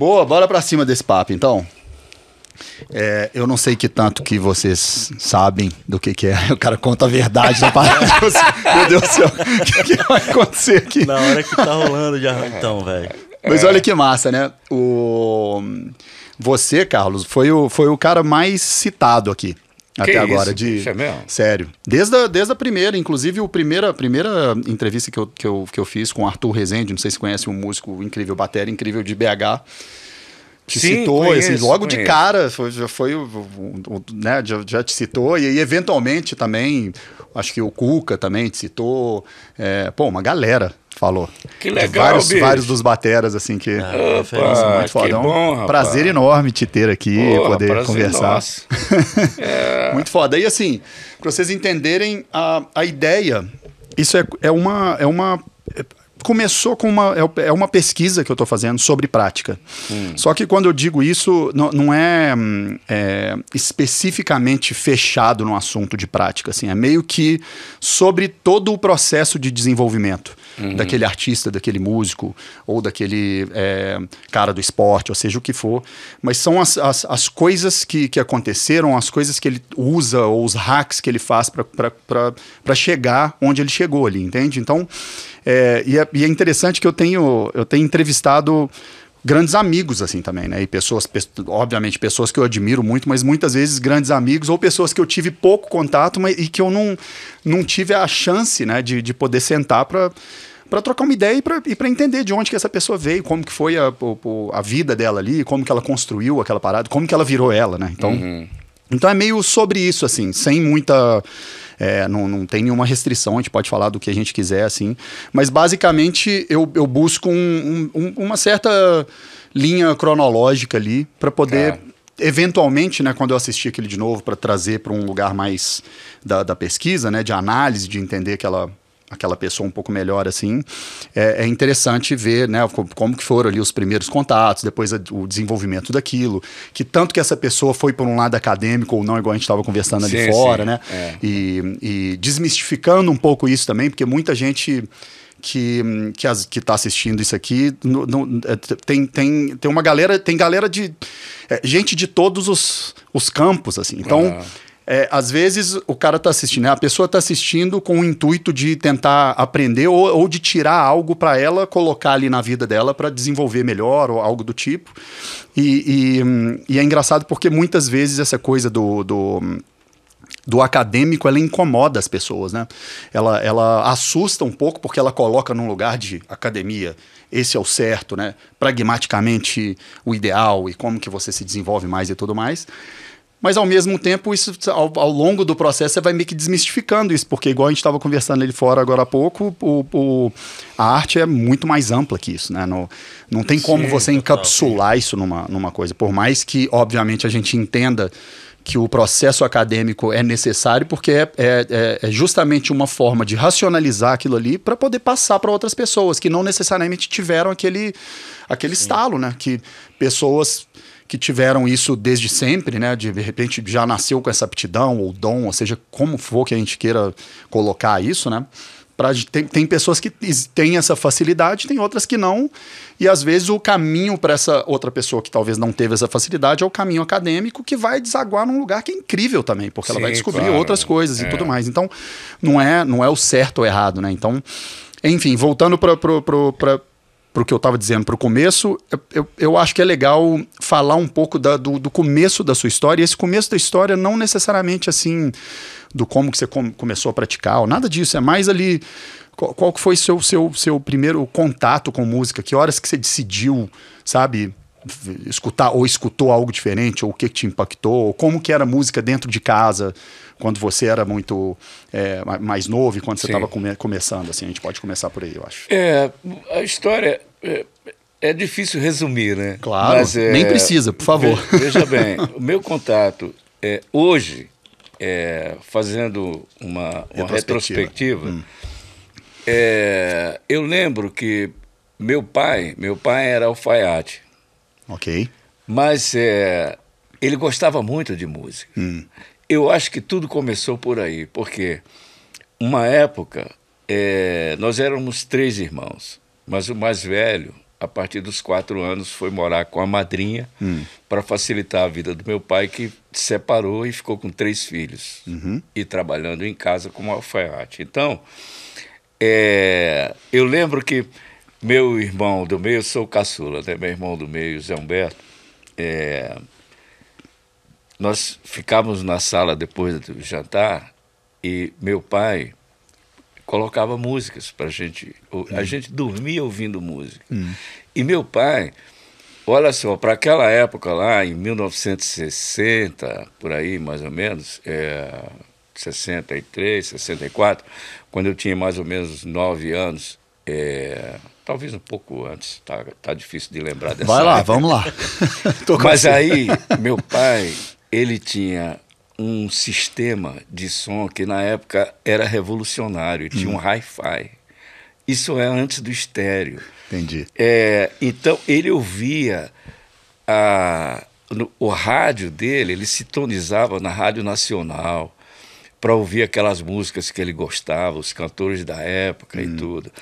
Boa, bora pra cima desse papo, então. É, eu não sei que tanto que vocês sabem do que, que é. O cara conta a verdade na parada. Meu Deus do céu, o que, que, vai acontecer aqui? Na hora que tá rolando já, então, velho. Mas olha é. que massa, né? O... Você, Carlos, foi o, foi o cara mais citado aqui até que agora. Isso? De, isso é mesmo? Sério. Desde a, desde a primeira, inclusive, o primeira, a primeira entrevista que eu, que, eu, que eu fiz com o Arthur Rezende, não sei se conhece um músico incrível, batera incrível de BH te Sim, citou, assim, conheço, assim, logo conheço. de cara, foi, já foi, né, já, já, te citou, e, e eventualmente também acho que o Cuca também te citou. É, pô, uma galera falou. Que legal, vários, bicho. vários dos bateras, assim, que... Ah, Opa, muito foda. Que é bom, rapaz. Prazer enorme te ter aqui, poder conversar. é. Muito foda. E assim, pra vocês entenderem a, a ideia, isso é, é uma... É uma começou com uma. É, é uma pesquisa que eu estou fazendo sobre prática. Hum. Só que quando eu digo isso, não, não é, hum, é, especificamente fechado no assunto de prática. Assim, é meio que sobre todo o processo de desenvolvimento uhum. daquele artista, daquele músico, ou daquele é, cara do esporte, ou seja o que for. Mas são as, as, as, coisas que, que aconteceram, as coisas que ele usa, ou os hacks que ele faz para chegar onde ele chegou ali, entende? Então, é, e, é, e é interessante que eu tenho, eu tenho entrevistado grandes amigos assim também, né? E pessoas, obviamente, pessoas que eu admiro muito, mas muitas vezes grandes amigos ou pessoas que eu tive pouco contato mas, e que eu não, não tive a chance, né, de, de poder sentar para para trocar uma ideia e para entender de onde que essa pessoa veio, como que foi a, a vida dela ali, como que ela construiu aquela parada, como que ela virou ela, né? Então, uhum. então é meio sobre isso, assim, sem muita. É, não, não tem nenhuma restrição, a gente pode falar do que a gente quiser, assim. Mas basicamente eu, eu busco um, um, uma certa linha cronológica ali para poder. É. Eventualmente, né, quando eu assistir aquele de novo, para trazer para um lugar mais da, da pesquisa, né, de análise, de entender aquela, aquela pessoa um pouco melhor assim, é, é, interessante ver né, como que foram ali os primeiros contatos, depois a, o desenvolvimento daquilo, que tanto que essa pessoa foi por um lado acadêmico ou não, igual a gente estava conversando ali sim, fora, sim, né? É. E, e desmistificando um pouco isso também, porque muita gente que que está que tá assistindo isso aqui no, no, é, tem, tem, tem uma galera tem galera de é, gente de todos os, os campos assim então é, às vezes o cara está assistindo, né? a pessoa está assistindo com o intuito de tentar aprender ou, ou de tirar algo para ela colocar ali na vida dela para desenvolver melhor ou algo do tipo. E, e, e, é engraçado porque muitas vezes essa coisa do, do do acadêmico ela incomoda as pessoas, né? Ela, ela assusta um pouco porque ela coloca num lugar de academia. Esse é o certo, né? Pragmaticamente o ideal e como que você se desenvolve mais e tudo mais. Mas ao mesmo tempo, isso ao, ao, longo do processo você vai meio que desmistificando isso, porque igual a gente estava conversando ali fora agora há pouco, o, o, a arte é muito mais ampla que isso, né? No, não tem como Sim, você encapsular isso numa, numa coisa. Por mais que, obviamente, a gente entenda que o processo acadêmico é necessário, porque é, é, é, é justamente uma forma de racionalizar aquilo ali para poder passar para outras pessoas que não necessariamente tiveram aquele, aquele estalo, né? Que pessoas que tiveram isso desde sempre, né? De, de repente já nasceu com essa aptidão ou dom, ou seja, como for que a gente queira colocar isso, né? Pra, tem, tem pessoas que têm essa facilidade, tem outras que não. E às vezes o caminho para essa outra pessoa que talvez não teve essa facilidade é o caminho acadêmico que vai desaguar num lugar que é incrível também, porque Sim, ela vai descobrir claro. outras coisas é. e tudo mais. Então, não é, não é o certo ou errado, né? Então, enfim, voltando para para o que eu estava dizendo para o começo, eu, eu, acho que é legal falar um pouco da, do, do, começo da sua história. E esse começo da história não necessariamente assim do como que você com, começou a praticar, ou nada disso. É mais ali qual, qual que foi seu seu seu primeiro contato com música? Que horas que você decidiu, sabe, escutar ou escutou algo diferente ou o que, que te impactou? Ou como que era a música dentro de casa quando você era muito é, mais novo e quando você estava come começando? Assim, a gente pode começar por aí, eu acho. É, a história é, é, difícil resumir, né? Claro, Mas, é, nem precisa, por favor. Veja, bem, o meu contato é, hoje, é, fazendo uma, uma retrospectiva, retrospectiva hum. É, eu lembro que meu pai, meu pai era alfaiate. Ok. Mas é, ele gostava muito de música. Hum. Eu acho que tudo começou por aí, porque uma época nós éramos três irmãos. Mas o mais velho, a partir dos quatro anos, foi morar com a madrinha hum. para facilitar a vida do meu pai, que separou e ficou com três filhos uhum. e trabalhando em casa como alfaiate. Então, é, eu lembro que meu irmão do meio, eu sou caçula, né? meu irmão do meio, Zé Humberto, é, nós ficávamos na sala depois do jantar e meu pai colocava músicas para a gente. Hum. A gente dormia ouvindo música. Hum. E meu pai, olha só, para aquela época lá, em 1960, por aí mais ou menos, é, 63, 64, quando eu tinha mais ou menos 9 anos, é, talvez um pouco antes, tá, tá difícil de lembrar dessa. Vai lá, época. vamos lá. Mas aí, meu pai, ele tinha um sistema de som que na época era revolucionário, tinha hum. um uhum. hi-fi. Isso é antes do estéreo. Entendi. É, então ele ouvia a, no, o rádio dele, ele sintonizava na Rádio Nacional para ouvir aquelas músicas que ele gostava, os cantores da época hum. e uhum. tudo.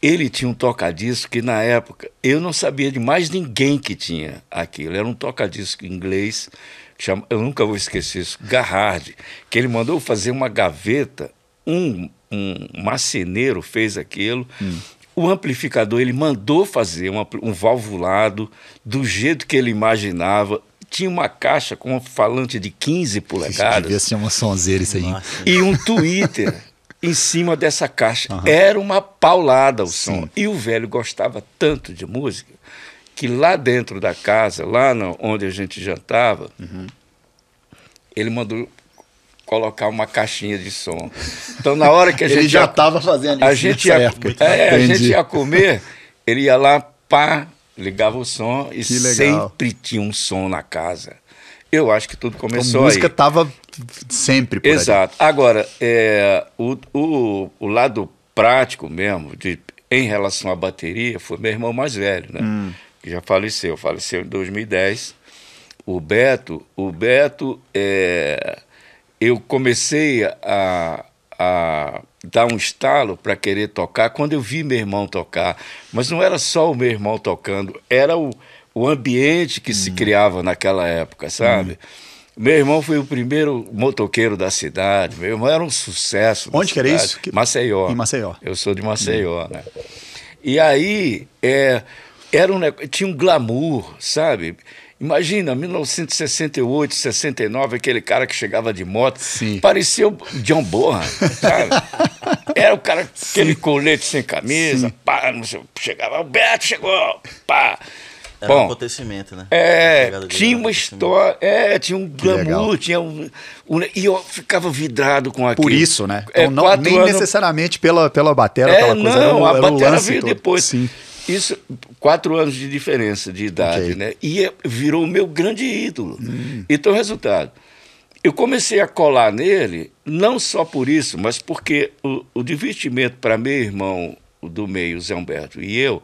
Ele tinha um tocadisco que na época eu não sabia de mais ninguém que tinha aquilo. Era um tocadisco inglês chama, eu nunca vou esquecer isso, Garrard, que ele mandou fazer uma gaveta, um, um marceneiro fez aquilo, hum. o amplificador ele mandou fazer um, um valvulado do jeito que ele imaginava, tinha uma caixa com um falante de 15 polegadas. Isso devia ser uma sonzeira isso aí. Nossa. E um Twitter em cima dessa caixa. Uhum. Era uma paulada o Sim. som. E o velho gostava tanto de música que lá dentro da casa, lá no, onde a gente jantava, uhum. ele mandou colocar uma caixinha de som. Então na hora que a gente ele já estava fazendo a isso gente né? ia, época. É, a gente ia comer, ele ia lá pá, ligava o som e sempre tinha um som na casa. Eu acho que tudo começou então, a música estava sempre por Exato. Ali. Agora, é, o, o, o lado prático mesmo, de, em relação à bateria, foi meu irmão mais velho, né? Hum que já faleceu, faleceu em 2010. O Beto, o Beto, é, eu comecei a, a dar um estalo para querer tocar quando eu vi meu irmão tocar. Mas não era só o meu irmão tocando, era o, o ambiente que se hum. criava naquela época, sabe? Hum. Meu irmão foi o primeiro motoqueiro da cidade. Meu irmão era um sucesso. Onde que era isso? Maceió. Em Maceió. Eu sou de Maceió, hum. né? E aí, é, era um, tinha um glamour, sabe? Imagina, 1968, 69, aquele cara que chegava de moto, Sim. parecia o John Bonham, sabe? Era o cara, com aquele colete sem camisa, Sim. pá, não sei, chegava, o Beto chegou, pá. Era Bom, um acontecimento, né? É, tinha uma história, é, tinha um glamour, tinha um, um, E eu ficava vidrado com aquilo. Por isso, né? É, então, é, não, nem anos... necessariamente pela, pela batera, é, pela coisa. Não, era a era batera veio depois. Sim. Isso, quatro anos de diferença de idade, okay. né? E é, virou o meu grande ídolo. Hum. Então, resultado, eu comecei a colar nele, não só por isso, mas porque o, o divertimento para meu irmão do meio, Zé Humberto, e eu,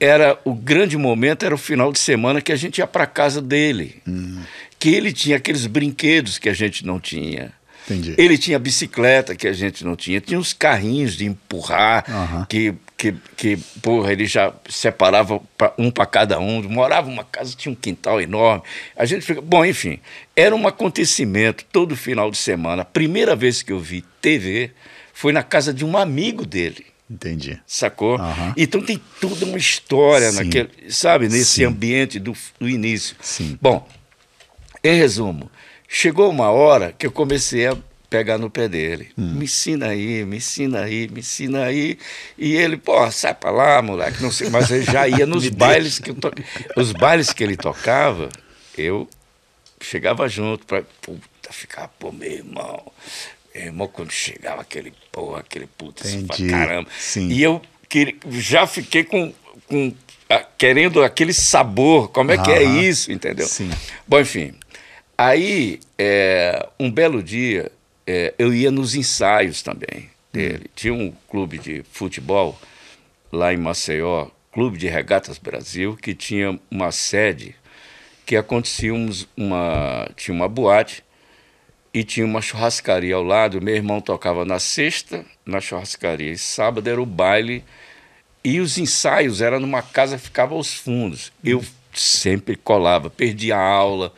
era o grande momento, era o final de semana que a gente ia para casa dele. Hum. Que ele tinha aqueles brinquedos que a gente não tinha. Entendi. Ele tinha bicicleta que a gente não tinha, tinha uns carrinhos de empurrar uhum. que que, que, porra, ele já separava pra, um para cada um, morava uma casa, tinha um quintal enorme. A gente fica. Bom, enfim, era um acontecimento todo final de semana. A primeira vez que eu vi TV foi na casa de um amigo dele. Entendi. Sacou? Uhum. Então tem toda uma história, naquele, sabe, nesse Sim. ambiente do, do início. Sim. Bom, em resumo, Chegou uma hora que eu comecei a pegar no pé dele. Hum. Me ensina aí, me ensina aí, me ensina aí. E ele, pô, sai pra lá, moleque, não sei, mas ele já ia nos bailes que to... os bailes que ele tocava, eu chegava junto para puta, ficava, pô, meu irmão. Meu irmão, quando chegava aquele porra, aquele puta, assim, pra caramba. Sim. E eu já fiquei com, com querendo aquele sabor, como é que é isso, entendeu? Sim. Bom, enfim, Aí, é, um belo dia, é, eu ia nos ensaios também dele. Hum. Tinha um clube de futebol lá em Maceió, Clube de Regatas Brasil, que tinha uma sede que acontecia uma. tinha uma boate e tinha uma churrascaria ao lado. Meu irmão tocava na sexta, na churrascaria, e sábado era o baile. E os ensaios era numa casa que ficava aos fundos. Eu hum. sempre colava, perdia a aula,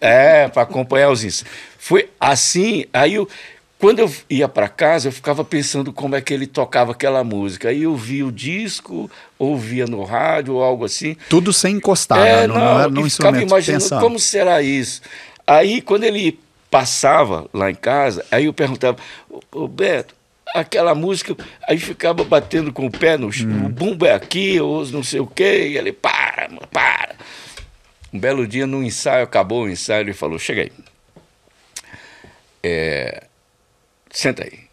é, para acompanhar os índios. Foi assim, aí eu, quando eu ia para casa, eu ficava pensando como é que ele tocava aquela música. Aí eu via o disco, ouvia no rádio ou algo assim. Tudo sem encostar, é, né? não, não era no instrumento. ficava imaginando pensando. como será isso. Aí quando ele passava lá em casa, aí eu perguntava, ô Beto, aquela música, aí ficava batendo com o pé no chão, hum. o bumbo é aqui, ou não sei o quê, e ele, para, para. Um belo dia, no ensaio, acabou o ensaio, ele falou: Chega aí. É, senta aí.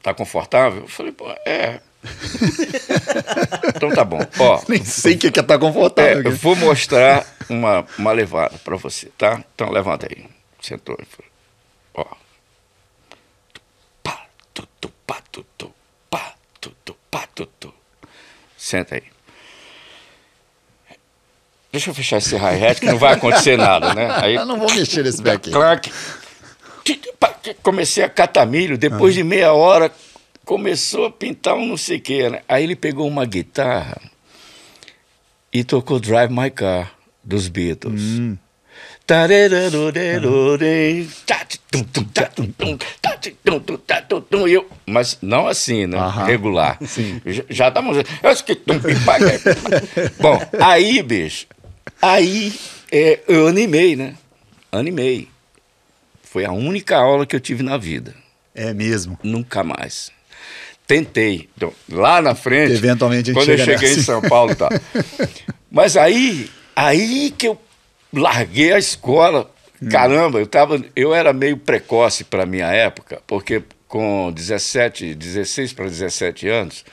Tá confortável? Eu falei: Pô, é. então tá bom. Ó, Nem sei o que é tá confortável. É, eu vou mostrar uma, uma levada para você, tá? Então levanta aí. Sentou. Falei, ó. Senta aí. Deixa eu fechar esse hi-hat que não vai acontecer nada, né? Aí, eu não vou mexer nesse back. Clac. Comecei a catar milho, depois uhum. de meia hora começou a pintar um não sei o que. Né? Aí ele pegou uma guitarra e tocou Drive My Car, dos Beatles. Hum. Eu, mas não assim, né? Regular. Sim. Já, já tá acho que. Bom, aí, bicho, Aí é, eu animei, né? Animei. Foi a única aula que eu tive na vida. É mesmo? Nunca mais. Tentei. Então, lá na frente. eventualmente a gente Quando eu cheguei nessa. em São Paulo, tá. Mas aí, aí que eu larguei a escola. Hum. Caramba, eu tava, eu era meio precoce para minha época, porque com 17, 16 para 17 anos,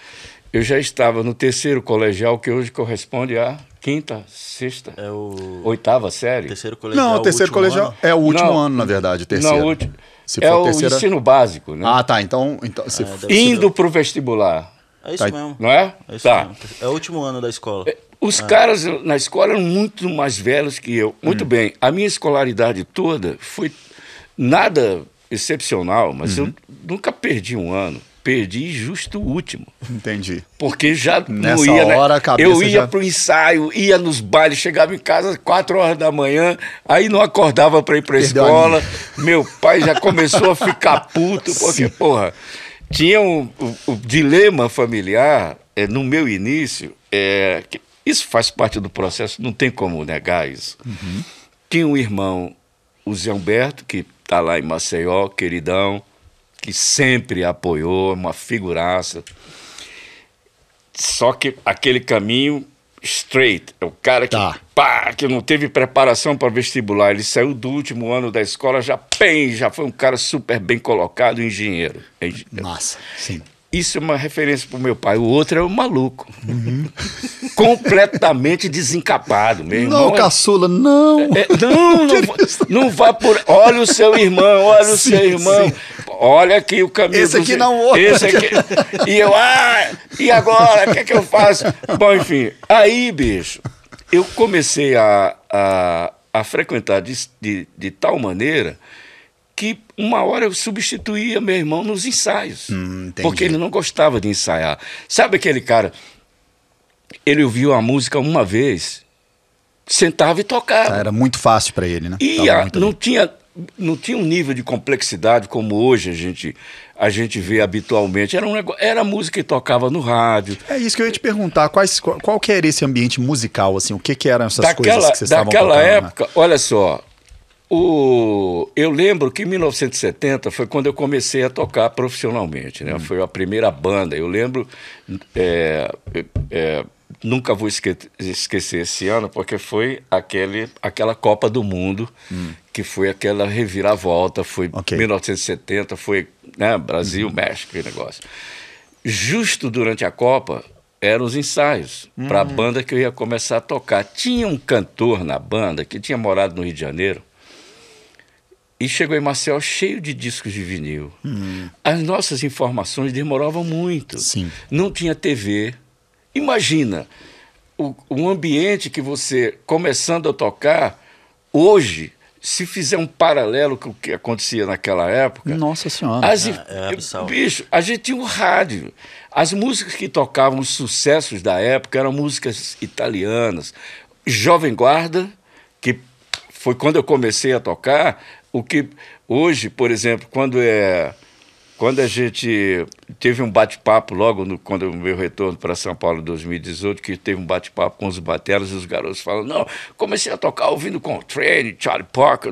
eu já estava no terceiro colegial que hoje corresponde a quinta, sexta, é o... oitava série. Terceiro colegial. Não, o terceiro colegial é o último ano, na verdade, terceiro. Não, ulti... se é o terceira... ensino básico, né? Ah, tá. Então, então se... é, indo para o vestibular. É isso tá. mesmo. Não é? É isso tá. mesmo. É o último ano da escola. É, os é. caras na escola eram muito mais velhos que eu. Muito hum. bem. A minha escolaridade toda foi nada excepcional, mas uhum. eu nunca perdi um ano perdi justo o último. Entendi. Porque já Nessa não ia. Né? Hora, né? a eu ia já... pro ensaio, ia nos bailes, chegava em casa quatro horas da manhã, aí não acordava para ir pra Perdeu escola. Meu pai já começou a ficar puto, porque, Sim. porra, tinha um, um, um dilema familiar é, no meu início, é, isso faz parte do processo, não tem como negar isso. Uhum. Tinha um irmão, o Zé Humberto, que tá lá em Maceió, queridão que sempre apoiou, é uma figuraça. Só que aquele caminho straight, é o cara que, tá. pá, que não teve preparação para vestibular, ele saiu do último ano da escola já bem, já foi um cara super bem colocado, engenheiro. engenheiro. Massa, sim. Isso é uma referência para o meu pai. O outro é o maluco. Uhum. Completamente desencapado, mesmo. irmão. Não, caçula, não. É, é, não, não, não, não, vá por. Olha o seu irmão, olha sim, o seu irmão. Sim. Olha aqui o caminho. Esse aqui não, outro. Esse aqui. e eu, ah, e agora? O que é que eu faço? Bom, enfim. Aí, bicho, eu comecei a, a, a frequentar de, de, de tal maneira que uma hora eu substituía meu irmão nos ensaios. Hum, porque ele não gostava de ensaiar. Sabe aquele cara? Ele ouviu a música uma vez, sentava e tocava. era muito fácil para ele, né? Ia, não tinha não tinha um nível de complexidade como hoje a gente a gente vê habitualmente. Era, um negócio, era música que tocava no rádio. É isso que eu ia te perguntar. Quais, qual, qual que era esse ambiente musical? assim O que, que eram essas daquela, coisas que vocês daquela estavam Daquela né? época, né? olha só, o, eu lembro que em 1970 foi quando eu comecei a tocar profissionalmente, né? Hum. Foi a primeira banda. Eu lembro, é, é, nunca vou esque esquecer esse ano, porque foi aquele, aquela Copa do Mundo, hum. que foi aquela reviravolta, foi okay. 1970, foi né, Brasil, hum. México, aquele negócio. Justo durante a Copa, eram os ensaios para a uhum. banda que eu ia começar a tocar. Tinha um cantor na banda que tinha morado no Rio de Janeiro, e chegou em Marcel cheio de discos de vinil. Hum. As nossas informações demoravam muito. Sim. Não tinha TV. Imagina o, um ambiente que você, começando a tocar, hoje, se fizer um paralelo com o que acontecia naquela época. Nossa Senhora. As, é, é, é bicho, a gente tinha um rádio. As músicas que tocavam os sucessos da época eram músicas italianas. Jovem Guarda, que foi quando eu comecei a tocar, o que hoje, por exemplo, quando é quando a gente teve um bate-papo logo no, quando o meu retorno para São Paulo em 2018, que teve um bate-papo com os batelas e os garotos falando, não, comecei a tocar ouvindo Train Charlie Parker,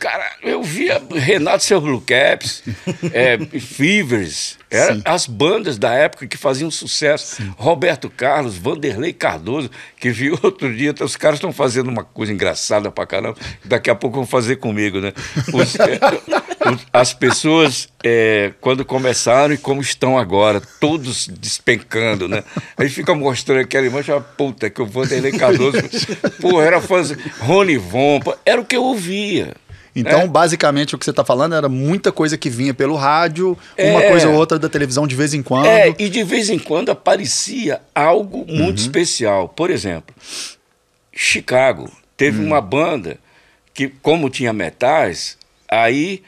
Cara, eu via Renato Seu Caps, é, Fevers, era as bandas da época que faziam sucesso. Sim. Roberto Carlos, Vanderlei Cardoso, que vi outro dia, os caras estão fazendo uma coisa engraçada pra caramba, daqui a pouco vão fazer comigo, né? É, os, as pessoas, é, quando começaram e como estão agora, todos despencando, né? Aí fica mostrando aquela imagem, ah, puta, que o Vanderlei Cardoso, pô, era fã, Rony Vompa, era o que eu ouvia. Então, é. basicamente, o que você está falando era muita coisa que vinha pelo rádio, é. uma coisa ou outra da televisão de vez em quando. É, e de vez em quando aparecia algo muito uhum. especial. Por exemplo, Chicago teve uhum. uma banda que, como tinha metais, aí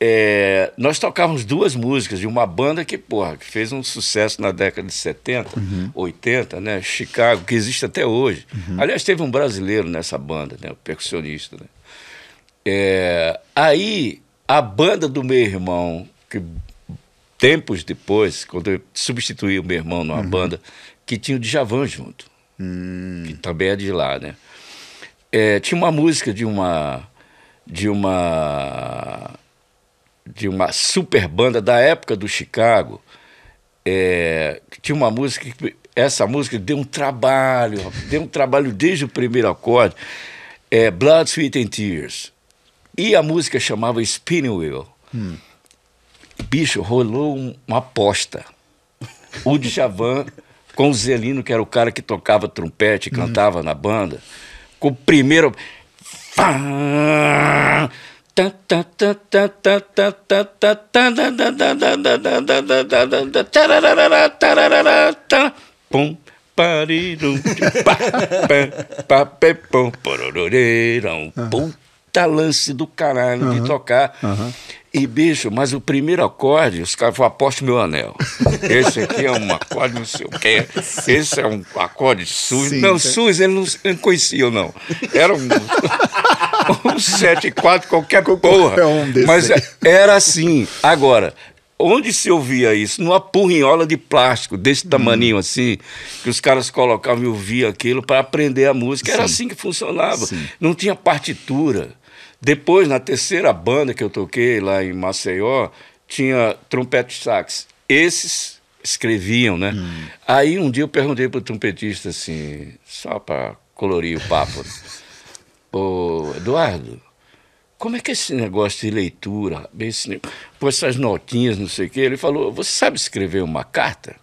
é, nós tocávamos duas músicas de uma banda que, porra, que fez um sucesso na década de 70, uhum. 80, né? Chicago, que existe até hoje. Uhum. Aliás, teve um brasileiro nessa banda, né? O percussionista, né? É, aí a banda do meu irmão, que tempos depois, quando eu substituí o meu irmão numa uhum. banda, que tinha o Djavan junto, hum. que também é de lá, né? É, tinha uma música de uma de uma de uma super banda da época do Chicago, é, que tinha uma música que essa música deu um trabalho, deu um trabalho desde o primeiro acorde, é Blood, Sweat and Tears. E a música chamava Spinning Wheel. Hum. Bicho, rolou um, uma aposta. O Djavan com o Zelino, que era o cara que tocava trompete, cantava hum. na banda, com o primeiro... Pum, parirum, pa, pa, pa, pe, pum puta lance do caralho uhum. de tocar. Uhum. E, bicho, mas o primeiro acorde, os caras falaram, aposto meu anel. Esse aqui é um acorde não sei o quê. Esse é um acorde SUS. Sim, não, tá... SUS ele não, não conhecia, não. Era um... um 7, 4, qualquer, qualquer Um mas aí. era assim. Agora, onde se ouvia isso? Numa porrinhola de plástico, desse tamaninho hum. assim, que os caras colocavam e ouviam aquilo para aprender a música. Era assim que funcionava. Sim. Não tinha partitura. Depois, na terceira banda que eu toquei lá em Maceió, tinha trompete sax. Esses escreviam, né? Hum. Aí um dia eu perguntei pro trompetista assim, só para colorir o papo. Né? Ô, Eduardo, como é que é esse negócio de leitura, esse, com essas notinhas, não sei o quê? Ele falou, você sabe escrever uma carta?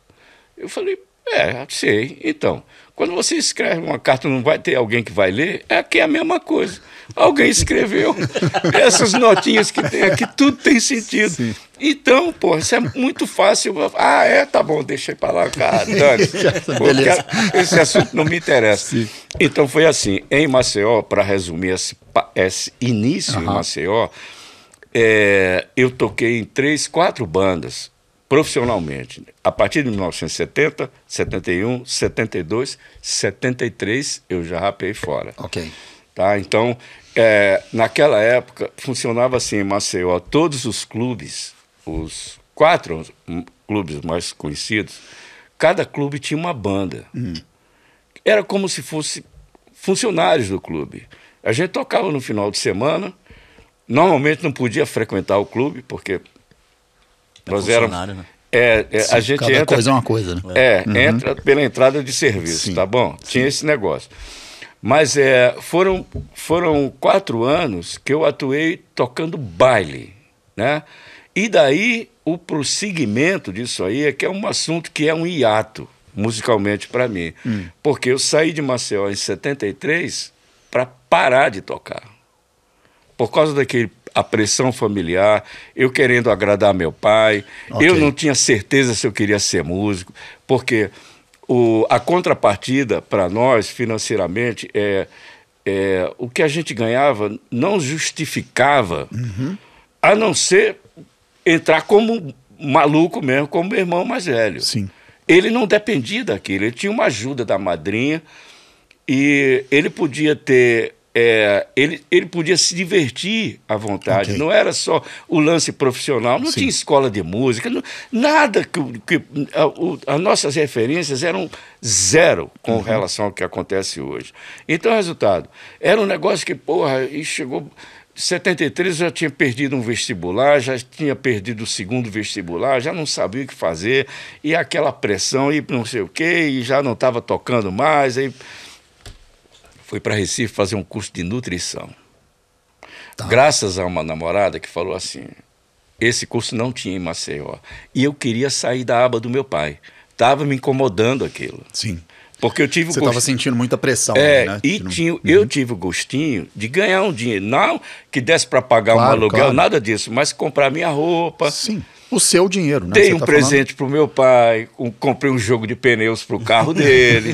Eu falei, é, sei. Então, quando você escreve uma carta, não vai ter alguém que vai ler? É aqui a mesma coisa. Alguém escreveu. Essas notinhas que tem aqui, tudo tem sentido. Sim. Então, pô, isso é muito fácil. Ah, é, tá bom, deixei para lá, cara. esse assunto não me interessa. Sim. Então foi assim, em Maceió, para resumir esse, esse início uhum. em Maceió, é, eu toquei em três, quatro bandas profissionalmente. A partir de 1970, 71, 72, 73 eu já rapei fora. Ok. Tá? Então, é, naquela época funcionava assim em Maceió, todos os clubes, os quatro clubes mais conhecidos, cada clube tinha uma banda. Hum. Era como se fosse funcionários do clube. A gente tocava no final de semana, normalmente não podia frequentar o clube, porque é Nós éramos. Né? É, é a gente cada entra. coisa é uma coisa, né? É, uhum. entra pela entrada de serviço, Sim. tá bom? Sim. Tinha esse negócio. Mas é, foram, foram quatro anos que eu atuei tocando baile, né? E daí o prosseguimento disso aí é que é um assunto que é um hiato musicalmente para mim, hum. porque eu saí de Maceió em 73 para parar de tocar. Por causa daquele a pressão familiar, eu querendo agradar meu pai, okay. eu não tinha certeza se eu queria ser músico, porque o, a contrapartida para nós financeiramente é, é, o que a gente ganhava não justificava, uhum. a não ser entrar como maluco mesmo, como meu irmão mais velho. Sim. Ele não dependia daquilo, ele tinha uma ajuda da madrinha e ele podia ter é, ele, ele podia se divertir à vontade. Okay. Não era só o lance profissional, não Sim. tinha escola de música, não, nada que. que a, o, as nossas referências eram zero com uhum. relação ao que acontece hoje. Então, resultado, era um negócio que, porra, e chegou. 73 eu já tinha perdido um vestibular, já tinha perdido o segundo vestibular, já não sabia o que fazer, e aquela pressão, e não sei o quê, e já não estava tocando mais. Aí, e Fui para Recife fazer um curso de nutrição. Tá. Graças a uma namorada que falou assim: esse curso não tinha em Maceió. E eu queria sair da aba do meu pai. Tava me incomodando aquilo. Sim. Porque eu tive Você estava gost... sentindo muita pressão, é, né? E tinha, uhum. eu tive o gostinho de ganhar um dinheiro. Não que desse para pagar claro, um aluguel, claro. nada disso, mas comprar minha roupa. Sim. O seu dinheiro, né? Dei um tá presente para o meu pai, um, comprei um jogo de pneus para o carro dele,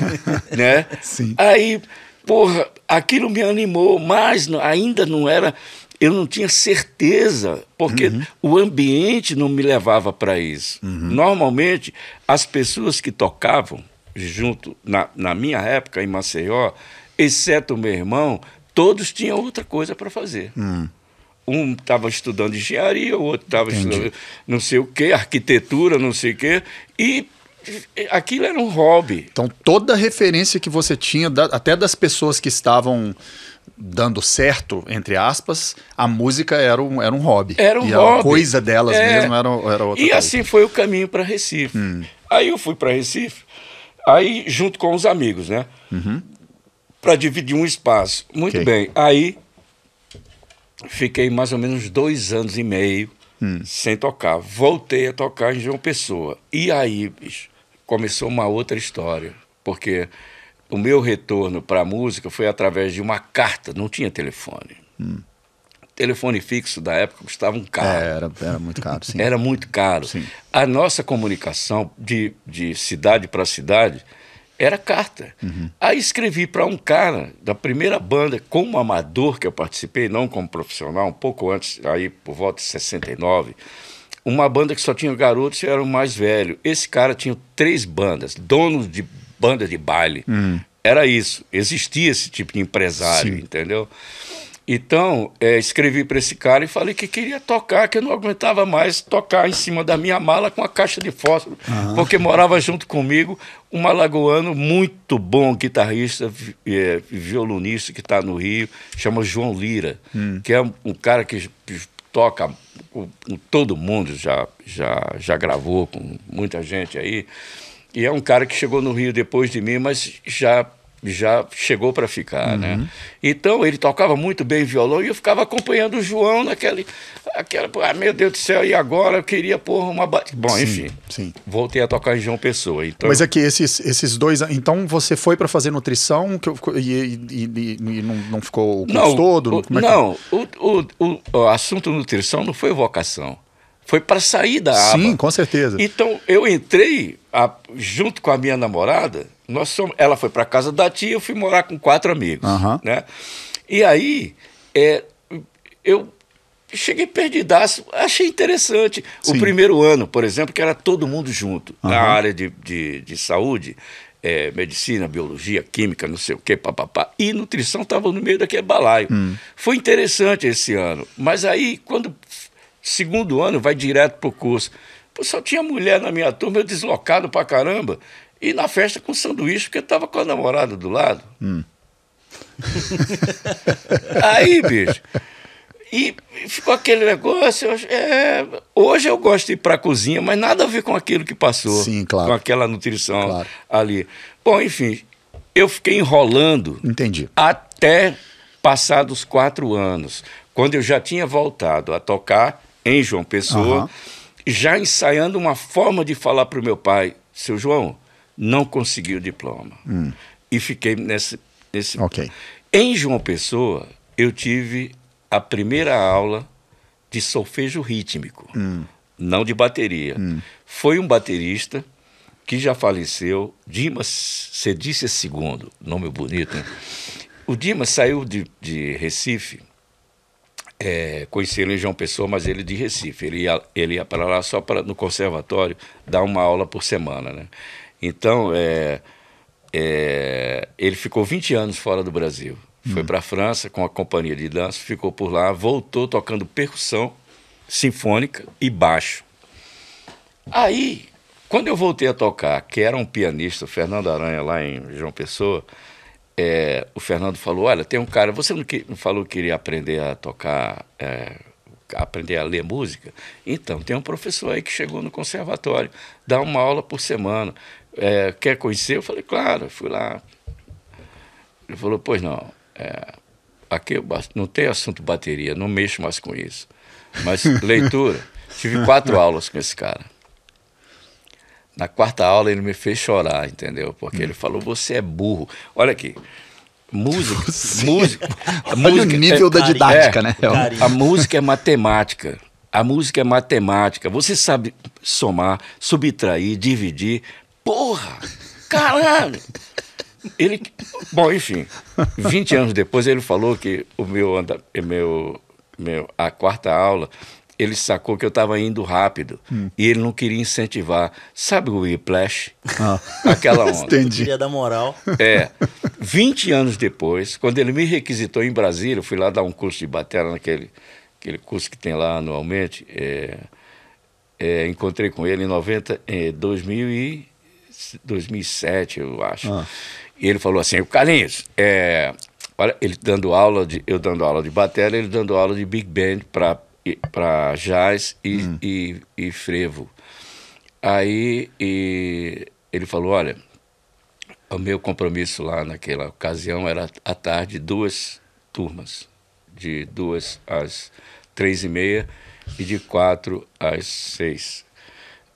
né? Sim. Aí porra, aquilo me animou, mas ainda não era, eu não tinha certeza, porque uhum. o ambiente não me levava para isso. Uhum. Normalmente, as pessoas que tocavam junto, na, na minha época, em Maceió, exceto o meu irmão, todos tinham outra coisa para fazer. Uhum. Um estava estudando engenharia, o outro estava estudando não sei o quê, arquitetura, não sei o quê, e aquilo era um hobby. Então toda referência que você tinha, até das pessoas que estavam dando certo, entre aspas, a música era um, era um hobby. Era um e hobby. A coisa delas é. mesmo era, era outra E coisa. assim foi o caminho para Recife. Hum. Aí eu fui para Recife, aí junto com os amigos, né? Uhum. Para dividir um espaço. Muito okay. bem. Aí fiquei mais ou menos dois anos e meio hum. sem tocar. Voltei a tocar em João Pessoa. E aí, bicho? começou uma outra história, porque o meu retorno para a música foi através de uma carta, não tinha telefone. Hum. Telefone fixo da época custava um é, caro. É, era, era muito caro, sim. era muito caro. Sim. A nossa comunicação de, de cidade para cidade era carta. Uhum. Aí escrevi para um cara da primeira banda, como amador que eu participei, não como profissional, um pouco antes, aí por volta de 69 uma banda que só tinha garotos era o mais velho. Esse cara tinha três bandas, donos de banda de baile. Hum. Era isso. Existia esse tipo de empresário, Sim. entendeu? Então, é, escrevi para esse cara e falei que queria tocar, que eu não aguentava mais tocar em cima da minha mala com a caixa de fósforo, ah. porque morava junto comigo um alagoano muito bom, guitarrista, é, violonista que está no Rio, chama João Lira, hum. que é um, cara que toca o, o, todo mundo já, já, já gravou com muita gente aí. E é um cara que chegou no Rio depois de mim, mas já já chegou para ficar, né? uhum. né? Então ele tocava muito bem violão e eu ficava acompanhando o João naquele, aquela, ah, meu Deus do céu, e agora eu queria pôr uma, bom, sim, enfim. Sim. Voltei a tocar em João Pessoa, então. Mas é que esses, esses dois, então você foi para fazer nutrição que eu, e, e, e, e, não, não ficou o não, todo? O, é não, que... o, o, o assunto nutrição não foi vocação. Foi para sair da aba. Sim, com certeza. Então eu entrei a, junto com a minha namorada, nós somos, ela foi para casa da tia, eu fui morar com quatro amigos. Uhum. Né? E aí, é, eu cheguei perdidaço, achei interessante. Sim. O primeiro ano, por exemplo, que era todo mundo junto, uhum. na área de, de, de saúde, é, medicina, biologia, química, não sei o quê, papapá. E nutrição estava no meio daquele balaio. Hum. Foi interessante esse ano. Mas aí, quando. Segundo ano, vai direto para o curso. Pô, só tinha mulher na minha turma, eu deslocado pra caramba. E na festa com sanduíche, porque eu tava com a namorada do lado. Hum. Aí, bicho. E ficou aquele negócio. É, hoje eu gosto de ir para a cozinha, mas nada a ver com aquilo que passou. Sim, claro. Com aquela nutrição claro. ali. Bom, enfim, eu fiquei enrolando. Entendi. Até passados quatro anos, quando eu já tinha voltado a tocar em João Pessoa. Uhum já ensaiando uma forma de falar para o meu pai: seu João, não consegui o diploma. Hum. E fiquei nesse. nesse... Okay. Em João Pessoa, eu tive a primeira aula de solfejo rítmico, hum. não de bateria. Hum. Foi um baterista que já faleceu, Dimas Cedícia II, nome bonito. Hein? Né? O Dimas saiu de, de Recife é, conhecê em João Pessoa, mas ele de Recife. Ele ia, ele ia para lá só para, no conservatório, dar uma aula por semana. Né? Então, é, é, ele ficou 20 anos fora do Brasil. Hum. Foi para a França com a companhia de dança, ficou por lá, voltou tocando percussão sinfônica e baixo. Aí, quando eu voltei a tocar, que era um pianista, o Fernando Aranha, lá em João Pessoa, é, o Fernando falou, olha, tem um cara, você não, que, não falou que queria aprender a tocar, é, aprender a ler música? Então, tem um professor aí que chegou no conservatório, dá uma aula por semana. É, quer conhecer? Eu falei, claro, fui lá. Ele falou, pois não, é, aqui não tem assunto bateria, não mexo mais com isso. Mas leitura, tive quatro aulas com esse cara. Na quarta aula ele me fez chorar, entendeu? Porque ele falou: "Você é burro". Olha aqui. Música, é música, a Olha o é nível é, da didática, é, né? É a música é matemática. A música é matemática. Você sabe somar, subtrair, dividir. Porra! Caralho! Ele, bom, enfim, 20 anos depois ele falou que o meu, meu, meu a quarta aula ele sacou que eu estava indo rápido hum. e ele não queria incentivar. Sabe o Whiplash? Ah. Aquela onda. Entendi. Queria dar moral. É. 20 anos depois, quando ele me requisitou em Brasília, eu fui lá dar um curso de bateria naquele aquele curso que tem lá anualmente, é, é, encontrei com ele em 90, é, 2000 e, 2007, eu acho. Ah. E ele falou assim, o Carlinhos, é, olha, ele dando aula de, eu dando aula de bateria, ele dando aula de big band para para jazz e, hum. e, e, frevo. Aí e ele falou, olha, o meu compromisso lá naquela ocasião era à tarde duas turmas, de duas às três e meia e de quatro às seis.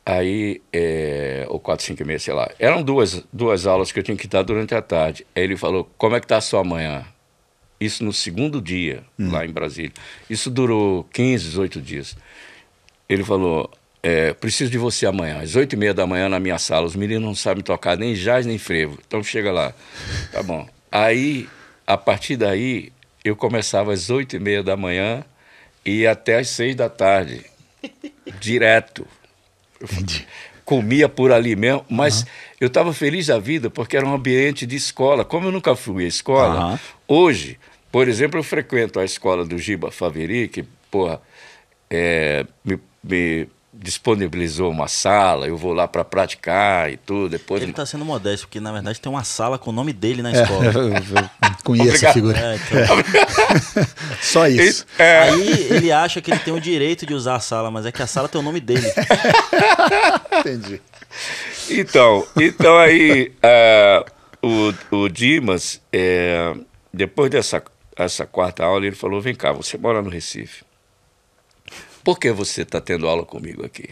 Aí, é, ou quatro, cinco e meia, sei lá. Eram duas, duas aulas que eu tinha que dar durante a tarde. Aí ele falou, como é que tá a sua manhã? Isso no segundo dia, hum. lá em Brasília. Isso durou 15, 18 dias. Ele falou: é, preciso de você amanhã, às oito e meia da manhã na minha sala. Os meninos não sabem tocar nem jazz nem frevo. Então chega lá. Tá bom. Aí, a partir daí, eu começava às oito e meia da manhã e até às seis da tarde. Direto. comia por ali mesmo, mas uhum. eu estava feliz da vida porque era um ambiente de escola. Como eu nunca fui à escola, uhum. hoje por exemplo, eu frequento a escola do Giba Faveri, que, porra, é, me, me disponibilizou uma sala, eu vou lá para praticar e tudo. Depois ele está sendo modesto, porque na verdade tem uma sala com o nome dele na é, escola. É, eu, eu conheço a figura. É, então... é. Só isso. É. Aí ele acha que ele tem o direito de usar a sala, mas é que a sala tem o nome dele. Entendi. Então, então aí uh, o, o Dimas, é, depois dessa essa quarta aula, ele falou: Vem cá, você mora no Recife. Por que você está tendo aula comigo aqui?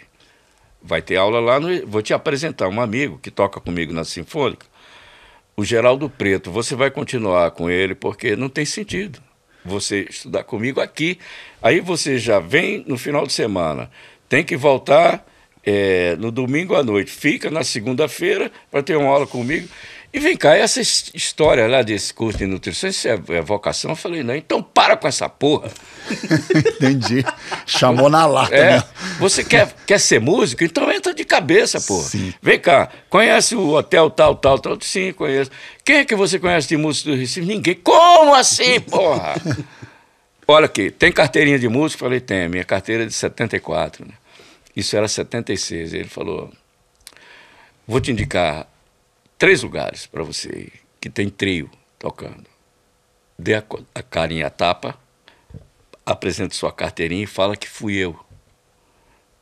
Vai ter aula lá, no... vou te apresentar um amigo que toca comigo na Sinfônica, o Geraldo Preto. Você vai continuar com ele porque não tem sentido você estudar comigo aqui. Aí você já vem no final de semana, tem que voltar é, no domingo à noite, fica na segunda-feira para ter uma aula comigo. E vem cá, essa história lá desse curso de nutrição, isso é, é vocação? Eu falei, não, então para com essa porra. Entendi. Chamou na lata, é, né? Você quer, quer ser músico? Então entra de cabeça, porra. Sim. Vem cá, conhece o hotel tal, tal, tal? Sim, conheço. Quem é que você conhece de músico do Recife? Ninguém. Como assim, porra? Olha aqui, tem carteirinha de músico? Falei, tem. Minha carteira é de 74, né? Isso era 76. Ele falou, vou te indicar três lugares para você que tem trio tocando. Dê a, a cara em a tapa, apresente sua carteirinha e fala que fui eu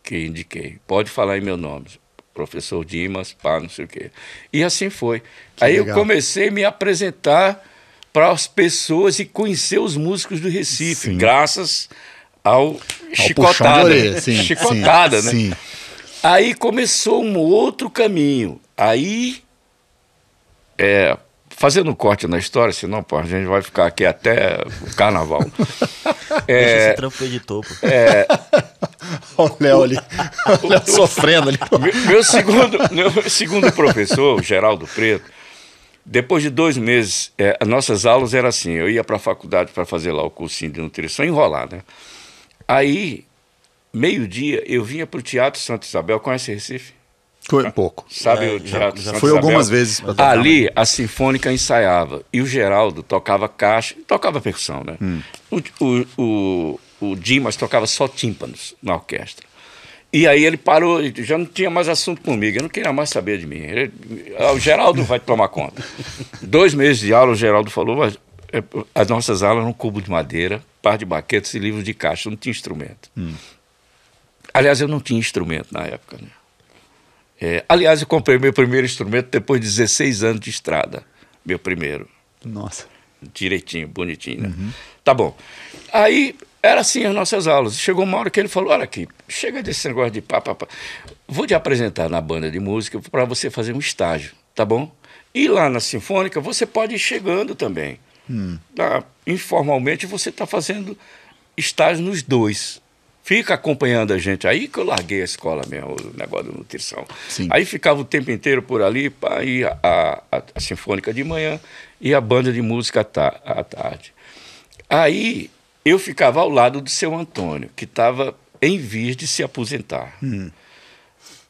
que indiquei. Pode falar em meu nome, professor Dimas, pá, não sei o quê. E assim foi. Que Aí legal. eu comecei a me apresentar para as pessoas e conhecer os músicos do Recife, sim. graças ao, ao chicotada. Né? Orelha, sim, chicotada, né? sim, né? Aí começou um outro caminho. Aí é, fazendo um corte na história, senão pô, a gente vai ficar aqui até o carnaval. é, Deixa esse trampo editor, pô. É, Olha o Léo ali. O Léo tá sofrendo ali. Meu, meu, segundo, meu segundo professor, o Geraldo Preto, depois de dois meses, é, as nossas aulas eram assim: eu ia para a faculdade para fazer lá o cursinho de nutrição, enrolar, né? Aí, meio-dia, eu vinha para o Teatro Santa Isabel, conhece Recife? Foi pouco. Sabe é, o Teatro já, já Foi algumas Isabel? vezes. Ali né? a Sinfônica ensaiava e o Geraldo tocava caixa, tocava percussão, né? Hum. O, o, o, o Dimas tocava só tímpanos na orquestra. E aí ele parou, já não tinha mais assunto comigo, eu não queria mais saber de mim. Ele, ah, o Geraldo vai tomar conta. Dois meses de aula, o Geraldo falou, mas é, as nossas aulas eram um cubo de madeira, par de baquetas e livros de caixa, não tinha instrumento. Hum. Aliás, eu não tinha instrumento na época, né? É, aliás, eu comprei meu primeiro instrumento depois de 16 anos de estrada. Meu primeiro. Nossa. Direitinho, bonitinho, né? Uhum. Tá bom. Aí era assim as nossas aulas. Chegou uma hora que ele falou: Olha aqui, chega desse negócio de pá, pá, pá. Vou te apresentar na banda de música para você fazer um estágio, tá bom? E lá na Sinfônica você pode ir chegando também. Hum. Tá? Informalmente você está fazendo estágio nos dois fica acompanhando a gente. Aí que eu larguei a escola mesmo, o negócio da nutrição. Sim. Aí ficava o tempo inteiro por ali, pá, e a, a, a, Sinfônica de manhã e a banda de música à tarde. Aí eu ficava ao lado do seu Antônio, que estava em vias de se aposentar. Hum.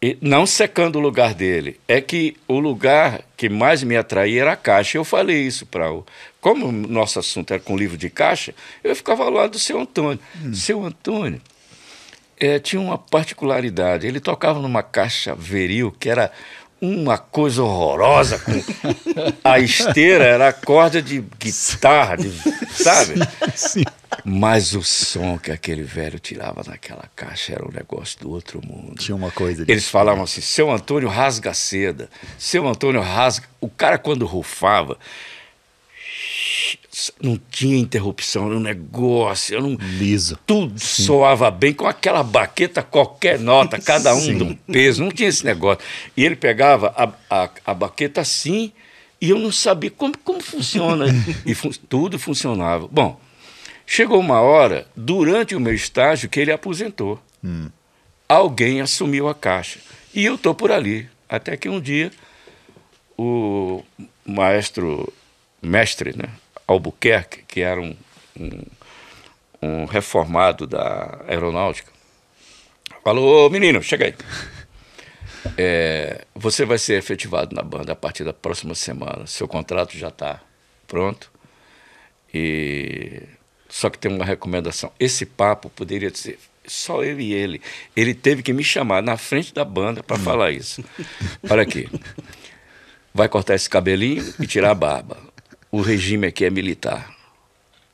E não secando o lugar dele, é que o lugar que mais me atraía era a caixa. Eu falei isso para o. Como o nosso assunto era com livro de caixa, eu ficava ao lado do seu Antônio. Hum. Seu Antônio, é, tinha uma particularidade. Ele tocava numa caixa veril que era uma coisa horrorosa. a esteira era a corda de guitarra, de, sabe? Sim. Mas o som que aquele velho tirava daquela caixa era um negócio do outro mundo. Tinha uma coisa. Disso. Eles falavam assim: seu Antônio rasga a seda, seu Antônio rasga. O cara, quando rufava, não tinha interrupção no negócio. Eu não, Liso. Tudo Sim. soava bem, com aquela baqueta, qualquer nota, cada um de um peso, não tinha esse negócio. E ele pegava a, a, a baqueta assim, e eu não sabia como, como funciona. e fun tudo funcionava. Bom, chegou uma hora, durante o meu estágio, que ele aposentou. Hum. Alguém assumiu a caixa. E eu estou por ali. Até que um dia o maestro, mestre, né? Albuquerque, que era um, um, um reformado da aeronáutica, falou: Ô menino, chega aí. É, você vai ser efetivado na banda a partir da próxima semana. Seu contrato já está pronto. E só que tem uma recomendação. Esse papo poderia ser só eu e ele. Ele teve que me chamar na frente da banda para hum. falar isso. Olha aqui. Vai cortar esse cabelinho e tirar a barba o regime aqui é militar,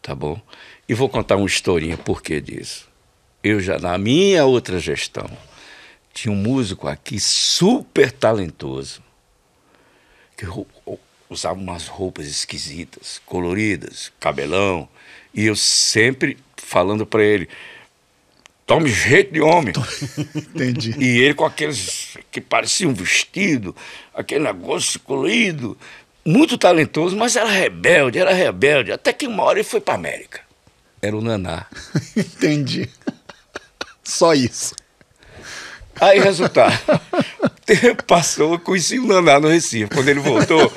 tá bom? E vou contar uma historinha por que disso. Eu já na minha outra gestão tinha um músico aqui super talentoso que usava umas roupas esquisitas, coloridas, cabelão, e eu sempre falando para ele Tome jeito de homem. Entendi. E ele com aqueles que parecia um vestido, aquele negócio colorido muito talentoso, mas era rebelde, era rebelde. Até que uma hora ele foi para América. Era o Naná. Entendi. Só isso. Aí, resultado. Passou, eu conheci o Naná no Recife. Quando ele voltou,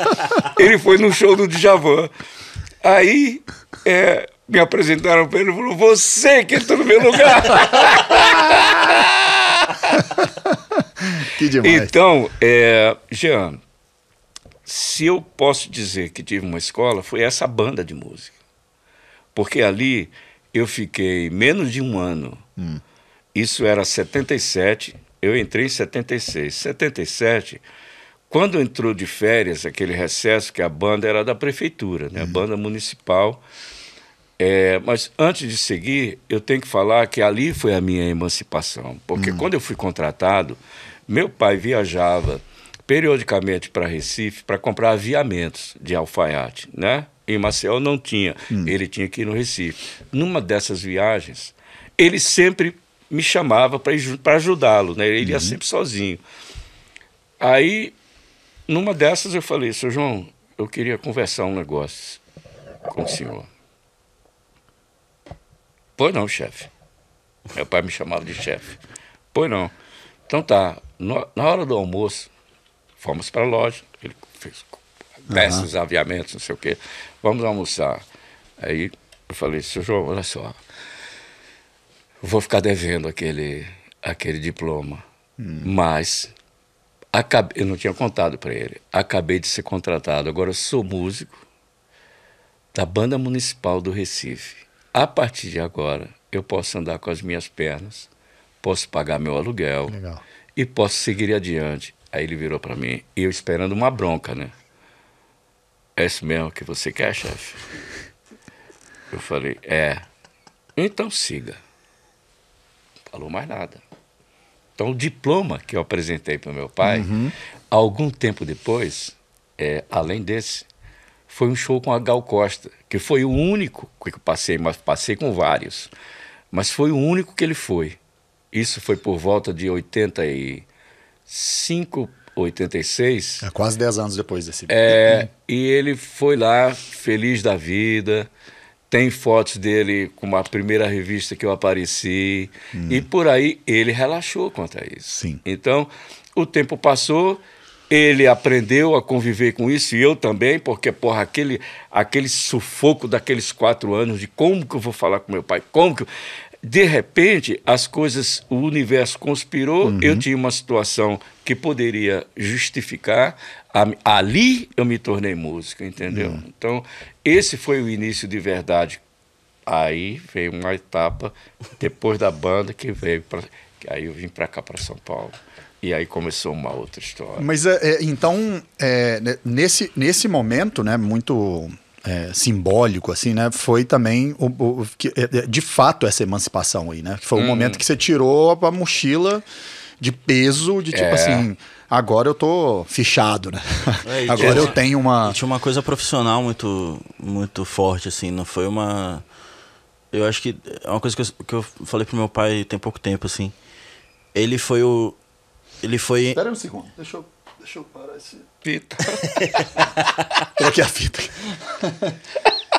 ele foi no show do Djavan. Aí, é, me apresentaram para ele e falou: Você que entrou no meu lugar. que demais. Então, é, Jean, se eu posso dizer que tive uma escola, foi essa banda de música. Porque ali eu fiquei menos de um ano. Hum. Isso era 77, eu entrei em 76. 77, quando entrou de férias, aquele recesso, que a banda era da prefeitura, né? Hum. a uhum. banda municipal. É, mas antes de seguir, eu tenho que falar que ali foi a minha emancipação. Porque hum. quando eu fui contratado, meu pai viajava periodicamente para Recife para comprar aviamentos de alfaiate, né? o Maceió não tinha, hum. ele tinha que ir no Recife. Numa dessas viagens, ele sempre me chamava para ajudá-lo, né? Ele ia uhum. sempre sozinho. Aí, numa dessas, eu falei, seu João, eu queria conversar um negócio com o senhor. Pois não, chefe. Meu pai me chamava de chefe. Pois não. Então tá, na hora do almoço, Fomos para a loja, ele fez peças, uhum. aviamentos, não sei o quê. Vamos almoçar. Aí eu falei, seu João, olha só, vou ficar devendo aquele, aquele diploma, hum. mas acabei, eu não tinha contado para ele, acabei de ser contratado, agora sou músico da Banda Municipal do Recife. A partir de agora, eu posso andar com as minhas pernas, posso pagar meu aluguel Legal. e posso seguir adiante. Aí ele virou para mim, eu esperando uma bronca, né? É isso mesmo que você quer, chefe? Eu falei, é. Então siga. Não falou mais nada. Então o diploma que eu apresentei para meu pai, uhum. algum tempo depois, é, além desse, foi um show com a Gal Costa, que foi o único que eu passei, mas passei com vários. Mas foi o único que ele foi. Isso foi por volta de 80 e 586. É quase 10 anos depois desse é, E ele foi lá, feliz da vida. Tem fotos dele com uma primeira revista que eu apareci. Hum. E por aí ele relaxou quanto a isso. Sim. Então, o tempo passou, ele aprendeu a conviver com isso e eu também, porque, porra, aquele, aquele sufoco daqueles quatro anos de como que eu vou falar com meu pai, como que. Eu de repente as coisas, o universo conspirou, uhum. eu tinha uma situação que poderia justificar, ali eu me tornei músico, entendeu? Uhum. Então, esse foi o início de verdade. Aí veio uma etapa depois da banda que veio que aí eu vim para cá para São Paulo. E aí começou uma outra história. Mas é, é então, é, nesse, nesse momento, né, muito é, simbólico, assim, né? Foi também, o, o, que, é, é, de fato, essa emancipação aí, né? Que foi hum. o momento que você tirou a mochila de peso, de tipo é. assim agora eu tô fichado, né? É, agora tinha, eu tenho uma. Tinha uma coisa profissional muito, muito forte, assim, não foi uma. Eu acho que é uma coisa que eu, que eu falei pro meu pai tem pouco tempo, assim. Ele foi o. Ele foi. Espera um segundo, deixa eu, deixa eu parar esse fita. Troquei a fita.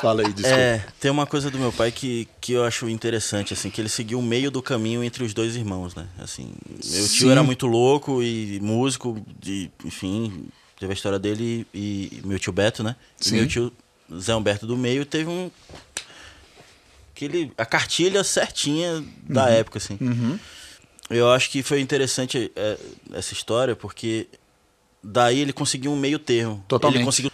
Fala aí, desculpa. É, tem uma coisa do meu pai que, que eu acho interessante, assim, que ele seguiu o meio do caminho entre os dois irmãos, né? Assim, meu Sim. tio era muito louco e músico, de enfim, teve a história dele e, e meu tio Beto, né? Sim. E meu tio Zé Humberto do meio teve um... Aquele, a cartilha certinha uhum. da época, assim. Uhum. Eu acho que foi interessante é, essa história, porque daí ele conseguiu um meio termo. Totalmente. Ele conseguiu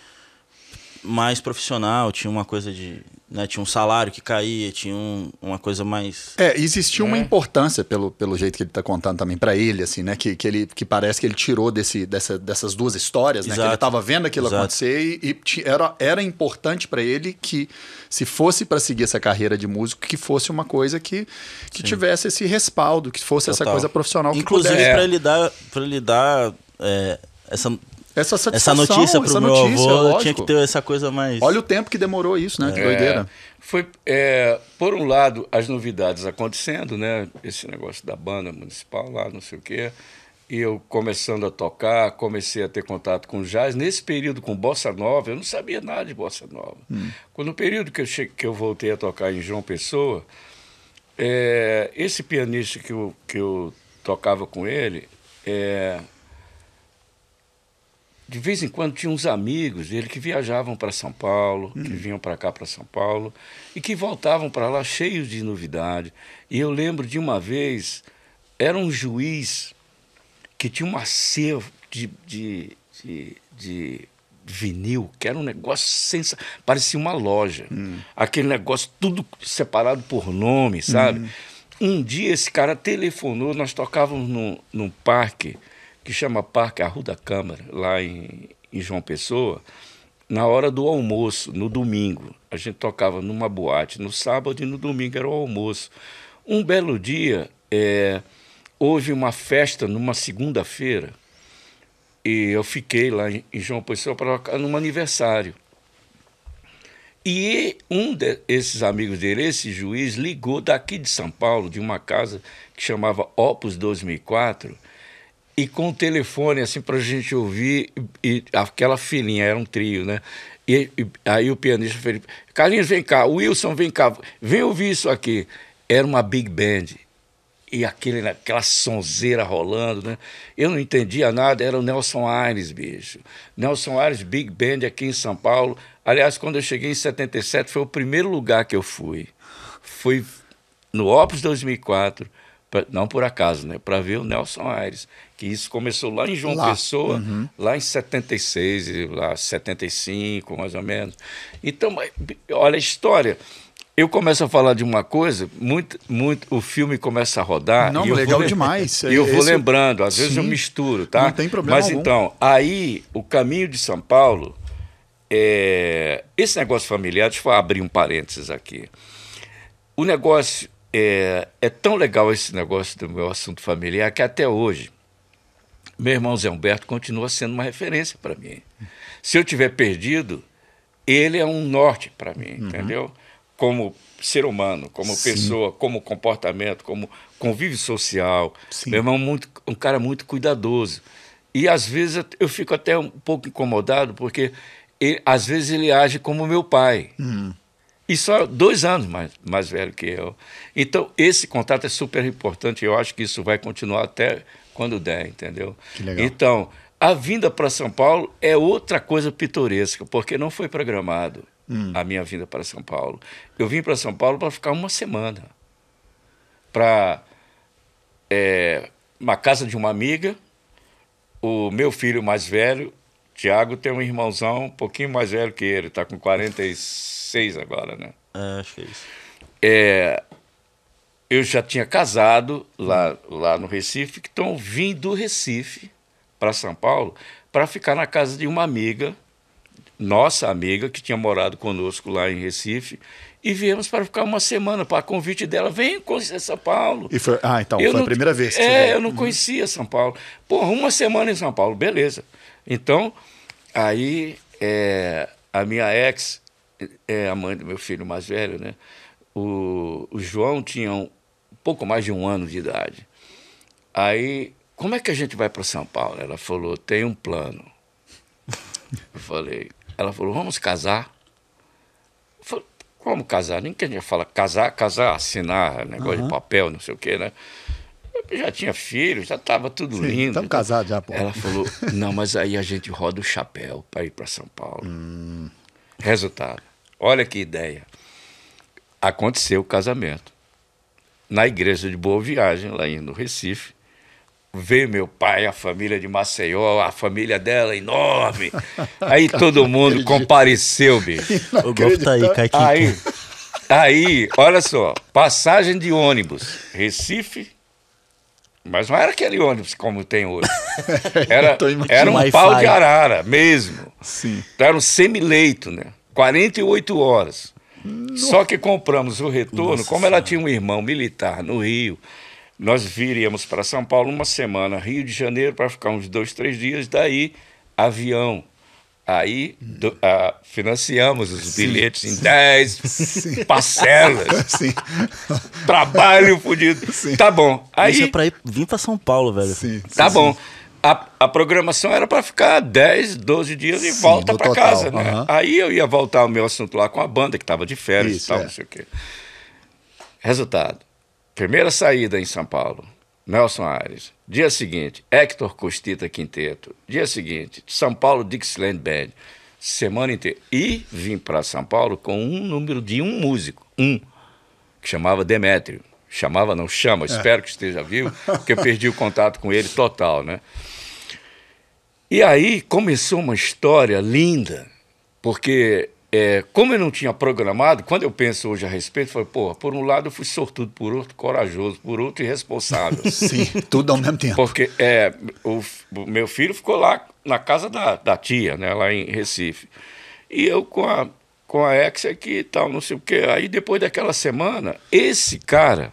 mais profissional, tinha uma coisa de. Né, tinha um salário que caía, tinha um, uma coisa mais. É, existia é. uma importância, pelo, pelo jeito que ele está contando também para ele, assim, né? Que, que, ele, que parece que ele tirou desse, dessa, dessas duas histórias, Exato. né? Que ele estava vendo aquilo Exato. acontecer e, e era, era importante para ele que, se fosse para seguir essa carreira de músico, que fosse uma coisa que, que tivesse esse respaldo, que fosse Total. essa coisa profissional que Inclusive, para ele dar. Pra ele dar é, essa essa, essa notícia para o meu notícia, avô lógico. tinha que ter essa coisa mais. Olha o tempo que demorou isso, né? Que é. doideira. Foi, é, por um lado, as novidades acontecendo, né? Esse negócio da banda municipal lá, não sei o quê. E eu começando a tocar, comecei a ter contato com jazz. Nesse período com bossa nova, eu não sabia nada de bossa nova. Hum. Quando o período que eu, cheguei, que eu voltei a tocar em João Pessoa, é, esse pianista que eu, que eu tocava com ele, é, de vez em quando tinha uns amigos dele que viajavam para São Paulo, hum. que vinham para cá para São Paulo e que voltavam para lá cheios de novidade. E eu lembro de uma vez, era um juiz que tinha um acervo de, de, de, de vinil, que era um negócio sensacional, parecia uma loja. Hum. Aquele negócio tudo separado por nome, sabe? Hum. Um dia esse cara telefonou, nós tocávamos num, num parque que chama Parque Arruda da Câmara, lá em, em João Pessoa, na hora do almoço, no domingo. A gente tocava numa boate no sábado e no domingo era o almoço. Um belo dia, é, houve uma festa numa segunda-feira e eu fiquei lá em, em João Pessoa para num aniversário. E um desses de, amigos dele, esse juiz, ligou daqui de São Paulo, de uma casa que chamava Opus 2004, e com o telefone, assim, pra gente ouvir, e aquela filhinha, era um trio, né? E, e aí o pianista Felipe, Carlinhos, vem cá, Wilson, vem cá, vem ouvir isso aqui. Era uma big band. E aquele, aquela sonzeira rolando, né? Eu não entendia nada, era o Nelson Aires, bicho. Nelson Aires Big Band aqui em São Paulo. Aliás, quando eu cheguei em 77, foi o primeiro lugar que eu fui. Fui no Opus 2004 pra, não por acaso, né? Para ver o Nelson Aires, que isso começou lá em João lá. Pessoa, uhum. lá em 76, lá 75, mais ou menos. Então, olha a história. Eu começo a falar de uma coisa, muito, muito, o filme começa a rodar. Não, legal vou, demais. E eu vou Esse... lembrando, às vezes Sim, eu misturo, tá? Não tem problema. Mas algum. então, aí o caminho de São Paulo, é... esse negócio familiar, deixa eu abrir um parênteses aqui. O negócio é, é tão legal esse negócio do meu assunto familiar que até hoje meu irmão Zé Humberto continua sendo uma referência para mim. Se eu tiver perdido, ele é um norte para mim, uhum. entendeu? Como ser humano, como Sim. pessoa, como comportamento, como convívio social. Sim. Meu irmão é muito, um cara muito cuidadoso. E às vezes eu, fico até um pouco incomodado, porque ele, às vezes ele age como meu pai. Uhum e só dois anos mais, mais velho que eu. Então, esse contato é super importante. Eu acho que isso vai continuar até quando der, entendeu? Que legal. Então, a vinda para São Paulo é outra coisa pitoresca, porque não foi programado hum. a minha vinda para São Paulo. Eu vim para São Paulo para ficar uma semana. Para é, uma casa de uma amiga, o meu filho mais velho, Tiago, tem um irmãozão um pouquinho mais velho que ele, está com 46. 2006 agora, né? Ah, acho que é isso. É, eu já tinha casado lá, lá no Recife, então vim do Recife para São Paulo para ficar na casa de uma amiga, nossa amiga, que tinha morado conosco lá em Recife, e viemos para ficar uma semana, para convite dela, vem conhecer São Paulo. E foi, ah, então, eu foi não, a primeira vez que É, você eu não uhum. conhecia São Paulo. Porra, uma semana em São Paulo, beleza. Então, aí é, a minha ex é, é a mãe do meu filho mais velho, né? O, o João tinha um pouco mais de um ano de idade. Aí, como é que a gente vai para São Paulo? Ela falou, tem um plano. Eu falei, ela falou, vamos casar? Eu falei, como casar? Nem que a gente fala casar, casar, assinar, negócio uhum. de papel, não sei o quê, né? Eu já tinha filho, já estava tudo Sim, lindo. Estamos casados já, pô. Ela falou, não, mas aí a gente roda o chapéu para ir para São Paulo. Hum. Resultado. Olha que ideia. Aconteceu o casamento. Na igreja de Boa Viagem, lá no Recife, veio meu pai, a família de Maceió, a família dela enorme. Aí todo mundo compareceu, bicho. O golpe tá aí, Caquique. Aí, aí, olha só, passagem de ônibus, Recife mas não era aquele ônibus como tem hoje. Era, era um pau de arara mesmo. Sim. Então era um semileito, né? 48 horas. Nossa. Só que compramos o retorno, Nossa como ela tinha um irmão militar no Rio, nós viríamos para São Paulo uma semana, Rio de Janeiro, para ficar uns dois, três dias, daí avião Aí do, uh, financiamos os bilhetes em 10 parcelas. Sim. Trabalho fodido. Tá bom. Aí, Isso é pra ir, vir pra São Paulo, velho. Sim, tá sim, bom. A, a, programação era para ficar 10, 12 dias e volta para casa, né? Uhum. Aí eu ia voltar ao meu assunto lá com a banda, que tava de férias Isso, e tal, é. não sei o quê. Resultado. Primeira saída em São Paulo. Nelson Aires. Dia seguinte, Hector Costita Quinteto. Dia seguinte, São Paulo Dixieland Band. Semana inteira. E vim para São Paulo com um número de um músico, um, que chamava Demétrio. Chamava, não chama, é. espero que esteja vivo, porque eu perdi o contato com ele total, né? E aí começou uma história linda, porque é, como eu não tinha programado, quando eu penso hoje a respeito, foi, pô, por um lado eu fui sortudo, por outro corajoso, por outro irresponsável. Sim, tudo ao mesmo tempo. Porque é, o, o, meu filho ficou lá na casa da, da tia, né, lá em Recife. E eu com a, com a ex aqui e tal, não sei o quê. Aí depois daquela semana, esse cara,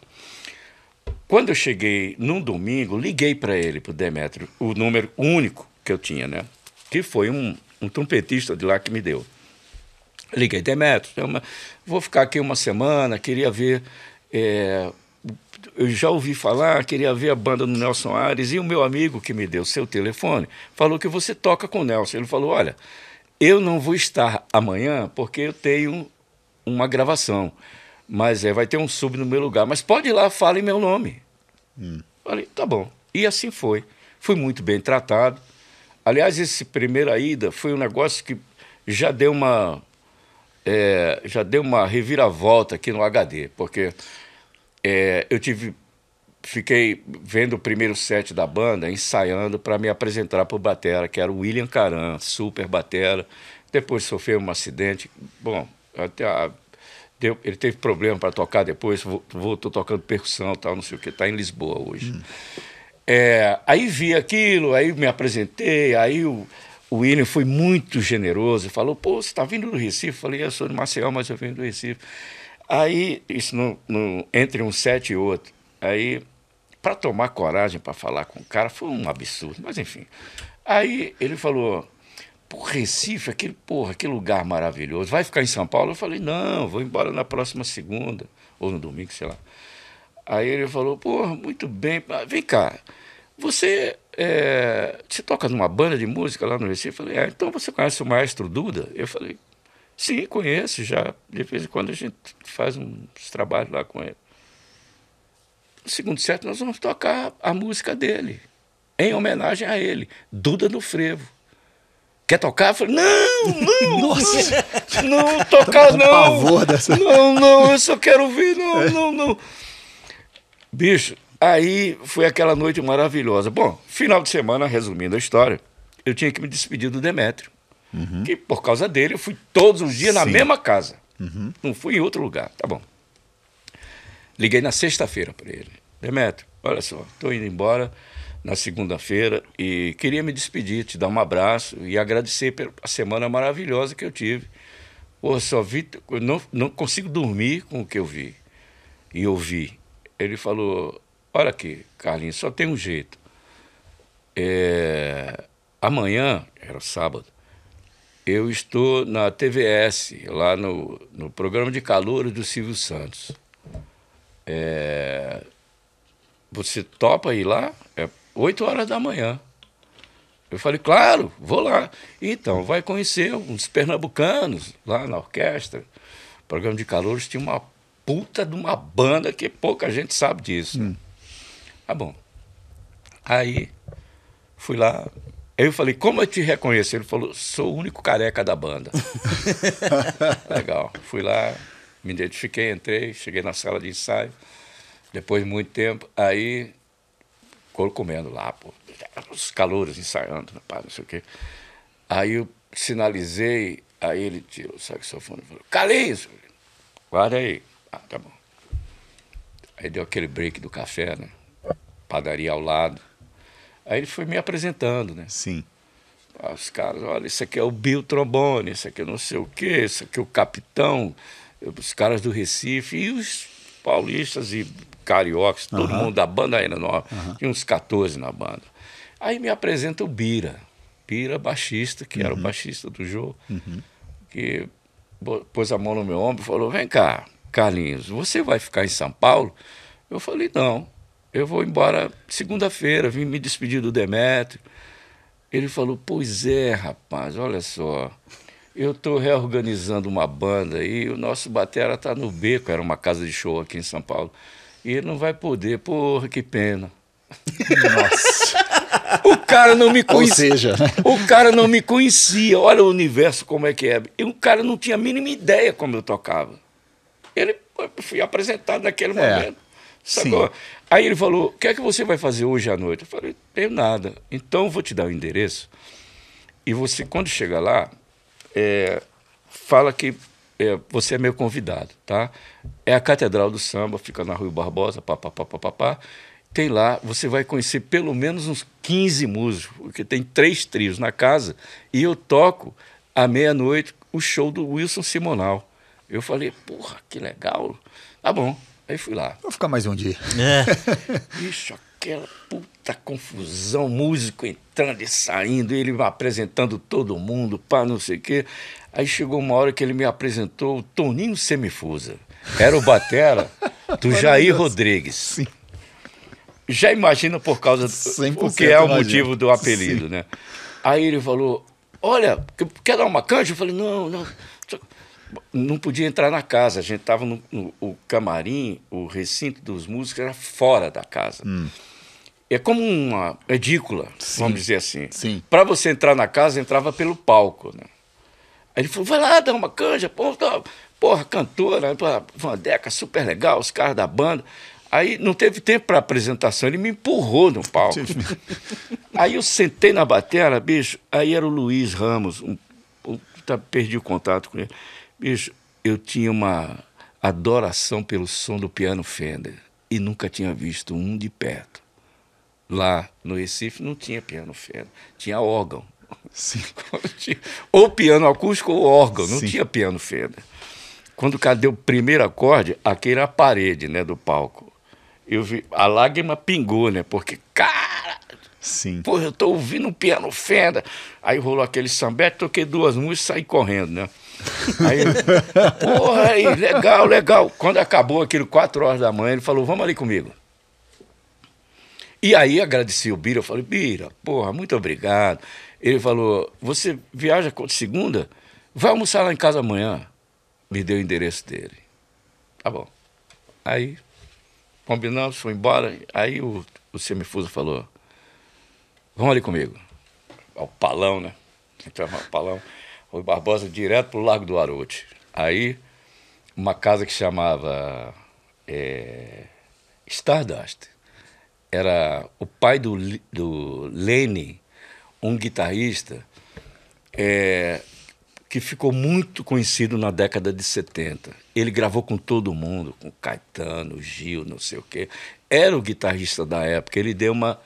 quando eu cheguei num domingo, liguei para ele, pro Demetrio, o número único que eu tinha, né? Que foi um, um trompetista de lá que me deu. Liguei, Demetrio, né, vou ficar aqui uma semana, queria ver. É, eu já ouvi falar, queria ver a banda do Nelson Ares, e o meu amigo que me deu seu telefone falou que você toca com o Nelson. Ele falou: Olha, eu não vou estar amanhã porque eu tenho uma gravação, mas é, vai ter um sub no meu lugar, mas pode ir lá, fala em meu nome. Hum. Falei: Tá bom. E assim foi. Fui muito bem tratado. Aliás, esse primeira ida foi um negócio que já deu uma é, já deu uma reviravolta aqui no HD, porque é, eu tive fiquei vendo o primeiro set da banda, ensaiando para me apresentar para o batera, que era o William Caran, super batera. Depois sofreu um acidente. Bom, até a, deu, ele teve problema para tocar depois, voltou tocando percussão, tal, não sei o que, está em Lisboa hoje. Hum. É, aí vi aquilo, aí me apresentei, aí o, o William foi muito generoso, falou, pô, você está vindo do Recife? Falei, eu sou de Maceió, mas eu venho do Recife. Aí, isso no, no, entre um set e outro. Aí, para tomar coragem para falar com o cara, foi um absurdo, mas enfim. Aí ele falou, pô, Recife, aquele, porra, aquele lugar maravilhoso, vai ficar em São Paulo? Eu falei, não, vou embora na próxima segunda, ou no domingo, sei lá. Aí ele falou, pô, muito bem, vem cá, você é, você toca numa banda de música lá no Recife? Eu falei, ah, então você conhece o maestro Duda? Eu falei, sim, conheço já. De vez em quando a gente faz uns trabalhos lá com ele. No segundo certo nós vamos tocar a música dele, em homenagem a ele, Duda no Frevo. Quer tocar? Eu falei, não, não, Nossa. não, não tocar não. Tá dessa... Não, não, eu só quero ouvir, não, é. não, não. Bicho, Aí foi aquela noite maravilhosa. Bom, final de semana, resumindo a história, eu tinha que me despedir do Demétrio. Uhum. Que por causa dele eu fui todos os dias Sim. na mesma casa. Uhum. Não fui em outro lugar. Tá bom. Liguei na sexta-feira para ele. Demétrio, olha só, estou indo embora na segunda-feira e queria me despedir, te dar um abraço e agradecer pela semana maravilhosa que eu tive. Pô, só vi, não, não consigo dormir com o que eu vi e ouvi. Ele falou: Olha aqui, Carlinhos, só tem um jeito. É, amanhã, era sábado, eu estou na TVS, lá no, no programa de calor do Silvio Santos. É, você topa ir lá? É 8 horas da manhã. Eu falei, claro, vou lá. Então, vai conhecer uns pernambucanos lá na orquestra. O programa de calouros tinha uma puta de uma banda que pouca gente sabe disso. Hum. Tá bom. Aí fui lá. Eu falei, como eu te reconheço? Ele falou, sou o único careca da banda. Legal. Fui lá, me identifiquei, entrei, cheguei na sala de ensaio. Depois de muito tempo, aí coro comendo lá, pô, os calouros ensaiando, não sei o quê. Aí eu sinalizei, aí ele tirou o saxofone e falou, Calixto, guarda aí. Ah, tá bom. Aí deu aquele break do café, né? padaria ao lado. Aí ele foi me apresentando, né? Sim. os caras, olha, isso aqui é o Bill Trombone, isso aqui é não sei o quê, isso aqui é o Capitão, eh, os caras do Recife e os paulistas e cariocas, todo mundo da banda ainda nova. Uhum. Tinha uns 14 na banda. Aí me apresenta o Bira. Bira, baixista, que era o uhum. baixista do jogo, uhum. que pôs a mão no meu ombro e falou: Vem cá, Carlinhos, você vai ficar em São Paulo? Eu falei: Não eu vou embora segunda-feira, vim me despedir do Demétrio. Ele falou: Pois é, rapaz, olha só. Eu estou reorganizando uma banda e o nosso batera está no beco, era uma casa de show aqui em São Paulo. E ele não vai poder, porra, que pena. Nossa. o cara não me conhecia. Ou seja, né? o cara não me conhecia. Olha o universo como é que é. E o cara não tinha a mínima ideia como eu tocava. Ele foi apresentado naquele é. momento. Sacou? Sim. Aí ele falou: O que é que você vai fazer hoje à noite? Eu falei: Tenho nada. Então vou te dar o endereço. E você, quando chegar lá, é, fala que é, você é meu convidado, tá? É a Catedral do Samba, fica na Rua Barbosa, papapá, papapá. Tem lá, você vai conhecer pelo menos uns 15 músicos, porque tem três trios na casa. E eu toco à meia-noite o show do Wilson Simonal. Eu falei: Porra, que legal. Tá bom. Aí fui lá. Vou ficar mais um dia. É. Ixi, aquela puta confusão, músico entrando e saindo, ele apresentando todo mundo, pá, não sei o quê. Aí chegou uma hora que ele me apresentou o Toninho Semifusa. Era o Batera do Jair Rodrigues. Sim. Já imagina por causa do o que é o motivo do apelido, Sim. né? Aí ele falou: Olha, quer dar uma canja? Eu falei: Não, não não podia entrar na casa. A gente estava no, no, o camarim, o recinto dos músicos era fora da casa. Hum. É como uma edícula, Sim. vamos dizer assim. Para você entrar na casa, entrava pelo palco. Né? Aí ele falou: vai lá, dá uma canja, pô, tá, porra, cantora, Vandeca, super legal, os caras da banda. Aí não teve tempo para apresentação, ele me empurrou no palco. aí eu sentei na batera, bicho, aí era o Luiz Ramos, um, um, tá, perdi o contato com ele. Bicho, eu tinha uma adoração pelo som do piano Fender e nunca tinha visto um de perto. Lá no Recife não tinha piano Fender, tinha órgão. Sim. ou piano acústico ou órgão, não Sim. tinha piano Fender. Quando deu o primeiro acorde, aquele era a parede né, do palco. Eu vi, a lágrima pingou, né? Porque, cara, Sim. Pô, eu tô ouvindo um piano fenda. Aí rolou aquele sambete, toquei duas músicas e saí correndo, né? Aí, porra, aí, legal, legal. Quando acabou aquilo, quatro horas da manhã, ele falou, vamos ali comigo. E aí agradeci o Bira, eu falei, Bira, porra, muito obrigado. Ele falou, você viaja segunda? Vai almoçar lá em casa amanhã. Me deu o endereço dele. Tá bom. Aí, combinamos, foi embora. Aí o, o semifuso falou, Vamos ali comigo. Ao palão, né? Entramos ao palão. Rui Barbosa direto pro Largo do Arute. Aí, uma casa que chamava é, Stardust. Era o pai do, do Lenny, um guitarrista é, que ficou muito conhecido na década de 70. Ele gravou com todo mundo, com Caetano, Gil, não sei o quê. Era o guitarrista da época. Ele deu uma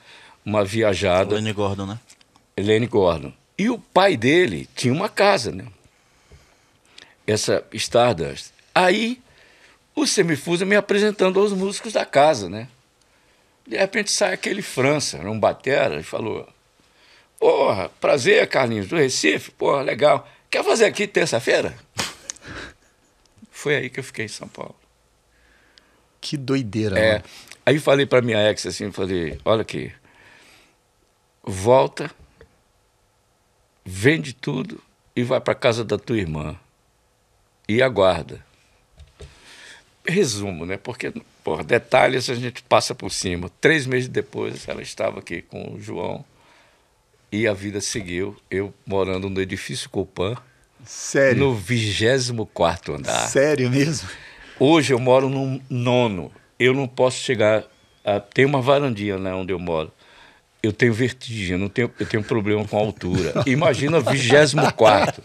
uma viajada. Lenny Gordon, né? Lenny Gordon. E o pai dele tinha uma casa, né? Essa Stardust. Aí o Semifusa me apresentando aos músicos da casa, né? De repente sai aquele França, um batera, e falou: Porra, prazer, Carlinhos, do Recife, porra, legal. Quer fazer aqui terça-feira? Foi aí que eu fiquei em São Paulo. Que doideira, é, mano. Aí falei pra minha ex assim, falei, olha aqui, volta, vende tudo e vai para casa da tua irmã e aguarda. Resumo, né? Porque, por detalhes a gente passa por cima. Três meses depois, ela estava aqui com o João e a vida seguiu. Eu morando no edifício Copan. Sério? No 24 andar. Sério mesmo? Hoje eu moro no nono. Eu não posso chegar. A... Tem uma varandinha né, onde eu moro eu tenho vertigem, eu tenho, eu tenho problema com a altura. Imagina 24.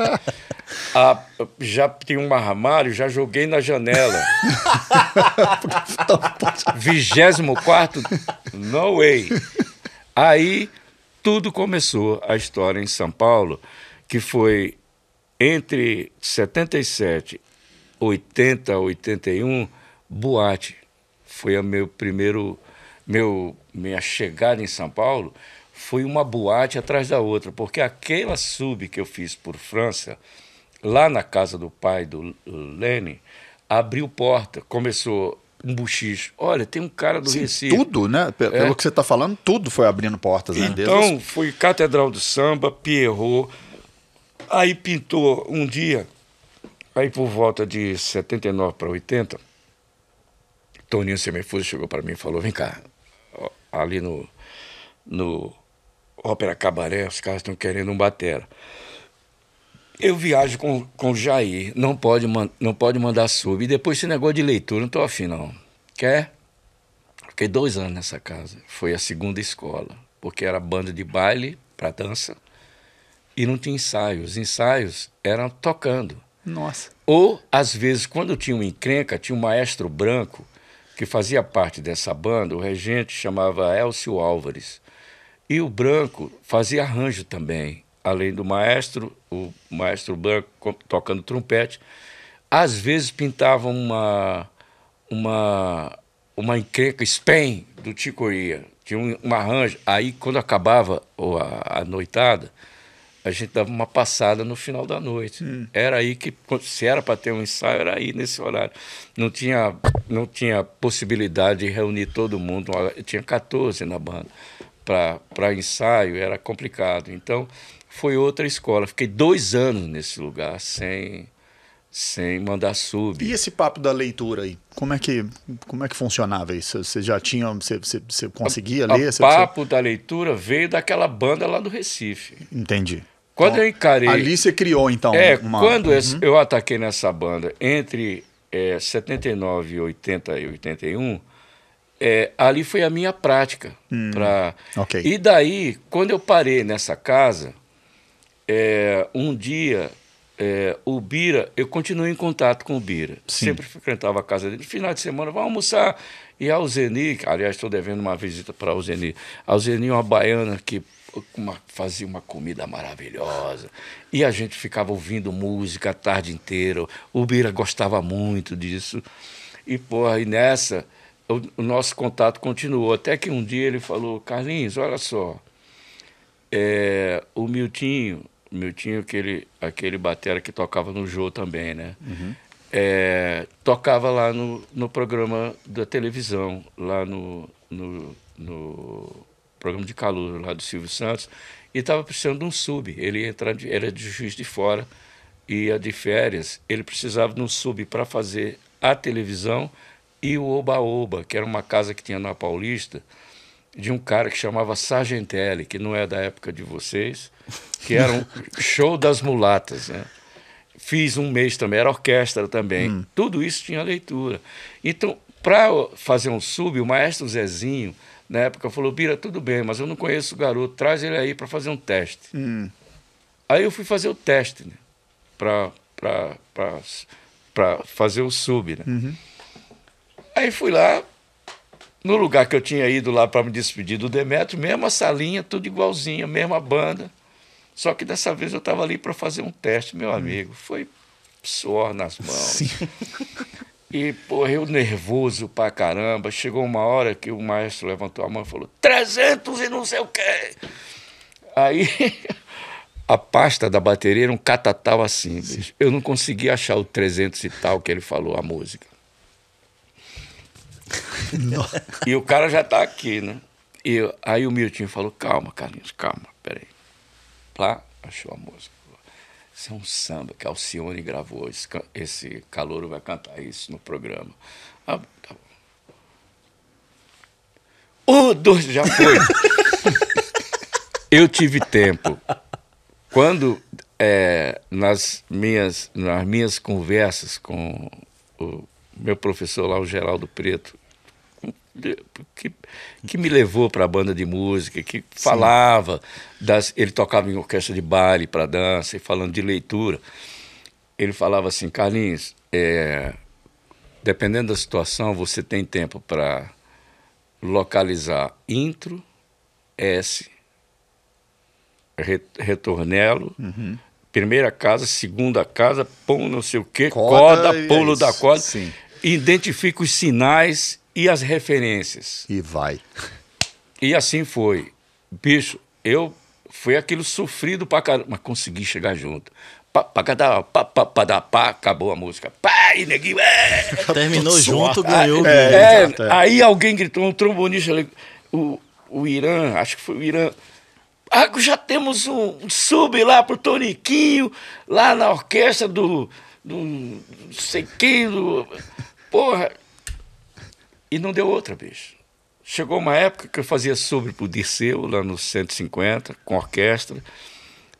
Ah, já tinha um armário, já joguei na janela. 24? No way. Aí tudo começou a história em São Paulo, que foi entre 77, 80, 81, boate. Foi o meu primeiro meu, minha chegada em São Paulo foi uma boate atrás da outra, porque aquela sub que eu fiz por França, lá na casa do pai do Lenin, abriu porta, começou um buchicho. Olha, tem um cara do Sim, Recife. Tudo, né? Pelo é. que você está falando, tudo foi abrindo portas. Né? Então, as... foi Catedral do Samba, Pierrot. Aí pintou um dia, aí por volta de 79 para 80, Toninho Semefuso chegou para mim e falou: vem cá, ali no, no Ópera Cabaré, os caras estão querendo um batera. Eu viajo com, com Jair, não pode, não pode mandar sub. E depois esse negócio de leitura, não tô afim, não. Quer? Fiquei dois anos nessa casa. Foi a segunda escola, porque era banda de baile para dança e não tinha ensaio. Os ensaios eram tocando. Nossa. Ou, às vezes, quando tinha uma encrenca, tinha um maestro branco que fazia parte dessa banda, o regente chamava Elcio Álvares. E o Branco fazia arranjo também, além do maestro, o maestro Branco tocando trompete. Às vezes pintava uma, uma, uma encrenca SPEM do Ticoria, tinha um, um arranjo. Aí, quando acabava a, a noitada, a gente dava uma passada no final da noite. Hum. Era aí que, se era para ter um ensaio, era aí nesse horário. Não tinha, não tinha possibilidade de reunir todo mundo. Eu tinha 14 na banda. Para ensaio era complicado. Então, foi outra escola. Fiquei dois anos nesse lugar, sem, sem mandar sub. E esse papo da leitura aí? Como é que, como é que funcionava isso? Você já tinha. Você, você, você conseguia a, ler? O papo você... da leitura veio daquela banda lá do Recife. Entendi. Quando então, eu encarei. Ali você criou, então. É, uma... quando uhum. eu ataquei nessa banda, entre é, 79, 80 e 81, é, ali foi a minha prática. Hum, pra... okay. E daí, quando eu parei nessa casa, é, um dia é, o Bira, eu continuei em contato com o Bira. Sim. Sempre frequentava a casa dele. Final de semana, vamos almoçar. E a Uzeni, aliás, estou devendo uma visita para a Uzeni. A Uzeni é uma baiana que uma, fazia uma comida maravilhosa. E a gente ficava ouvindo música a tarde inteira. O Bira gostava muito disso. E, porra, e nessa, o, o nosso contato continuou. Até que um dia ele falou: Carlinhos, olha só, é, o Miltinho, o Miltinho, aquele, aquele batera que tocava no Jô também, né? Uhum. É, tocava lá no, no programa da televisão, lá no, no, no programa de calor lá do Silvio Santos, e estava precisando de um sub. Ele ia entrar de, era de juiz de fora, ia de férias, ele precisava de um sub para fazer a televisão e o Oba-Oba, que era uma casa que tinha na Paulista, de um cara que chamava Sargentelli, que não é da época de vocês, que era um show das mulatas, né? Fiz um mês também, era orquestra também. Hum. Tudo isso tinha leitura. Então, para fazer um sub, o maestro Zezinho na época falou: Bira, tudo bem, mas eu não conheço o garoto, traz ele aí para fazer um teste. Hum. Aí eu fui fazer o teste, né? Para fazer o sub, né? Uhum. Aí fui lá, no lugar que eu tinha ido lá para me despedir do Demetrio, mesma salinha, tudo igualzinho mesma banda. Só que dessa vez eu estava ali para fazer um teste, meu hum. amigo. Foi suor nas mãos. Sim. E, porra, eu nervoso pra caramba. Chegou uma hora que o maestro levantou a mão e falou: 300 e não sei o quê. Aí a pasta da bateria era um catatal assim. Eu não conseguia achar o 300 e tal que ele falou, a música. e o cara já tá aqui, né? E aí o Milton falou: calma, Carlinhos, calma, peraí. Lá, achou a música. Isso é um samba que Alcione gravou. Esse, esse calouro vai cantar isso no programa. Ah, tá dois, já foi. Eu tive tempo. Quando é, nas, minhas, nas minhas conversas com o meu professor lá, o Geraldo Preto, que, que me levou para a banda de música, que Sim. falava das, ele tocava em orquestra de baile para dança e falando de leitura. Ele falava assim, Carlinhos, é, dependendo da situação, você tem tempo para localizar intro, S, re, retornelo, uhum. primeira casa, segunda casa, pão não sei o quê, corda, corda é pulo é da corda. Sim. Identifica os sinais e as referências. E vai. E assim foi. Bicho, eu foi aquilo sofrido pra caramba, mas consegui chegar junto. Pacadá, pá, pá, acabou a música. Pá, e neguinho. É, Terminou junto, ganhou. É, é, é, é, aí alguém gritou, um trombonista, o, o Irã, acho que foi o Irã. Ah, já temos um, um sub lá pro Toniquinho, lá na orquestra do. do não sei quem, do. Porra, e não deu outra, bicho. Chegou uma época que eu fazia sobre o Dirceu, lá no 150, com orquestra.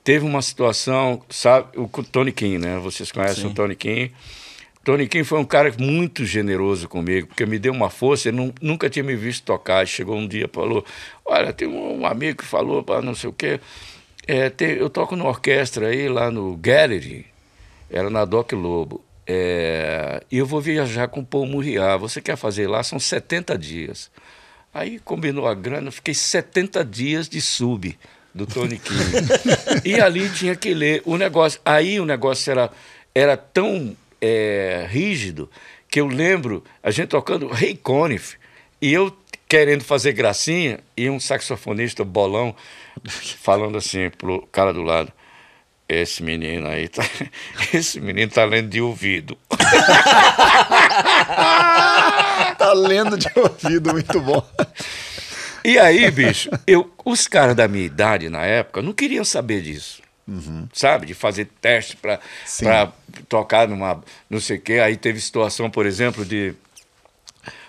Teve uma situação, sabe, o Tony Kim, né? Vocês conhecem Sim. o Tony Kim. Tony Kim foi um cara muito generoso comigo, porque me deu uma força, ele não, nunca tinha me visto tocar. Chegou um dia e falou: Olha, tem um, amigo que falou para não sei o quê. É, tem, eu toco numa orquestra aí lá no Gallery, era na Doc Lobo é, eu vou viajar com o Paul Murriá, você quer fazer lá? São 70 dias. Aí combinou a grana, fiquei 70 dias de sub do Tony King. e ali tinha que ler o negócio. Aí o negócio era, era tão é, rígido que eu lembro a gente tocando Rei hey Conif e eu querendo fazer gracinha e um saxofonista bolão falando assim pro cara do lado: esse menino aí tá. Esse menino tá lendo de ouvido. tá lendo de ouvido, muito bom. E aí, bicho, eu, os caras da minha idade na época não queriam saber disso. Uhum. Sabe? De fazer teste para tocar numa. não sei o quê. Aí teve situação, por exemplo, de.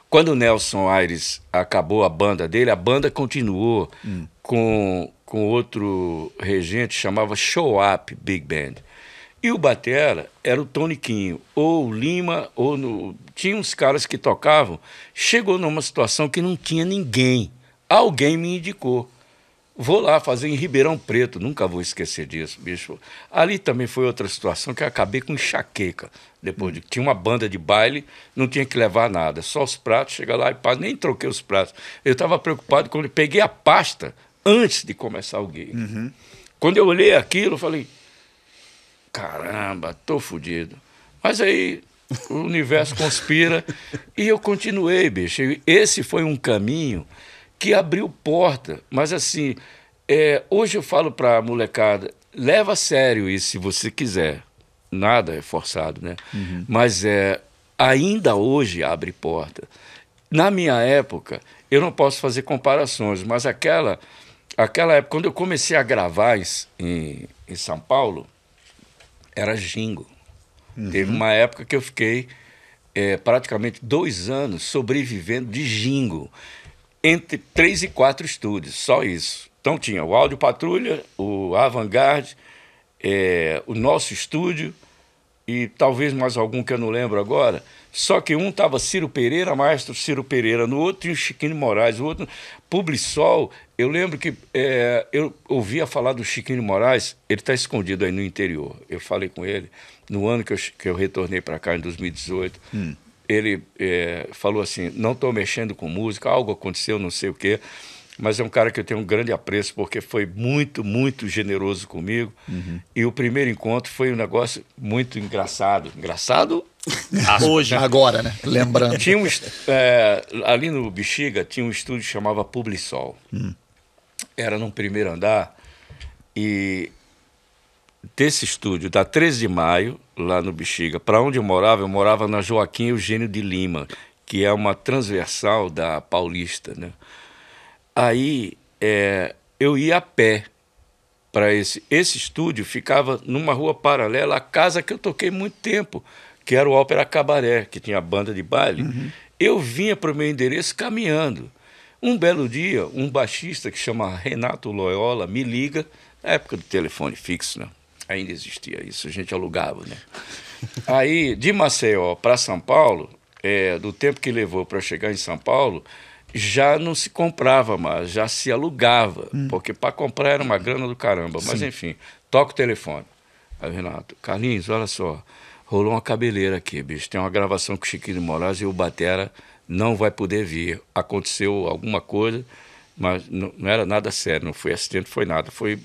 Quando o Nelson Aires acabou a banda dele, a banda continuou hum. com com outro regente, chamava Show Up Big Band. E o batera era o Toniquinho, ou Lima, ou no... tinha uns caras que tocavam. Chegou numa situação que não tinha ninguém. Alguém me indicou. Vou lá fazer em Ribeirão Preto, nunca vou esquecer disso, bicho. Ali também foi outra situação que eu acabei com enxaqueca. Depois de tinha uma banda de baile, não tinha que levar nada, só os pratos, chega lá e pá, nem troquei os pratos. Eu estava preocupado quando eu peguei a pasta antes de começar o game. Uhum. Quando eu olhei aquilo, eu falei: caramba, tô fodido. Mas aí o universo conspira e eu continuei, bicho. Esse foi um caminho que abriu porta, mas assim, é, hoje eu falo para a molecada: leva a sério isso se você quiser. Nada é forçado, né? Uhum. Mas é, ainda hoje abre porta. Na minha época, eu não posso fazer comparações, mas aquela aquela época, quando eu comecei a gravar em, em, São Paulo, era jingo. Uhum. Teve uma época que eu fiquei é, praticamente dois anos sobrevivendo de jingo, entre três e quatro estúdios, só isso. Então tinha o Áudio Patrulha, o Avantgarde, é, o nosso estúdio e talvez mais algum que eu não lembro agora. Só que um estava Ciro Pereira, maestro Ciro Pereira no outro, e o Chiquinho Moraes, o outro. Publisol, eu lembro que é, eu ouvia falar do Chiquinho Moraes, ele está escondido aí no interior. Eu falei com ele no ano que eu, que eu retornei para cá, em 2018. Hum. Ele é, falou assim: não estou mexendo com música, algo aconteceu, não sei o quê mas é um cara que eu tenho um grande apreço porque foi muito, muito generoso comigo. Uhum. E o primeiro encontro foi um negócio muito engraçado. Engraçado hoje. Agora, né? Lembrando. Tinha um, é, ali no Bexiga tinha um estúdio que chamava Publisol. Hum. Era num primeiro andar e desse estúdio, da 13 de maio, lá no Bexiga, para onde eu morava, eu morava na Joaquim Eugênio de Lima, que é uma transversal da Paulista, né? Aí é, eu ia a pé para esse. Esse estúdio ficava numa rua paralela à casa que eu toquei muito tempo, que era o Ópera Cabaré, que tinha banda de baile. Uhum. Eu vinha para o meu endereço caminhando. Um belo dia, um baixista que chama Renato Loyola me liga, na época do telefone fixo, né? ainda existia isso, a gente alugava. Né? Aí, de Maceió para São Paulo, é, do tempo que levou para chegar em São Paulo, já não se comprava mais, já se alugava, hum. porque para comprar era uma grana do caramba. Mas enfim, toca o telefone. Aí o Renato, Carlinhos, olha só, rolou uma cabeleira aqui, bicho. Tem uma gravação com o Chiquinho Moraes e o Batera não vai poder vir. Aconteceu alguma coisa, mas não, não era nada sério, não foi acidente, foi nada. Foi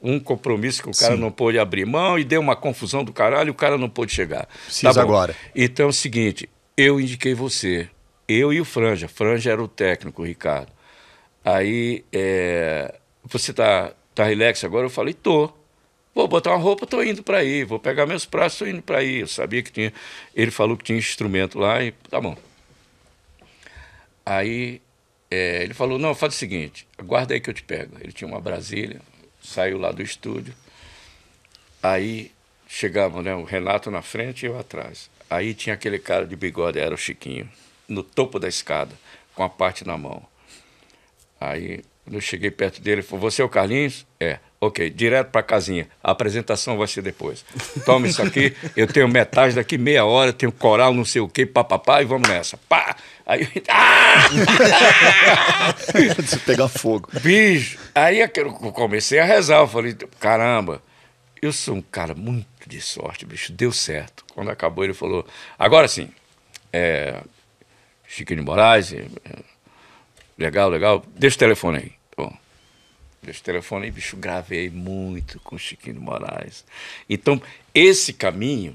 um compromisso que o cara Sim. não pôde abrir mão e deu uma confusão do caralho, o cara não pôde chegar. Precisa tá agora. Então é o seguinte, eu indiquei você eu e o Franja. Franja era o técnico, o Ricardo. Aí, é, você tá, tá relax agora? Eu falei, tô. Vou botar uma roupa, tô indo para aí. Vou pegar meus pratos, tô indo para aí. Eu sabia que tinha. Ele falou que tinha instrumento lá e tá bom. Aí é, ele falou: não, faz o seguinte, aguarda aí que eu te pego. Ele tinha uma Brasília, saiu lá do estúdio. Aí chegava né, o Renato na frente e eu atrás. Aí tinha aquele cara de bigode, era o Chiquinho no topo da escada, com a parte na mão. Aí eu cheguei perto dele e falei: Você é o Carlinhos? É. Ok, direto para a casinha. A apresentação vai ser depois. Toma isso aqui, eu tenho metade daqui, meia hora, tenho coral, não sei o quê, papapá, e vamos nessa. Pá! Aí. Ah! pegar fogo. Bicho! Aí é eu comecei a rezar. Eu falei: caramba, eu sou um cara muito de sorte, bicho. Deu certo. Quando acabou, ele falou: agora sim, é, Chiquinho de Moraes. É, é, legal, legal. Deixa o telefone aí. Tá bom, deixa o telefone aí, bicho. Gravei muito com Chiquinho de Moraes. Então, esse caminho,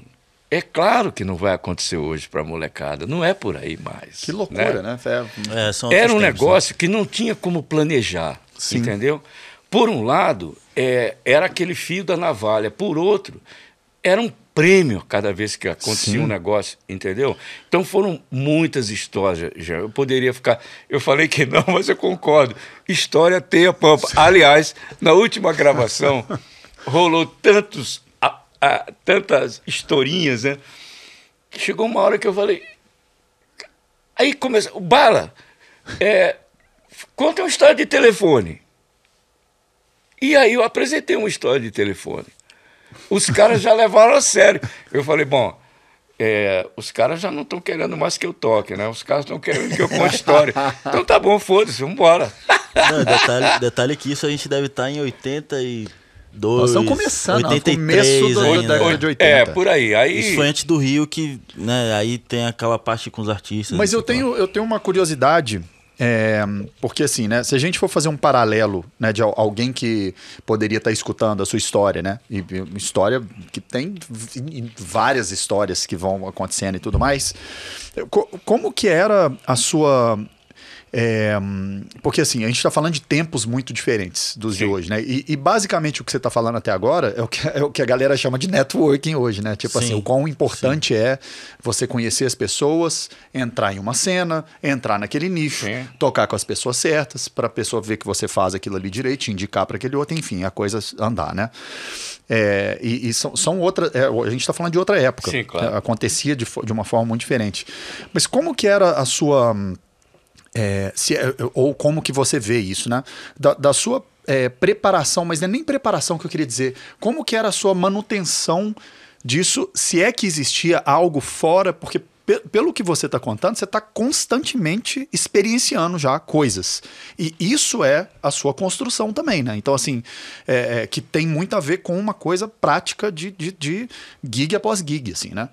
é claro que não vai acontecer hoje para a molecada. Não é por aí mais. Que loucura, né? né? É, é Era um tempos, né? negócio né? que não tinha como planejar. Sim. Entendeu? Por um lado, é, era aquele fio da navalha. Por outro, era um prêmio cada vez que acontecia Sim. um negócio, entendeu? Então foram muitas histórias. Já. Eu poderia ficar. Eu falei que não, mas eu concordo. História tem a pampa. Sim. Aliás, na última gravação, rolou tantos, a, a, tantas historinhas, né? Que chegou uma hora que eu falei. Aí começa. O Bala, é, conta uma história de telefone. E aí eu apresentei uma história de telefone. Os caras já levaram a sério. Eu falei, bom, é, os caras já não estão querendo mais que eu toque, né? Os caras estão querendo que eu conte história. Então tá bom, foda-se, vambora. Não, detalhe, detalhe que isso a gente deve estar tá em 82. e... Dois, Nós estamos começando, 83, começo do, ainda. da década de 80. É, por aí. aí. Isso foi antes do Rio, que né, aí tem aquela parte com os artistas. Mas eu tenho, eu tenho uma curiosidade é, porque assim, né? Se a gente for fazer um paralelo, né, de alguém que poderia estar tá escutando a sua história, né? E história que tem várias histórias que vão acontecendo e tudo mais. Como que era a sua é, porque assim, a gente está falando de tempos muito diferentes dos Sim. de hoje, né? E, e, basicamente o que você está falando até agora é o, que, é o que a galera chama de networking hoje, né? Tipo assim, Sim. assim, o quão importante Sim. é você conhecer as pessoas, entrar em uma cena, entrar naquele nicho, tocar com as pessoas certas, para a pessoa ver que você faz aquilo ali direito, indicar para aquele outro, enfim, a coisa andar, né? É, e, e são, são outras. É, a gente está falando de outra época. Sim, claro. Acontecia de, de uma forma muito diferente. Mas como que era a sua hum, é, se, é, ou como que você vê isso, né? Da, da sua é, preparação, mas não é nem preparação que eu queria dizer. Como que era a sua manutenção disso, se é que existia algo fora, porque pelo que você está contando, você está constantemente experienciando já coisas. E isso é a sua construção também, né? Então, assim, é, é, que tem muito a ver com uma coisa prática de, de, de gig após gig, assim, né?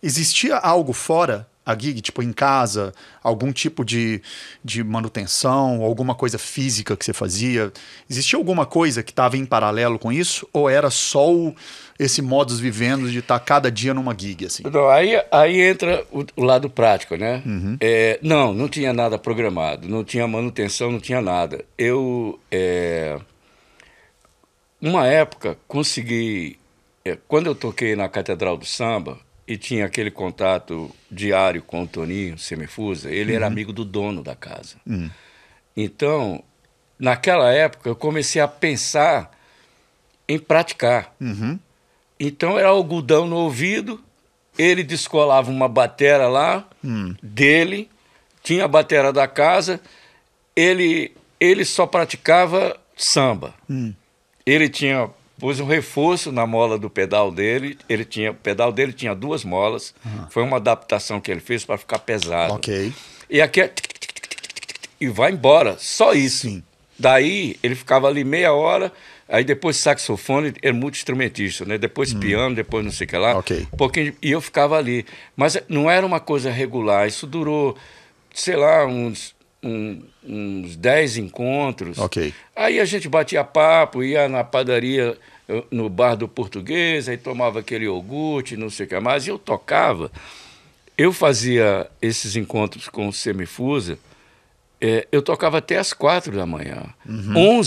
Existia algo fora a gig, tipo em casa, algum tipo de, de manutenção, alguma coisa física que você fazia? Existia alguma coisa que estava em paralelo com isso? Ou era só o, esse modus vivendo de estar tá cada dia numa gig? Assim? Não, aí, aí entra o, o lado prático, né? Uhum. É, não, não tinha nada programado, não tinha manutenção, não tinha nada. Eu, é, uma época, consegui. É, quando eu toquei na Catedral do Samba, e tinha aquele contato diário com o Toninho Semifusa, ele uhum. era amigo do dono da casa. Uhum. Então, naquela época, eu comecei a pensar em praticar. Uhum. Então, era algodão no ouvido, ele descolava uma batera lá, hum. dele, tinha a batera da casa, ele, ele só praticava samba. Hum. Ele tinha pus um reforço na mola do pedal dele. Ele tinha, o pedal dele tinha duas molas. Uhum. Foi uma adaptação que ele fez para ficar pesado. Ok. E aqui é... e vai embora. Só isso. Sim. Daí ele ficava ali meia hora. Aí depois saxofone, era muito instrumentista, né? Depois hum. piano, depois não sei o que lá. Ok. pouquinho, e eu ficava ali. Mas não era uma coisa regular. Isso durou, sei lá, uns um, uns dez encontros. Ok. Aí a gente batia papo, ia na padaria, no bar do português, aí tomava aquele iogurte, não sei o que mais, e eu tocava. Eu fazia esses encontros com o Semifusa, é, eu tocava até as quatro da manhã. Uhum.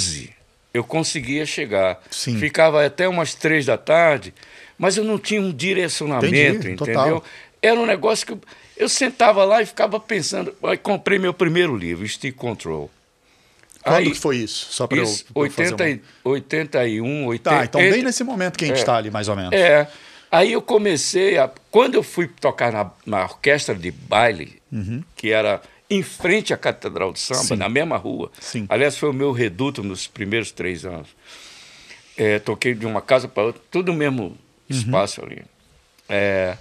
eu conseguia chegar. Sim. Ficava até umas três da tarde, mas eu não tinha um direcionamento, Entendi, entendeu? Total. Era um negócio que. Eu, eu sentava lá e ficava pensando. Aí comprei meu primeiro livro, Stick Control. Quando aí, que foi isso? Só para eu. Pra 80, fazer uma... 81, Tá, então bem nesse momento que a gente está é, tá ali, mais ou menos. É. Aí eu comecei a. Quando eu fui tocar na, na orquestra de baile, uhum. que era em frente à Catedral de Samba, Sim. na mesma rua. Sim. Aliás, foi o meu reduto nos primeiros três anos. É, toquei de uma casa para outra, tudo no mesmo uhum. espaço ali. É,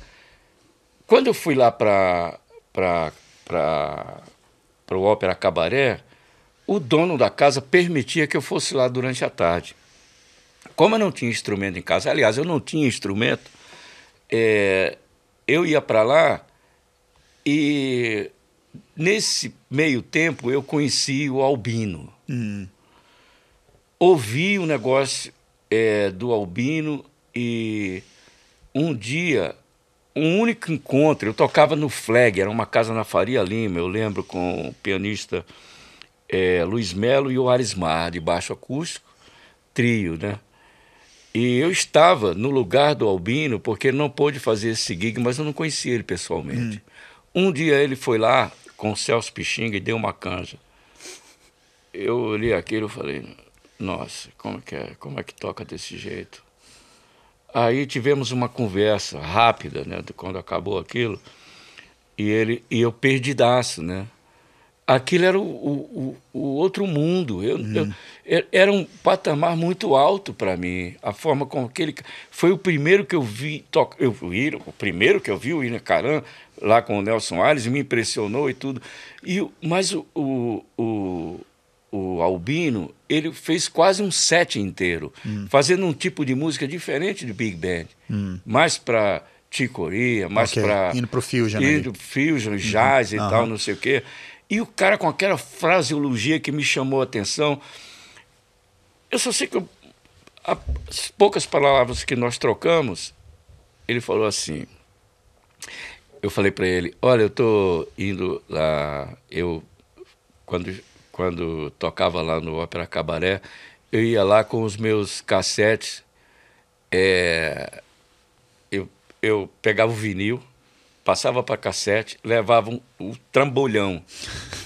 quando eu fui lá para o Ópera Cabaré, o dono da casa permitia que eu fosse lá durante a tarde. Como eu não tinha instrumento em casa, aliás, eu não tinha instrumento, é, eu ia para lá e nesse meio tempo eu conheci o Albino. Hum. Ouvi o um negócio é, do Albino e um dia um único encontro. Eu tocava no Flag, era uma casa na Faria Lima, eu lembro, com o pianista é, Luiz Melo e o Arismar, de baixo acústico, trio, né? E eu estava no lugar do Albino, porque ele não pôde fazer esse gig, mas eu não conhecia ele pessoalmente. Hum. Um dia ele foi lá com o Celso Pixinga e deu uma canja. Eu olhei aquilo e falei, nossa, como é, é? como é que toca desse jeito? Aí tivemos uma conversa rápida, né, quando acabou aquilo, e ele e eu perdidaço, né? Aquilo era o, o, o outro mundo. Eu, eu, uhum. é, era um patamar muito alto para mim. A forma como aquele foi o primeiro que eu vi tocar, eu vi o primeiro que eu vi o William Caran lá com o Nelson Alves me impressionou e tudo. E mas o, o, o o Albino, ele fez quase um set inteiro, hum. fazendo um tipo de música diferente de Big Band, hum. mais para ticoria, mais okay. para indo pro fusion, indo pro fusion, uhum. jazz uhum. e uhum. tal, não sei o quê. E o cara com aquela fraseologia que me chamou a atenção, eu só sei que eu, as poucas palavras que nós trocamos, ele falou assim. Eu falei para ele, olha, eu tô indo lá, eu quando quando tocava lá no Ópera Cabaré, eu ia lá com os meus cassetes, é, eu, eu pegava o vinil, passava para cassete, levava um, o trambolhão.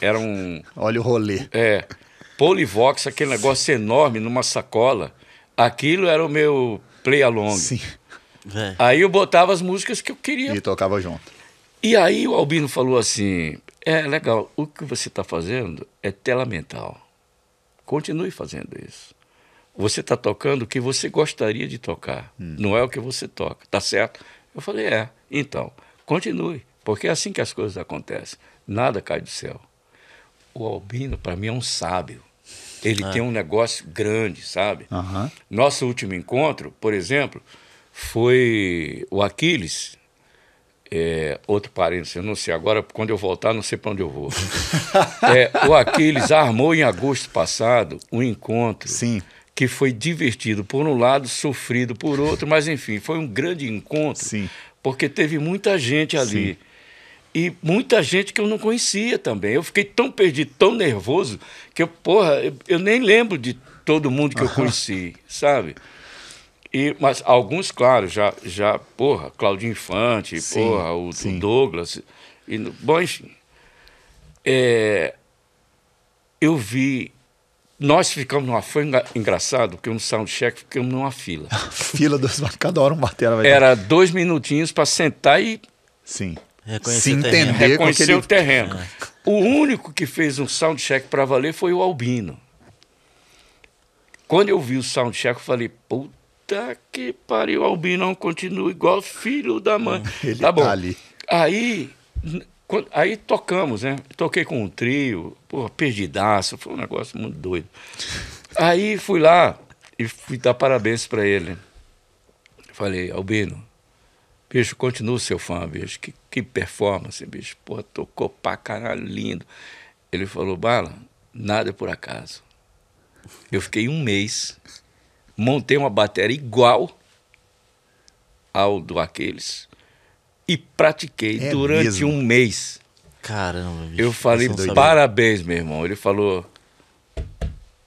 Era um. Olha o rolê. É. Polivox, aquele negócio enorme numa sacola. Aquilo era o meu play along. Sim. Aí eu botava as músicas que eu queria. E tocava junto. E aí o Albino falou assim: é legal. O que você está fazendo é tela mental. Continue fazendo isso. Você está tocando o que você gostaria de tocar, hum. não é o que você toca, tá certo? Eu falei, é. Então, continue, porque é assim que as coisas acontecem. Nada cai do céu. O Albino, para mim, é um sábio. Ele é. tem um negócio grande, sabe? Uhum. Nosso último encontro, por exemplo, foi o Aquiles, é, outro parênteses, eu não sei agora, quando eu voltar, não sei para onde eu vou. é, o Aquiles armou em agosto passado um encontro Sim. que foi divertido por um lado, sofrido por outro, mas enfim, foi um grande encontro, Sim. porque teve muita gente ali. Sim. E muita gente que eu não conhecia também. Eu fiquei tão perdido, tão nervoso, que eu, porra, eu, eu nem lembro de todo mundo que eu conheci, sabe? E, mas alguns, claro, já, já porra, Claudinho Infante, sim, porra, o, Douglas. E, bom, enfim. É, eu vi. Nós ficamos numa. Foi engraçado, porque no soundcheck ficamos numa fila. fila dos. Cada hora um batera vai Era ter. dois minutinhos para sentar e. Sim. Reconhecer Se entender o terreno. Reconhecer aquele... o terreno. Ah. O único que fez um soundcheck para valer foi o Albino. Quando eu vi o soundcheck, eu falei, puta Puta que pariu, Albinão continua igual filho da mãe. Ele tá bom. Tá ali. Aí, aí tocamos, né? Toquei com um trio, porra, perdidaço, foi um negócio muito doido. Aí fui lá e fui dar parabéns para ele. Falei, Albino, bicho, continua seu fã, bicho. Que, que performance, bicho. Porra, tocou pra caralho, lindo. Ele falou, Bala, nada é por acaso. Eu fiquei um mês montei uma bateria igual ao do Aquiles e pratiquei é durante mesmo? um mês. Caramba, bicho, Eu falei, parabéns, meu irmão. Ele falou,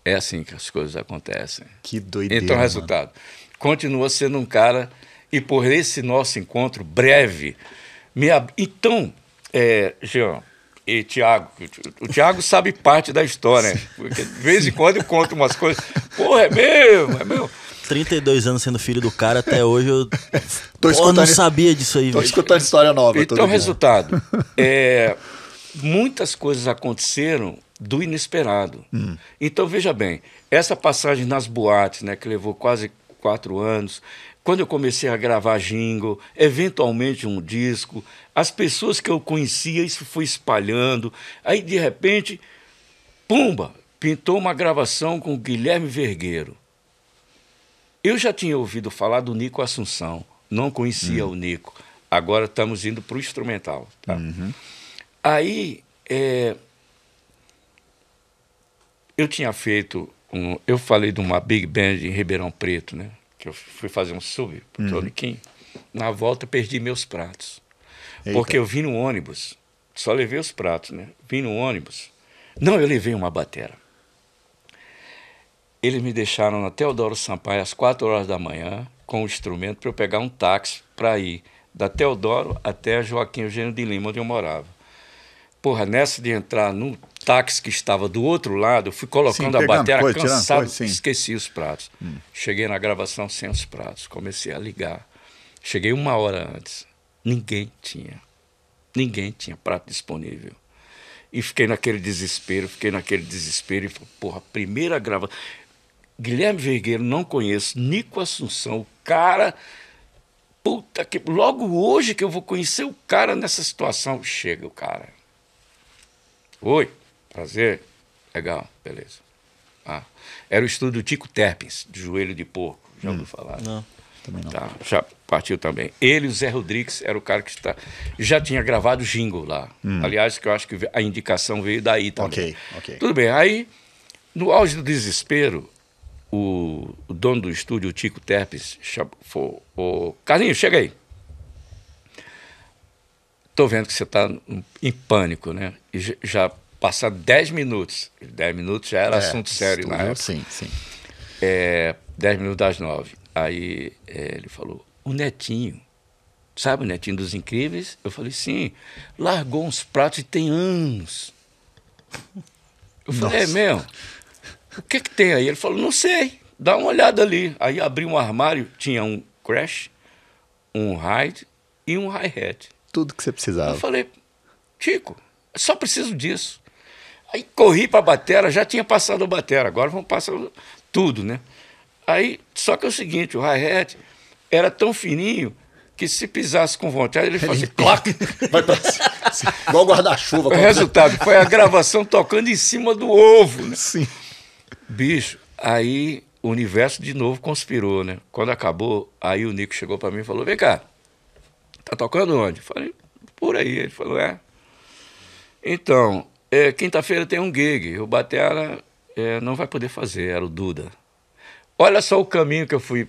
é assim que as coisas acontecem. Que então, doideira. Então, resultado, mano. continua sendo um cara e por esse nosso encontro breve, me ab... então, é, Jean, e Tiago. O Tiago sabe parte da história, né? Porque de vez em quando conta umas coisas. Porra, é mesmo, é meu. 32 anos sendo filho do cara, até hoje eu tô não sabia disso aí. Tô velho. escutando história nova. Então, resultado. É, muitas coisas aconteceram do inesperado. Hum. Então, veja bem, essa passagem nas boates, né, que levou quase quatro anos, quando eu comecei a gravar jingle, eventualmente um disco, as pessoas que eu conhecia, isso foi espalhando. Aí, de repente, pumba, pintou uma gravação com Guilherme Vergueiro. Eu já tinha ouvido falar do Nico Assunção, não conhecia uhum. o Nico. Agora estamos indo para o instrumental. Tá? Uhum. Aí é... eu tinha feito, um... eu falei de uma big band em Ribeirão Preto, né? que eu fui fazer um sub pro uhum. na volta perdi meus pratos. Eita. Porque eu vim no ônibus, só levei os pratos, né? Vim no ônibus. Não, eu levei uma batera. Eles me deixaram na Teodoro Sampaio às 4 horas da manhã com o instrumento para eu pegar um táxi para ir da Teodoro até Joaquim Eugênio de Lima, onde eu morava. Porra, nessa de entrar no táxi que estava do outro lado, fui colocando sim, a bateria coisa, cansado, coisa, esqueci os pratos. Hum. Cheguei na gravação sem os pratos, comecei a ligar. Cheguei uma hora antes, ninguém tinha, ninguém tinha prato disponível. E fiquei naquele desespero, fiquei naquele desespero e falei, porra, primeira gravação. Guilherme Vergueiro, não conheço, Nico Assunção, o cara. Puta que. Logo hoje que eu vou conhecer o cara nessa situação. Chega o cara. Oi. Prazer? Legal, beleza. Ah, era o estudo do Tico Terpins, de joelho de porco. Já ouviu hum, falar? Não, também não. Tá, já partiu também. Ele, o Zé Rodrigues, era o cara que está, já tinha gravado o jingle lá. Hum. Aliás, que eu acho que a indicação veio daí também. Ok, ok. Tudo bem. Aí, no auge do desespero, o, o dono do estúdio, o Tico Terpes, falou: oh, Carlinhos, chega aí. Tô vendo que você está em pânico, né? E já passar 10 minutos. 10 minutos já era é, assunto sério lá. Né? Sim, sim. É, 10 minutos das 9. Aí é, ele falou: o netinho. Sabe o netinho dos incríveis? Eu falei: sim. Largou uns pratos e tem anos. Eu falei: é mesmo? O que, que tem aí? Ele falou: não sei. Dá uma olhada ali. Aí abri um armário, tinha um crash, um ride e um hi-hat. Tudo que você precisava. Eu falei: Chico, só preciso disso. Aí corri para a batera, já tinha passado a batera, agora vamos passar tudo, né? Aí, só que é o seguinte, o hi-hat era tão fininho que se pisasse com vontade, ele fazia clac Vai pra cima. Igual guarda-chuva. O resultado foi a gravação tocando em cima do ovo. Né? Sim. Bicho, aí o universo de novo conspirou, né? Quando acabou, aí o Nico chegou para mim e falou: Vem cá, tá tocando onde? Eu falei: Por aí. Ele falou: É. Então, é, Quinta-feira tem um gig, o Batera é, não vai poder fazer, era o Duda. Olha só o caminho que eu fui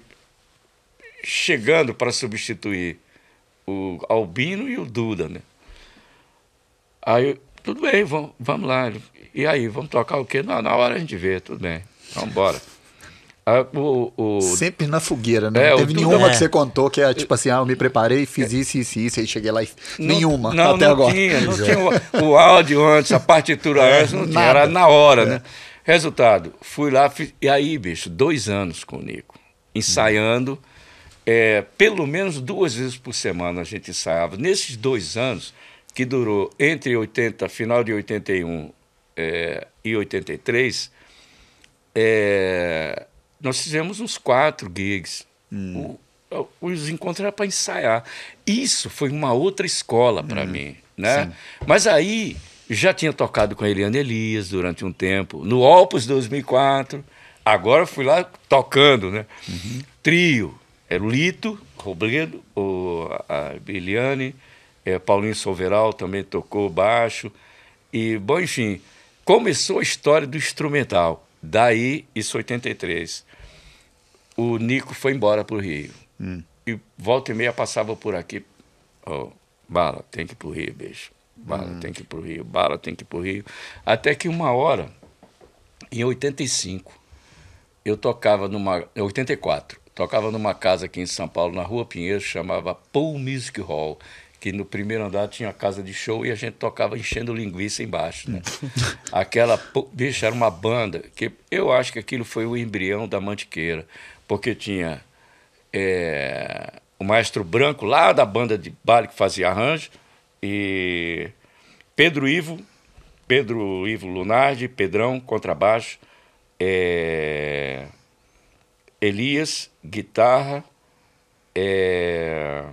chegando para substituir o Albino e o Duda, né? Aí, tudo bem, vamos, vamos lá. E aí, vamos tocar o quê? na hora a gente vê, tudo bem. Vamos embora. A, o, o... Sempre na fogueira, né? É, não teve o... nenhuma é. que você contou que é tipo é. assim, ah, eu me preparei, fiz isso, isso, isso, aí cheguei lá e... Não, nenhuma não, até não agora. Tinha, não tinha o, o, áudio antes, a partitura é, antes, não tinha, era na hora, é. né? Resultado, fui lá, fiz... e aí, bicho, dois anos com o Nico, ensaiando, hum. pelo menos duas vezes por semana a gente ensaiava. Nesses dois anos, que durou entre 80, final de 81 é, e 83, é, nós fizemos uns quatro gigs. Hum. O, os encontros eram para ensaiar. Isso foi uma outra escola para hum. mim, né? Mas aí já tinha tocado com a Eliane Elias durante um tempo, no Opus 2004. Agora fui lá tocando, né? Uhum. Trio, era é o Lito, Robledo, o, a Eliane, é, Paulinho Soveral também tocou baixo. E, bom, enfim, começou a história do instrumental. Daí, isso 83 o Nico foi embora para o Rio. Hum. E volta e meia passava por aqui. Oh, bala, tem que ir para o Rio, beijo. Bala, hum. tem que ir para o Rio. Bala, tem que ir para o Rio. Até que uma hora, em 85, eu tocava numa... 84, tocava numa casa aqui em São Paulo, na Rua Pinheiro, chamava Paul Music Hall que no primeiro andar tinha casa de show e a gente tocava enchendo linguiça embaixo, né? Aquela, bicho, era uma banda que eu acho que aquilo foi o embrião da Mantiqueira porque tinha é, o maestro branco lá da banda de baile que fazia arranjo, e Pedro Ivo, Pedro Ivo Lunardi, Pedrão, contrabaixo, é, Elias, guitarra, é,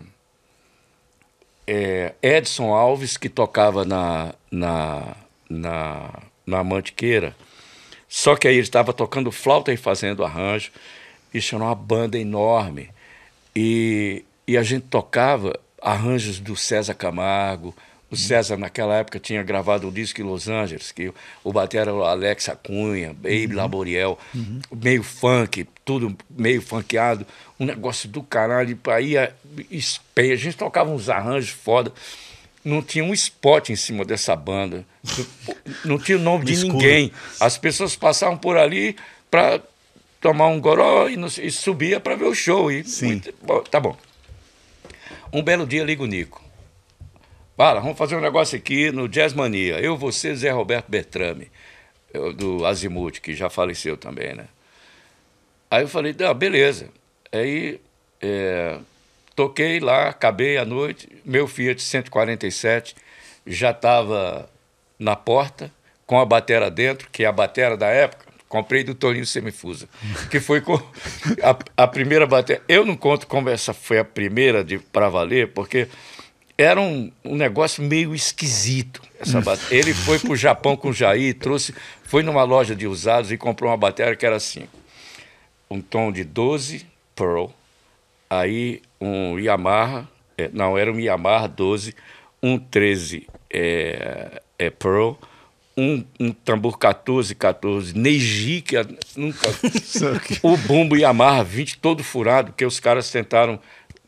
é, Edson Alves, que tocava na, na, na, na Mantiqueira, só que aí ele estava tocando flauta e fazendo arranjo. Isso era uma banda enorme. E, e a gente tocava arranjos do César Camargo. O uhum. César, naquela época, tinha gravado o disco em Los Angeles, que o bater era o Alex Acunha, Baby uhum. Laboriel, uhum. meio funk, tudo meio funkeado, um negócio do caralho. Aí a, a gente tocava uns arranjos foda não tinha um spot em cima dessa banda. Não tinha o nome de ninguém. As pessoas passavam por ali para tomar um goró e, nos, e subia para ver o show. E, Sim. Muito, bom, tá bom. Um belo dia liga o Nico. Fala, vamos fazer um negócio aqui no Jazz Mania. Eu, você, Zé Roberto Bertrame, do Azimuth, que já faleceu também, né? Aí eu falei, ah, beleza. Aí é, toquei lá, acabei a noite, meu Fiat 147 já estava na porta, com a batera dentro, que é a batera da época Comprei do Toninho Semifusa, que foi a, a, primeira bateria. Eu não conto como essa foi a primeira de para valer, porque era um, um, negócio meio esquisito. Essa hum. bateria. Ele foi para o Japão com o Jair, trouxe, foi numa loja de usados e comprou uma bateria que era assim: um tom de 12 Pearl, aí um Yamaha, é, não, era um Yamaha 12, um 13 é, é Pearl um, um tambor 14, 14, neji que é nunca. É o bumbo Yamaha 20 todo furado, que os caras tentaram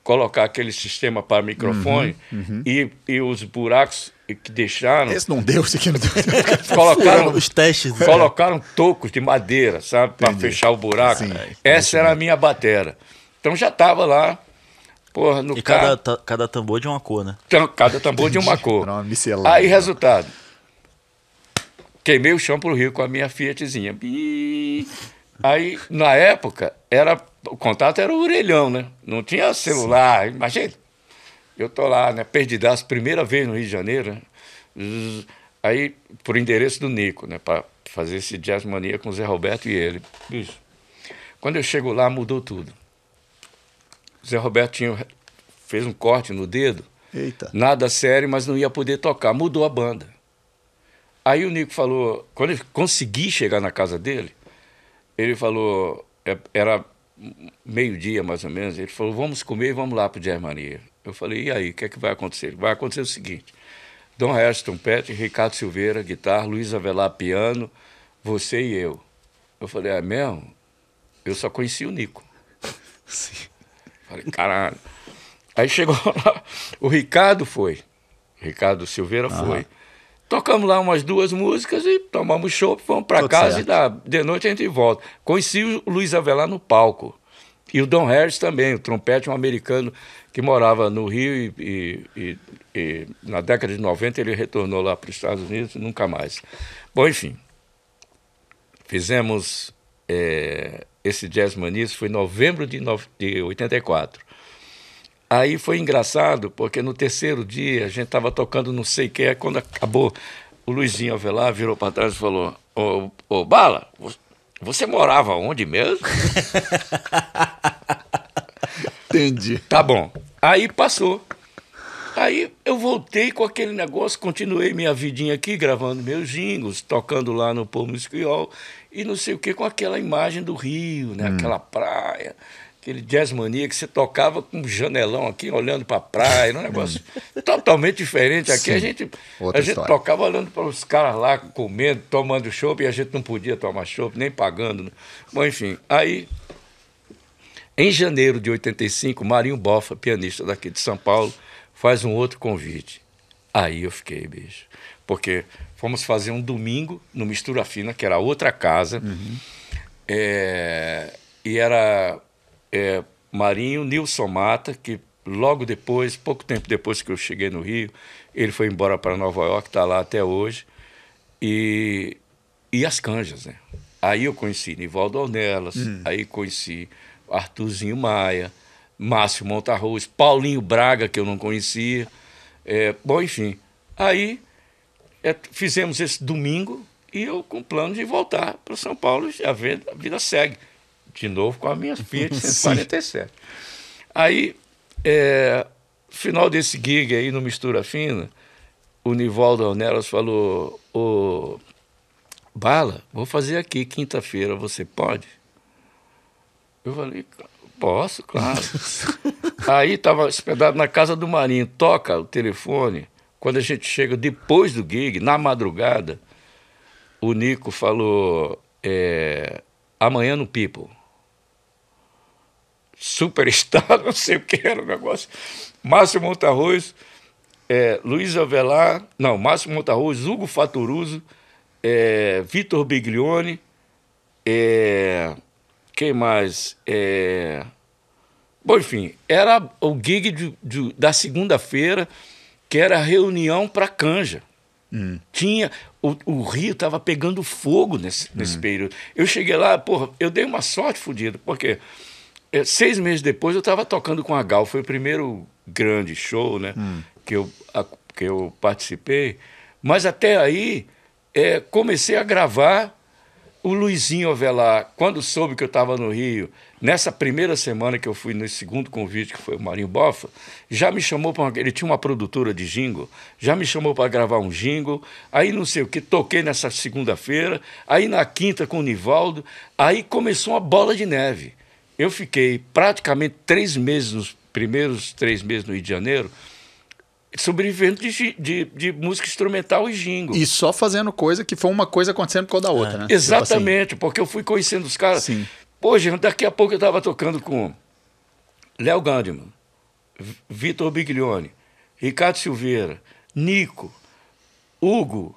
colocar aquele sistema para microfone uhum, uhum. E, e os buracos que deixaram. Esse não deu, esse aqui não deu. colocaram os testes. Né? Colocaram tocos de madeira, sabe, para fechar o buraco. Sim, Essa era a minha batera. Então já estava lá. Porra, no e cada, cada tambor de uma cor, né? Então, cada tambor Entendi. de uma cor. Era uma Aí, resultado queimei o chão para o Rio com a minha Fiatzinha. Aí, na época, era, o contato era o orelhão, né? Não tinha celular, Sim. imagina. Eu tô lá, né, perdidaço, primeira vez no Rio de Janeiro, né? aí, por endereço do Nico, né, para fazer esse jazz mania com o Zé Roberto e ele. Bicho, quando eu chego lá, mudou tudo. O Zé Roberto tinha, fez um corte no dedo, Eita. nada sério, mas não ia poder tocar, mudou a banda. Aí o Nico falou, quando eu consegui chegar na casa dele, ele falou, é, era meio-dia mais ou menos, ele falou, vamos comer e vamos lá para Germania. Eu falei, e aí, o que é que vai acontecer? Vai acontecer o seguinte, Dom Hairston Pet, Ricardo Silveira, guitarra, Luiz Avelar, piano, você e eu. Eu falei, é mesmo? Eu só conheci o Nico. Sim. Falei, caralho. Aí chegou lá, o Ricardo foi, Ricardo Silveira ah. foi. Tocamos lá umas duas músicas e tomamos show, fomos para casa certo. e da, de noite a gente volta. Conheci o Luiz Avelar no palco. E o Don Harris também, o trompete, um americano que morava no Rio e, e, e, e na década de 90 ele retornou lá para os Estados Unidos nunca mais. Bom, enfim, fizemos é, esse Jazz Manis, foi em novembro de, no, de 84. Aí foi engraçado, porque no terceiro dia a gente estava tocando não sei o que, quando acabou, o Luizinho Avelar virou para trás e falou: Ô, ô Bala, você morava onde mesmo? Entendi. Tá bom. Aí passou. Aí eu voltei com aquele negócio, continuei minha vidinha aqui, gravando meus jingles, tocando lá no Pomo Esquiol, e não sei o que, com aquela imagem do Rio, né? Hum. Aquela praia aquele jazz mania que se tocava com um janelão aqui, olhando para a praia, um negócio totalmente diferente. Aqui Sim, a gente, a gente tocava olhando para os caras lá comendo, tomando chopp, e a gente não podia tomar chopp, nem pagando. Né? Bom, enfim, aí, em janeiro de 85, Marinho Bofa, pianista daqui de São Paulo, faz um outro convite. Aí eu fiquei, bicho. Porque fomos fazer um domingo no Mistura Fina, que era outra casa. Uhum. É, e era é, Marinho, Nilson Mata, que logo depois, pouco tempo depois que eu cheguei no Rio, ele foi embora para Nova York, está lá até hoje, e, e as canjas, né? Aí eu conheci Nivaldo Ornelas, hum. aí conheci Arthurzinho Maia, Márcio Montarroz, Paulinho Braga, que eu não conhecia. É, bom, enfim. Aí é, fizemos esse domingo e eu com o plano de voltar para São Paulo e a a vida segue de novo com a minha Fiat 147. aí, é, final desse gig aí no Mistura Fina, o Nivaldo Ornelas falou: Ô, Bala, vou fazer aqui quinta-feira, você pode? Eu falei: Posso, claro. aí estava hospedado na casa do Marinho, toca o telefone. Quando a gente chega depois do gig, na madrugada, o Nico falou: é, Amanhã no People estado, não sei o que era o negócio. Márcio Montarroz, é, Luiz Avelar, não, Márcio Montarroz, Hugo Faturuso, é, Vitor Biglione, é, quem mais? É, bom, enfim, era o gig de, de, da segunda-feira, que era reunião para canja. Hum. Tinha. O, o Rio estava pegando fogo nesse, nesse hum. período. Eu cheguei lá, porra, eu dei uma sorte fodida, porque quê? é, seis meses depois eu estava tocando com a Gal, foi o primeiro grande show né, hum. que, eu, a, que eu participei. Mas até aí é, comecei a gravar o Luizinho Avelar, quando soube que eu estava no Rio, nessa primeira semana que eu fui no segundo convite, que foi o Marinho Bofa, já me chamou para. Ele tinha uma produtora de jingle, já me chamou para gravar um jingle. Aí não sei o que, toquei nessa segunda-feira, aí na quinta com o Nivaldo. Aí começou uma bola de neve eu fiquei praticamente três meses, nos primeiros três meses no Rio de Janeiro, sobrevivendo de, de, de, música instrumental e jingo. E só fazendo coisa que foi uma coisa acontecendo com a da é. outra, é. né? Tipo Exatamente, tipo assim. porque eu fui conhecendo os caras. Sim. Pô, gente, daqui a pouco eu estava tocando com Léo Gandiman, Vitor Biglione, Ricardo Silveira, Nico, Hugo,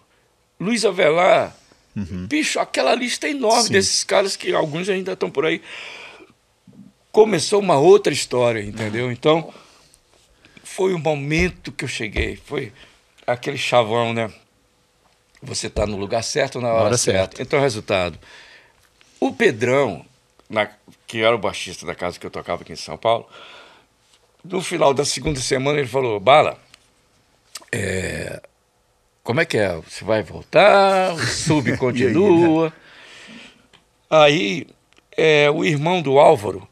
Luiz Avelar. Uhum. Bicho, aquela lista enorme Sim. desses caras que alguns ainda estão por aí começou uma outra história, entendeu? Então, foi o momento que eu cheguei, foi aquele chavão, né? Você está no lugar certo na hora, hora certa. então Então, resultado, o Pedrão, na, que era o baixista da casa que eu tocava aqui em São Paulo, no final da segunda semana ele falou, Bala, é, como é que é? Você vai voltar? O sub né? continua? aí, aí é, o irmão do Álvaro,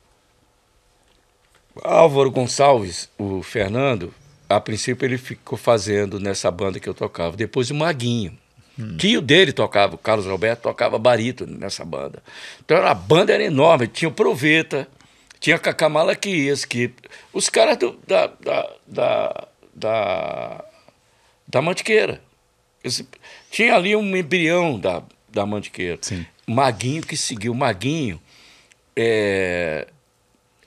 Álvaro Gonçalves, o Fernando, a princípio ele ficou fazendo nessa banda que eu tocava. Depois o Maguinho. Hum. Tio dele tocava, o Carlos Alberto tocava barito nessa banda. Então a banda era enorme, tinha o Proveta, tinha Cacá Malaquias, que os caras do, da, da, da, da, da Mantiqueira. Esse, tinha ali um embrião da, da Mantiqueira. Sim. Maguinho que seguiu. Maguinho é,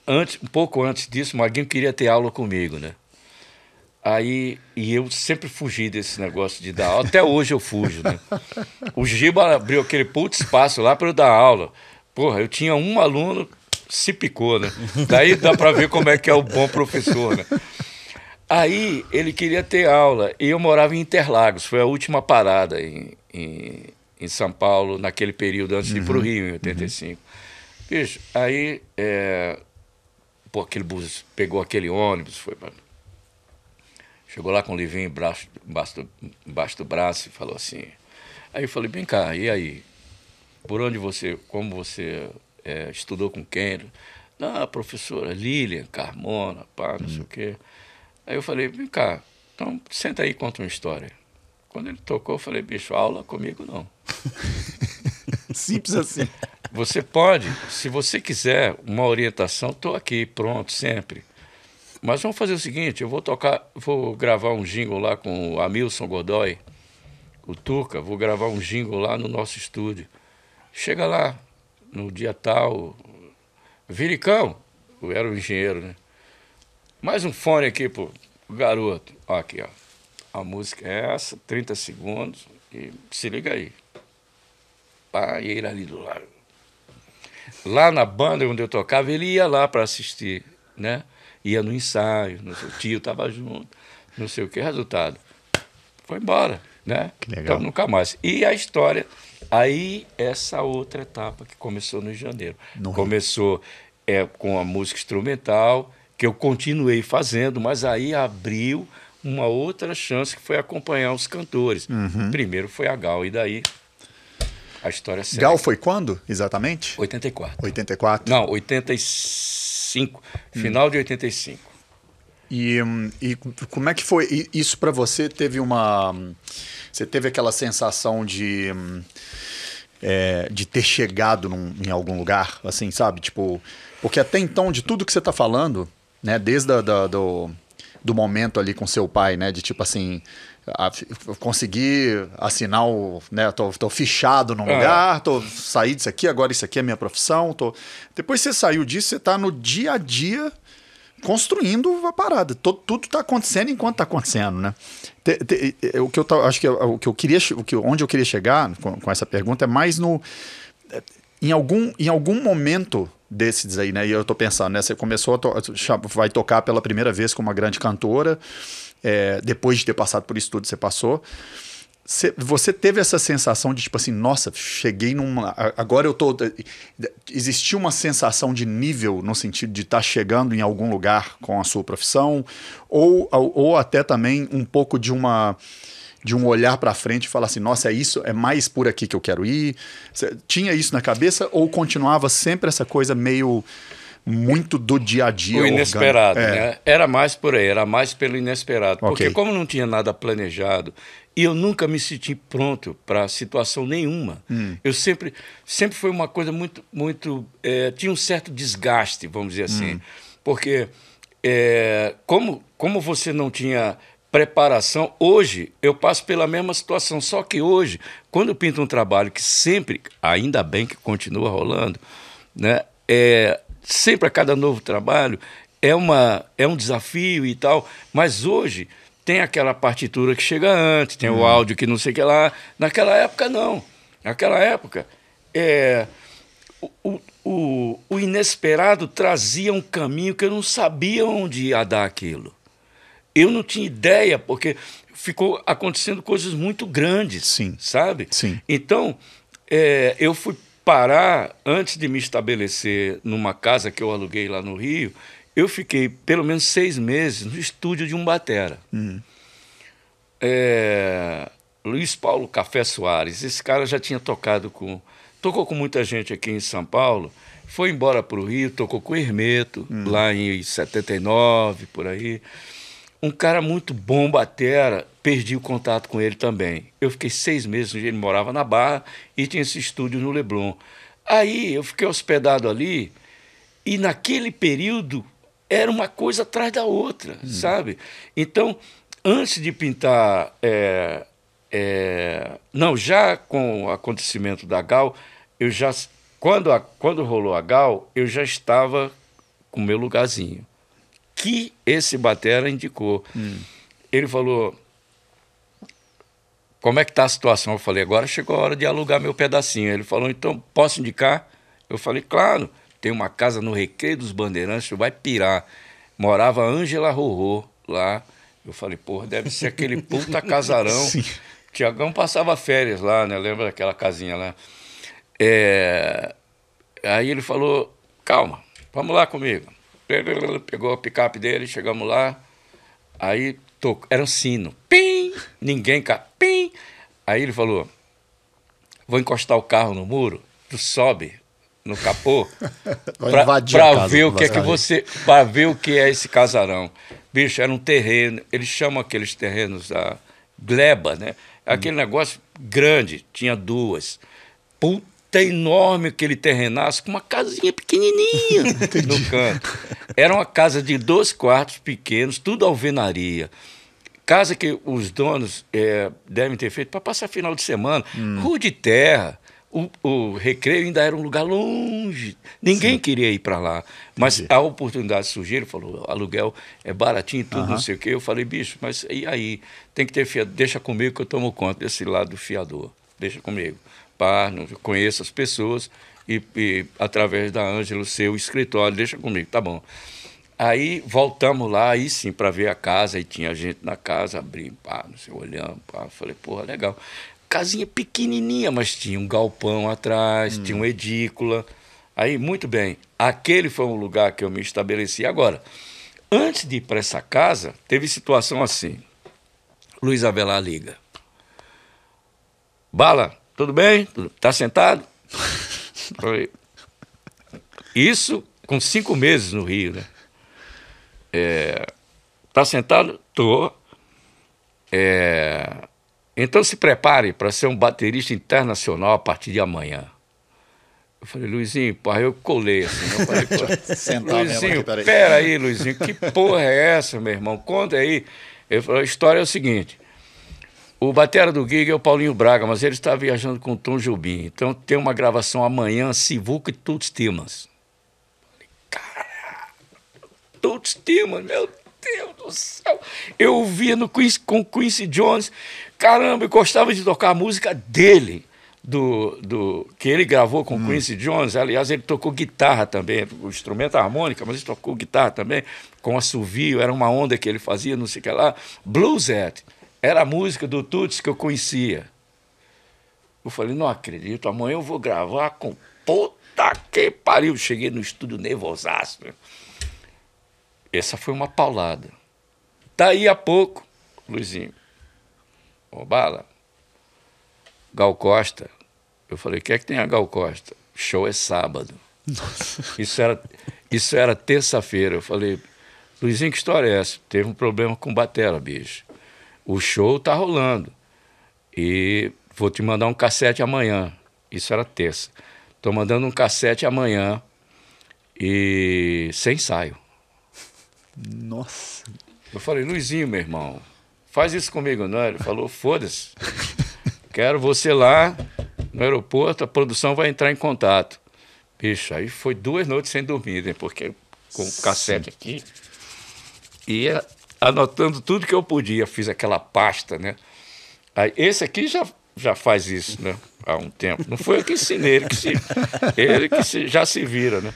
antes, um pouco antes disso, o Maguinho queria ter aula comigo, né? Aí, e eu sempre fugi desse negócio de dar aula. Até hoje eu fujo, né? O Giba abriu aquele puto espaço lá para eu dar aula. Porra, eu tinha um aluno, se picou, né? Daí dá para ver como é que é o bom professor, né? Aí ele queria ter aula e eu morava em Interlagos, foi a última parada em, em, em São Paulo naquele período antes de ir para o uhum. Rio, em 85. Uhum. Bicho, aí é, pô, aquele bus, pegou aquele ônibus, foi pra... Chegou lá com o livrinho embaixo, embaixo, do, embaixo do braço e falou assim. Aí eu falei, vem cá, e aí? Por onde você, como você é, estudou com quem? Não, a professora Lilian, Carmona, pá, não hum. sei o uhum. quê. Aí eu falei, vem cá, então senta aí e conta uma história. Quando ele tocou, eu falei, bicho, aula comigo não. Simples assim. Você pode, se você quiser, uma orientação, estou aqui, pronto, sempre. Mas vamos fazer o seguinte, eu vou tocar, vou gravar um jingle lá com o Hamilton Godoy, o Tuca, vou gravar um jingle lá no nosso estúdio. Chega lá, no dia tal, Viricão, eu era o um engenheiro, né? Mais um fone aqui pro garoto. Ó, aqui, ó. A música é essa, 30 segundos, e se liga aí. Pá, e ele ali do lado. Lá na banda onde eu tocava, ele ia lá para assistir, né? Ia no ensaio, no seu tio estava junto, não sei o que, resultado. Foi embora, né? Que legal. Então nunca mais. E a história, aí essa outra etapa que começou no janeiro. No começou é, com a música instrumental, que eu continuei fazendo, mas aí abriu uma outra chance que foi acompanhar os cantores. Uhum. Primeiro foi a Gal, e daí a história segue. Gal foi quando, exatamente? 84. 84? Não, 85. Hum. Final de 85. E, hum, e como é que foi isso para você? Teve uma. Hum, você teve aquela sensação de. Hum, é, de ter chegado num, em algum lugar, assim, sabe? Tipo. Porque até então, de tudo que você tá falando, né? Desde a, da, do, do momento ali com seu pai, né? De tipo assim, a, conseguir assinar o. Né, tô, tô fichado num é. lugar, tô saí disso aqui, agora isso aqui é minha profissão. Tô... Depois você saiu disso, você tá no dia a dia construindo a parada. Todo, tudo tá acontecendo enquanto tá acontecendo, né? Te, te, o que eu acho que é, o que eu queria, o que, onde eu queria chegar com, com essa pergunta é mais no é, em algum, em algum momento desses aí, né? E eu tô pensando, né? Você começou a to vai tocar pela primeira vez com uma grande cantora, é, depois de ter passado por isso tudo, você passou. Cê, você teve essa sensação de tipo assim, nossa, cheguei numa. Agora eu tô. Eh, existiu uma sensação de nível no sentido de estar tá chegando em algum lugar com a sua profissão, ou, ou até também um pouco de uma de um olhar para frente e falar assim, nossa, é isso, é mais por aqui que eu quero ir? Você tinha isso na cabeça ou continuava sempre essa coisa meio muito do dia a dia. O inesperado, é. né? Era mais por aí, era mais pelo inesperado. Okay. Porque como não tinha nada planejado, e eu nunca me senti pronto para situação nenhuma. Hum. Eu sempre, sempre foi uma coisa muito, muito, é, tinha um certo desgaste, vamos dizer assim, hum. porque é, como, como você não tinha preparação. Hoje eu passo pela mesma situação, só que hoje, quando eu pinto um trabalho que sempre, ainda bem que continua rolando, né? É, sempre a cada novo trabalho é, uma, é um desafio e tal, mas hoje tem aquela partitura que chega antes, tem hum. o uhum. áudio que não sei o que lá. Naquela época, não. Naquela época, é, o, o, o inesperado trazia um caminho que eu não sabia onde ia dar aquilo. Eu não tinha ideia, porque ficou acontecendo coisas muito grandes, Sim. sabe? Sim. Então, é, eu fui parar, antes de me estabelecer numa casa que eu aluguei lá no Rio, eu fiquei pelo menos seis meses no estúdio de um batera. Uhum. É, Luiz Paulo Café Soares, esse cara já tinha tocado com... Tocou com muita gente aqui em São Paulo, foi embora para o Rio, tocou com o Hermeto, uhum. lá em 79, por aí um cara muito bom, batera, perdi o contato com ele também. Eu fiquei seis meses, ele morava na Barra e tinha esse estúdio no Leblon. Aí eu fiquei hospedado ali e naquele período era uma coisa atrás da outra, hum. sabe? Então, antes de pintar. É, é, não, já com o acontecimento da Gal, eu já. Quando, a, quando rolou a Gal, eu já estava com o meu lugarzinho que esse batera indicou. Hum. Ele falou: Como é que está a situação? Eu falei: Agora chegou a hora de alugar meu pedacinho. Ele falou: Então posso indicar? Eu falei: Claro, tem uma casa no Recreio dos Bandeirantes, tu vai pirar. Morava Ângela Rorô lá. Eu falei: Porra, deve ser aquele puta casarão. Sim. Tiagão passava férias lá, né? Lembra daquela casinha lá? É... Aí ele falou: Calma, vamos lá comigo. Pegou a picape dele, chegamos lá. Aí tocou, era um sino. Pim! Ninguém cá. Pim! Aí ele falou: vou encostar o carro no muro, tu sobe no capô para ver o que é que você. para ver o que é esse casarão. Bicho, era um terreno, eles chamam aqueles terrenos da gleba, né? Aquele hum. negócio grande, tinha duas. Puta enorme aquele terrenaço com uma casinha pequenininha no canto. Era uma casa de dois quartos pequenos, tudo alvenaria. Casa que os donos é, devem ter feito para passar final de semana. Hum. Rua de terra. O, o, recreio ainda era um lugar longe. Ninguém Sim. queria ir para lá. Mas Entendi. a oportunidade surgiu, ele falou, aluguel é baratinho, tudo, não sei o quê. Eu falei, bicho, mas e aí? Tem que ter fiador. Deixa comigo que eu tomo conta desse lado do fiador. Deixa comigo participar, conheça as pessoas e, e através da Ângelo, seu escritório, deixa comigo, tá bom. Aí voltamos lá, aí sim, para ver a casa, e tinha gente na casa, abri, pá, não sei, olhando, pá, falei, porra, legal. Casinha pequenininha, mas tinha um galpão atrás, hum. tinha uma edícula. Aí, muito bem, aquele foi um lugar que eu me estabeleci. Agora, antes de ir para essa casa, teve situação assim. Luiz Avelar liga. Bala, tudo bem? Tá sentado? Falei, isso com cinco meses no Rio, né? É, tá sentado? Tô. É, então se prepare para ser um baterista internacional a partir de amanhã. Eu falei, Luizinho, porra, eu colei assim. Né? Eu Luizinho, aqui, peraí. peraí, Luizinho, que porra é essa, meu irmão? Conta aí. Ele falou, a história é o seguinte. O batera do gig é o Paulinho Braga, mas ele está viajando com o Tom Jobim. Então tem uma gravação amanhã, Sivuca e Tuts Timas. Cara, Tuts Timas, meu Deus do céu. Eu via no com Quincy Jones. Caramba, eu gostava de tocar a música dele. Do, do que ele gravou com hum. Quincy Jones, aliás, ele tocou guitarra também, o instrumento harmônica, mas ele tocou guitarra também, com assovio, era uma onda que ele fazia, não sei o que lá, bluesette. Era a música do Tuts que eu conhecia. Eu falei, não acredito, amanhã eu vou gravar com puta que pariu. Cheguei no estúdio nervosaço. Essa foi uma paulada. Daí a pouco, Luizinho, ô Bala, Gal Costa. Eu falei, o que é que tem a Gal Costa? Show é sábado. Nossa. Isso era, isso era terça-feira. Eu falei, Luizinho, que história é essa? Teve um problema com batera, bicho o show tá rolando. E vou te mandar um cassete amanhã. Isso era terça. Tô mandando um cassete amanhã e sem ensaio. Nossa. Eu falei, Luizinho, meu irmão, faz isso comigo, não? Ele falou, foda-se. Quero você lá no aeroporto, a produção vai entrar em contato. Bicho, aí foi duas noites sem dormir, né? Porque com o cassete aqui. E anotando tudo que eu podia, fiz aquela pasta, né? Aí, esse aqui já, já faz isso, né? Há um tempo. Não foi eu que ensinei, ele que, se, ele que se, já se vira, né?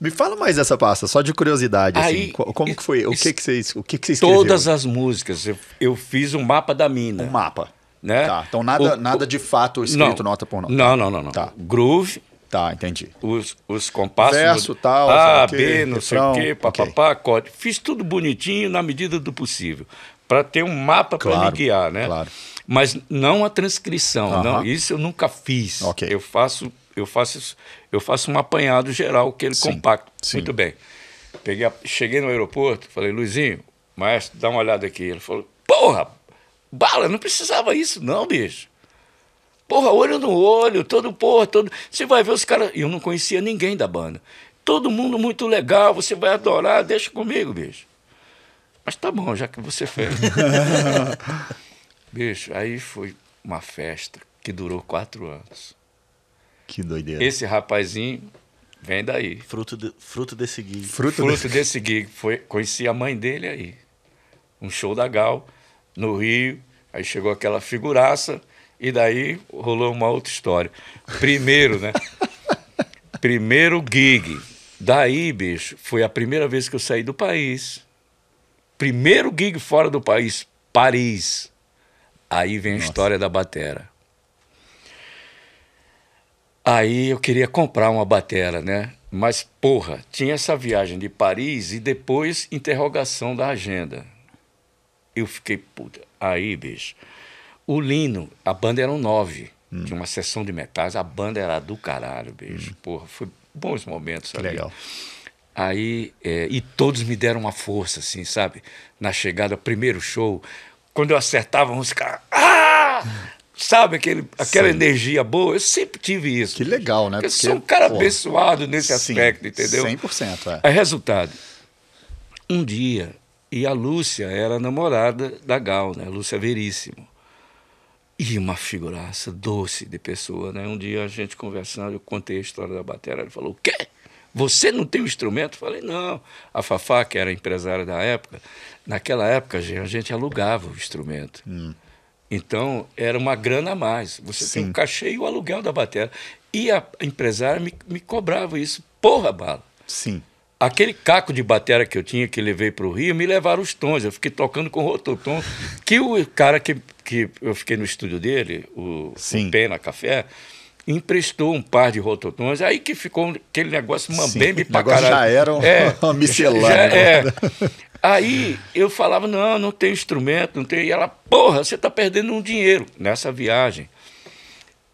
Me fala mais dessa pasta, só de curiosidade. Assim. Aí, assim, como que foi? O que que vocês, o que que vocês Todas as músicas. Eu, eu, fiz um mapa da mina. Um mapa. Né? Tá, então nada, o, nada de fato escrito nota por nota. Não, não, não. não. Tá. Groove, Tá, entendi. Os, os compassos. Verso, tal. A, B, que, não sei o quê, papapá, okay. código. Fiz tudo bonitinho na medida do possível. Para ter um mapa claro, para me guiar, né? Claro. Mas não a transcrição. Uh -huh. não, isso eu nunca fiz. Okay. Eu faço. Eu faço, eu faço um apanhado geral, que sim, compacto. Sim. Muito bem. Peguei a, cheguei no aeroporto, falei, Luizinho, maestro, dá uma olhada aqui. Ele falou, porra, bala, não precisava isso não, bicho. Porra, olho no olho, todo porra, todo. Você vai ver os caras. Eu não conhecia ninguém da banda. Todo mundo muito legal, você vai adorar, deixa comigo, bicho. Mas tá bom, já que você fez. bicho, aí foi uma festa que durou quatro anos. Que doideira. Esse rapazinho vem daí. Fruto, de, fruto desse gig. Fruto, fruto desse gig. Foi, conheci a mãe dele aí. Um show da Gal, no Rio. Aí chegou aquela figuraça. E daí rolou uma outra história. Primeiro, né? Primeiro gig. Daí, bicho, foi a primeira vez que eu saí do país. Primeiro gig fora do país, Paris. Aí vem a Nossa. história da batera. Aí eu queria comprar uma batera, né? Mas, porra, tinha essa viagem de Paris e depois interrogação da agenda. Eu fiquei puta. Aí, bicho o Lino, a banda eram nove. Hum. Tinha uma sessão de metais, a banda era do caralho, beijo. Hum. Porra, foi bons momentos que ali. Legal. Aí, é, e todos me deram uma força, assim, sabe? Na chegada, primeiro show, quando eu acertava, uns caras. Ah! Sabe, aquele, aquela Sim. energia boa? Eu sempre tive isso. Que legal, né? Porque eu sou um cara pô, abençoado nesse aspecto, sim, entendeu? 100%. É. é resultado. Um dia, e a Lúcia era a namorada da Gal, né? Lúcia Veríssimo. E uma figuraça doce de pessoa, né? Um dia a gente conversando, eu contei a história da bateria, ele falou, o quê? Você não tem o um instrumento? Eu falei, não. A Fafá, que era empresária da época, naquela época a gente alugava o instrumento. Hum. Então, era uma grana a mais. Você Sim. tem o cachê e o aluguel da bateria. E a empresária me, me cobrava isso, porra bala. Sim. Aquele caco de batera que eu tinha, que levei para o Rio, me levaram os tons. Eu fiquei tocando com o Rototom, que o cara que, que eu fiquei no estúdio dele, o, Sim. o Pena Café, emprestou um par de rototons, aí que ficou aquele negócio mambembe pra caralho. já era um, é, uma miscelânea. Já, é. Né? Aí eu falava, não, não tem instrumento, não tem... E ela, porra, você tá perdendo um dinheiro nessa viagem.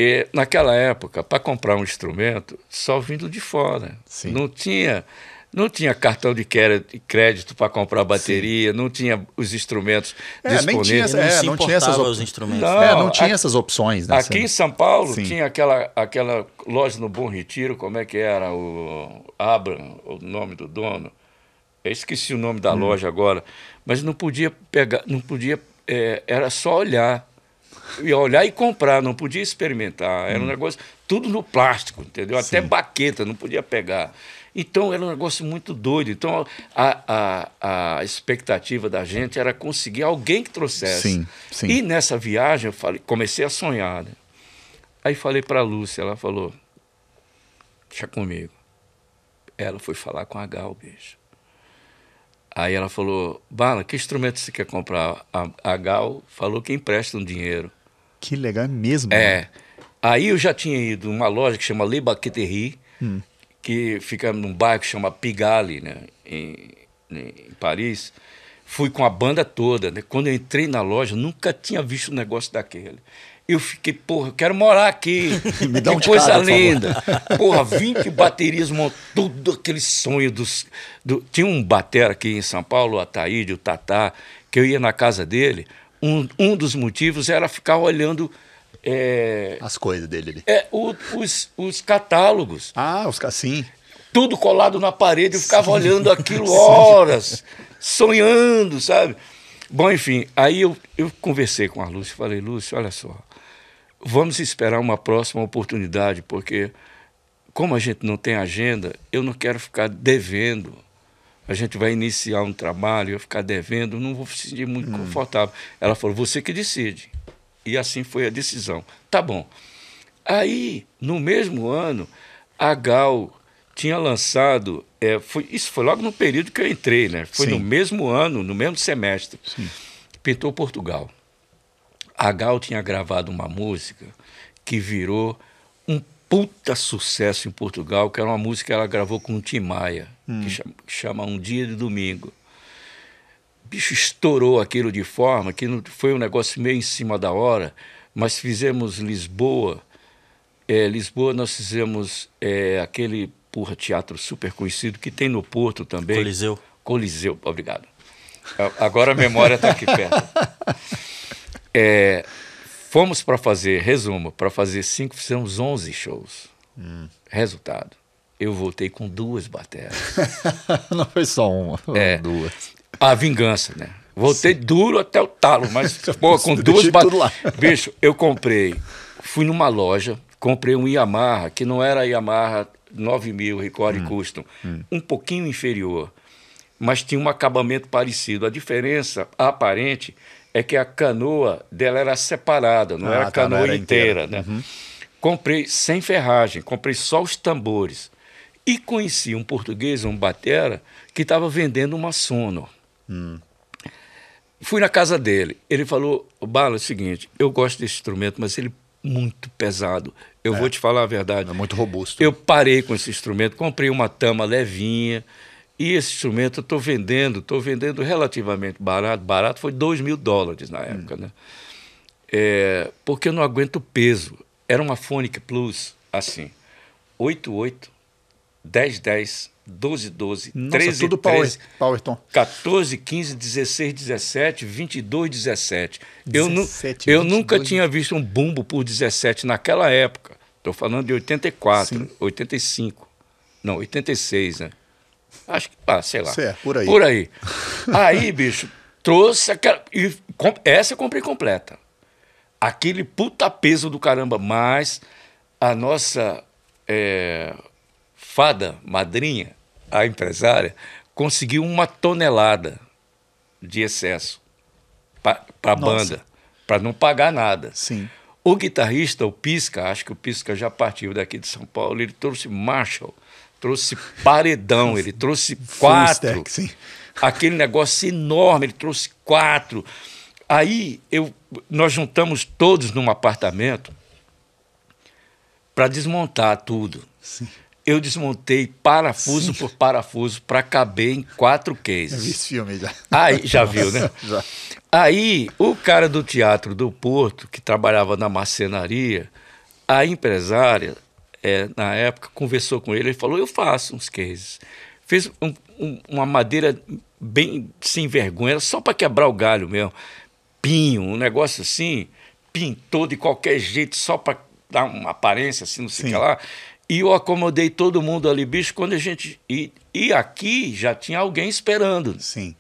E, naquela época, para comprar um instrumento, só vindo de fora. Sim. Não tinha não tinha cartão de crédito para comprar bateria, Sim. não tinha os instrumentos é, disponíveis. Tinha, não, é, não tinha essas os instrumentos. Não, é, não tinha essas opções. Né, aqui em São Paulo Sim. tinha aquela, aquela loja no Bom Retiro, como é que era o Abram, o nome do dono. Eu esqueci o nome da hum. loja agora, mas não podia pegar, não podia, é, era só olhar. e olhar e comprar, não podia experimentar. Era hum. um negócio, tudo no plástico, entendeu? Sim. Até baqueta, não podia pegar. Então era um negócio muito doido. Então a, a, a expectativa da gente era conseguir alguém que trouxesse. Sim, sim. E nessa viagem eu falei, comecei a sonhar. Né? Aí falei para a Lúcia, ela falou: deixa comigo. Ela foi falar com a Gal, bicho. Aí ela falou: Bala, que instrumento você quer comprar? A, a Gal falou que empresta um dinheiro. Que legal é mesmo. É. Né? Aí eu já tinha ido uma loja que chama Le Baqueterie, hum que fica num bairro que chama Pigalle, né, em, em Paris. Fui com a banda toda. Né? Quando eu entrei na loja, nunca tinha visto um negócio daquele. Eu fiquei, porra, eu quero morar aqui. Me dá que coisa cara, linda. Porra, 20 baterias, todo aquele sonho dos. Do... Tinha um bater aqui em São Paulo, o Ataíde, o Tatá, que eu ia na casa dele. Um, um dos motivos era ficar olhando é, As coisas dele ali. É, o, os, os catálogos. Ah, os sim. Tudo colado na parede, eu ficava sim. olhando aquilo horas, sonhando, sabe? Bom, enfim, aí eu, eu conversei com a Lúcia, falei, Lúcia, olha só, vamos esperar uma próxima oportunidade, porque como a gente não tem agenda, eu não quero ficar devendo. A gente vai iniciar um trabalho, eu ficar devendo, não vou me sentir muito hum. confortável. Ela falou, você que decide. E assim foi a decisão. Tá bom. Aí, no mesmo ano, a Gal tinha lançado. É, foi, isso foi logo no período que eu entrei, né? Foi Sim. no mesmo ano, no mesmo semestre. Sim. Pintou Portugal. A Gal tinha gravado uma música que virou um puta sucesso em Portugal, que era uma música que ela gravou com o Tim Maia, hum. que, chama, que chama Um Dia de Domingo bicho estourou aquilo de forma que foi um negócio meio em cima da hora, mas fizemos Lisboa. É, Lisboa nós fizemos é, aquele porra, teatro super conhecido que tem no Porto também. Coliseu. Coliseu, obrigado. Agora a memória está aqui perto. É, fomos para fazer, resumo, para fazer cinco, fizemos onze shows. Hum. Resultado eu voltei com duas baterias. Não foi só uma, é, duas. A vingança, né? Voltei Sim. duro até o talo, mas pô, com duas batidas. Bicho, eu comprei. Fui numa loja, comprei um Yamaha, que não era Yamaha 9000 Record hum. Custom, hum. um pouquinho inferior, mas tinha um acabamento parecido. A diferença aparente é que a canoa dela era separada, não ah, era a tá, canoa era inteira, inteira, né? Uhum. Comprei sem ferragem, comprei só os tambores. E conheci um português, um batera, que estava vendendo uma Sono. Hum. Fui na casa dele. Ele falou: Bala, é o seguinte, eu gosto desse instrumento, mas ele é muito pesado. Eu é. vou te falar a verdade. É muito robusto. Eu parei com esse instrumento, comprei uma tama levinha. E esse instrumento eu estou vendendo, estou vendendo relativamente barato. Barato foi 2 mil dólares na época, hum. né? É, porque eu não aguento o peso. Era uma Fonic Plus, assim, 88, 10, 12, 12, Nossa, 13, tudo power, 13, Powerton. 14, 15, 16, 17, 22, 17. 17 eu, nu, 22. eu nunca tinha visto um bumbo por 17 naquela época. Estou falando de 84, Sim. 85. Não, 86, né? Acho que, ah, sei lá. Certo, é, por aí. Por aí. aí, bicho, trouxe aquela. E, com, essa eu comprei completa. Aquele puta peso do caramba, mas a nossa. É, fada madrinha, a empresária, conseguiu uma tonelada de excesso para a banda, para não pagar nada. Sim. O guitarrista, o Pisca, acho que o Pisca já partiu daqui de São Paulo, ele trouxe Marshall, trouxe Paredão, ele trouxe quatro. Stack, aquele negócio enorme, ele trouxe quatro. Aí eu, nós juntamos todos num apartamento para desmontar tudo. Sim. Eu desmontei parafuso Sim. por parafuso para caber em quatro cases. Eu vi esse filme já. Aí, já viu, né? já. Aí, o cara do Teatro do Porto, que trabalhava na marcenaria, a empresária, é, na época, conversou com ele. e falou: Eu faço uns cases. Fez um, um, uma madeira bem sem vergonha, só para quebrar o galho mesmo. Pinho, um negócio assim. Pintou de qualquer jeito, só para dar uma aparência assim, não sei o que lá. E eu acomodei todo mundo ali, bicho, quando a gente. E, e aqui já tinha alguém esperando. Sim.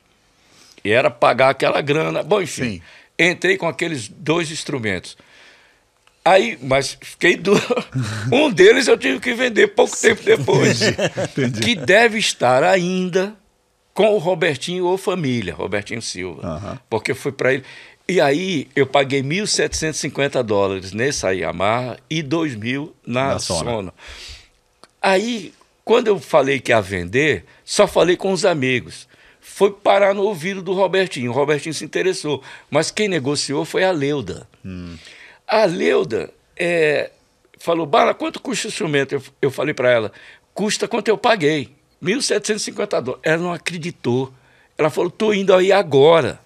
E era pagar aquela grana. Bom, enfim. Sim. Entrei com aqueles dois instrumentos. Aí, mas fiquei do... um deles eu tive que vender pouco Sim. tempo depois. Entendi. Que deve estar ainda com o Robertinho ou família, Robertinho Silva. Porque fui para ele. E aí eu paguei 1.750 dólares nessa Yamaha e 2.000 na, na Sona. Sona. Aí, quando eu falei que ia vender, só falei com os amigos. Foi parar no ouvido do Robertinho. O Robertinho se interessou. Mas quem negociou foi a Leuda. Hum. A Leuda é, falou, Bala, quanto custa o instrumento? Eu, eu falei para ela, custa quanto eu paguei. 1.750 dólares. Ela não acreditou. Ela falou, tô indo aí agora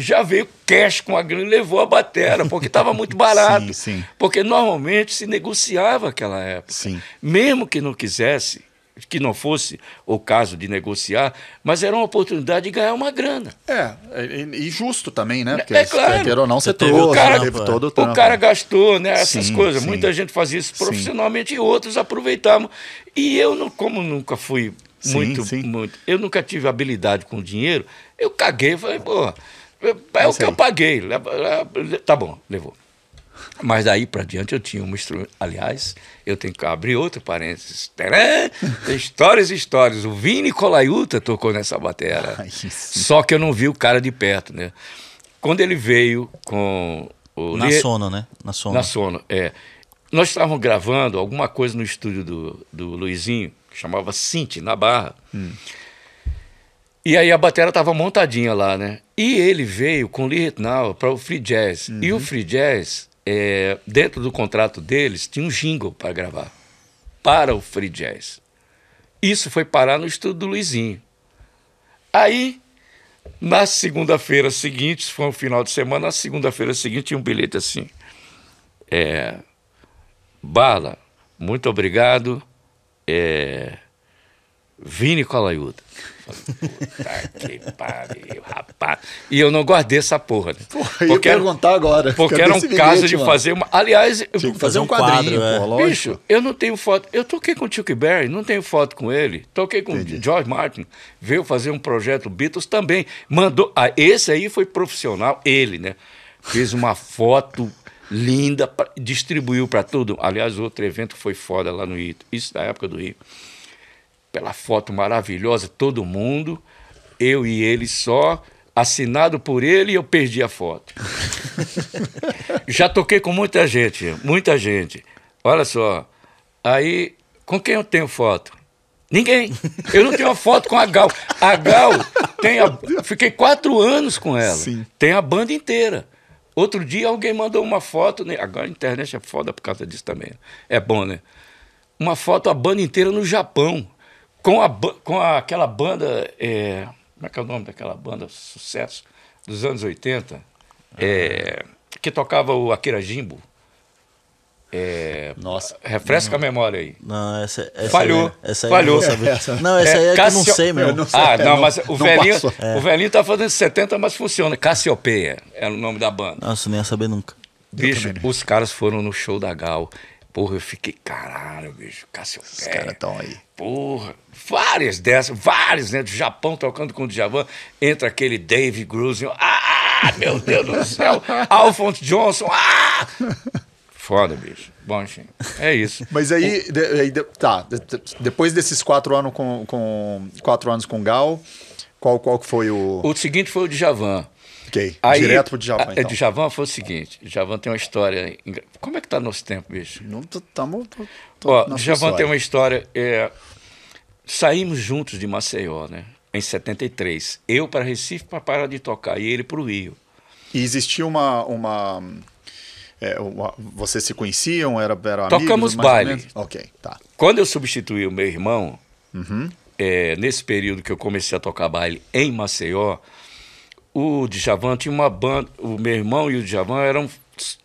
já veio cash com a grana e levou a batera, porque estava muito barato. sim, sim. Porque normalmente se negociava aquela época. Sim. Mesmo que não quisesse, que não fosse o caso de negociar, mas era uma oportunidade de ganhar uma grana. É, e justo também, né? É porque é claro. Quer ou não, você teve o cara, né, todo o, tempo. o cara gastou, né? Essas sim, coisas. Sim. Muita gente fazia isso profissionalmente sim. e outros aproveitavam. E eu, não, como nunca fui muito, muito, eu nunca tive habilidade com dinheiro, eu caguei e falei, porra. É, o que eu paguei. Tá bom, levou. Mas daí para diante eu tinha um instrumento. Aliás, eu tenho que abrir outro parênteses. Tcharam! Histórias, histórias. O Vini Colaiuta tocou nessa batera. Só que eu não vi o cara de perto, né? Quando ele veio com o na Le... Sono, né? Na Sono. Na Sono, é. Nós estávamos gravando alguma coisa no estúdio do, do Luizinho, que chamava Cinti, na Barra. Hum. E aí a bateria tava montadinha lá, né? E ele veio com Lee Ritenour para o Free Jazz. Uhum. E o uhum. Free Jazz, é, dentro do contrato deles, tinha um jingle para gravar. Para o Free Jazz. Isso foi parar no estúdio do Luizinho. Aí, na segunda-feira seguinte, foi um final de semana, na segunda-feira seguinte tinha um bilhete assim. É, Bala, muito obrigado. É, Vini Colaiuda. Puta que pariu, rapaz. E eu não guardei essa porra. Né? Porra, eu ia perguntar agora. Porque era um caso de fazer uma. Aliás, eu que fazer um quadrinho, quadro, é, Bicho, eu não tenho foto. Eu toquei com o Chuck Berry, não tenho foto com ele. Toquei com Entendi. o George Martin, veio fazer um projeto Beatles também. Mandou. Ah, esse aí foi profissional, ele, né? Fez uma foto linda, distribuiu para tudo. Aliás, outro evento foi foda lá no Rio. Isso da época do Rio pela foto maravilhosa, todo mundo, eu e ele só, assinado por ele e eu perdi a foto. Já toquei com muita gente, muita gente. Olha só, aí com quem eu tenho foto? Ninguém. Eu não tenho uma foto com a Gal. A Gal tem a, fiquei quatro anos com ela. Sim. Tem a banda inteira. Outro dia alguém mandou uma foto. Né? Agora a internet é foda por causa disso também. É bom, né? Uma foto, a banda inteira no Japão com, a, com a, aquela banda. É, como é que é o nome daquela banda? Sucesso dos anos 80. É, que tocava o Akira Jimbo. É, Nossa. Refresca não, a memória aí. Não, essa, essa falhou. Aí, é- essa aí é falhou. Não, essa. não, essa aí é, é Cassio... não ah, sei, meu. Não sei, ah, não, mas o velhinho, é. o velhinho tá fazendo 70, mas funciona. Cassiopeia era o nome da banda. Nossa, nem ia saber nunca. Bicho, os caras foram no show da Gal Porra, eu fiquei, caralho, bicho, Cassiopeia. Os caras estão aí. Porra, várias dessas, várias, né? Do Japão tocando com o Djavan, entra aquele Dave Grusin, ah, ah, meu Deus do céu, Alphonse Johnson, ah! Foda, bicho. Bom, enfim, é isso. Mas aí, o... de, de, tá, de, depois desses quatro anos com, com, quatro anos com Gal, qual, qual foi o... O seguinte foi o Djavan. Ok, Aí, direto pro Djavan, é, então. Djavan foi o seguinte, Djavan tem uma história... Como é que tá nosso tempo, bicho? Não, estamos... Ó, Djavan história. tem uma história... É, saímos juntos de Maceió, né? Em 73. Eu para Recife para parar de tocar e ele para o Rio. E existia uma... uma... É, vocês se conheciam? Era, era Tocamos amigos, baile. Ok, tá. Quando eu substituí o meu irmão, uhum. é, nesse período que eu comecei a tocar baile em Maceió, o Djavan tinha uma banda, o meu irmão e o Djavan eram,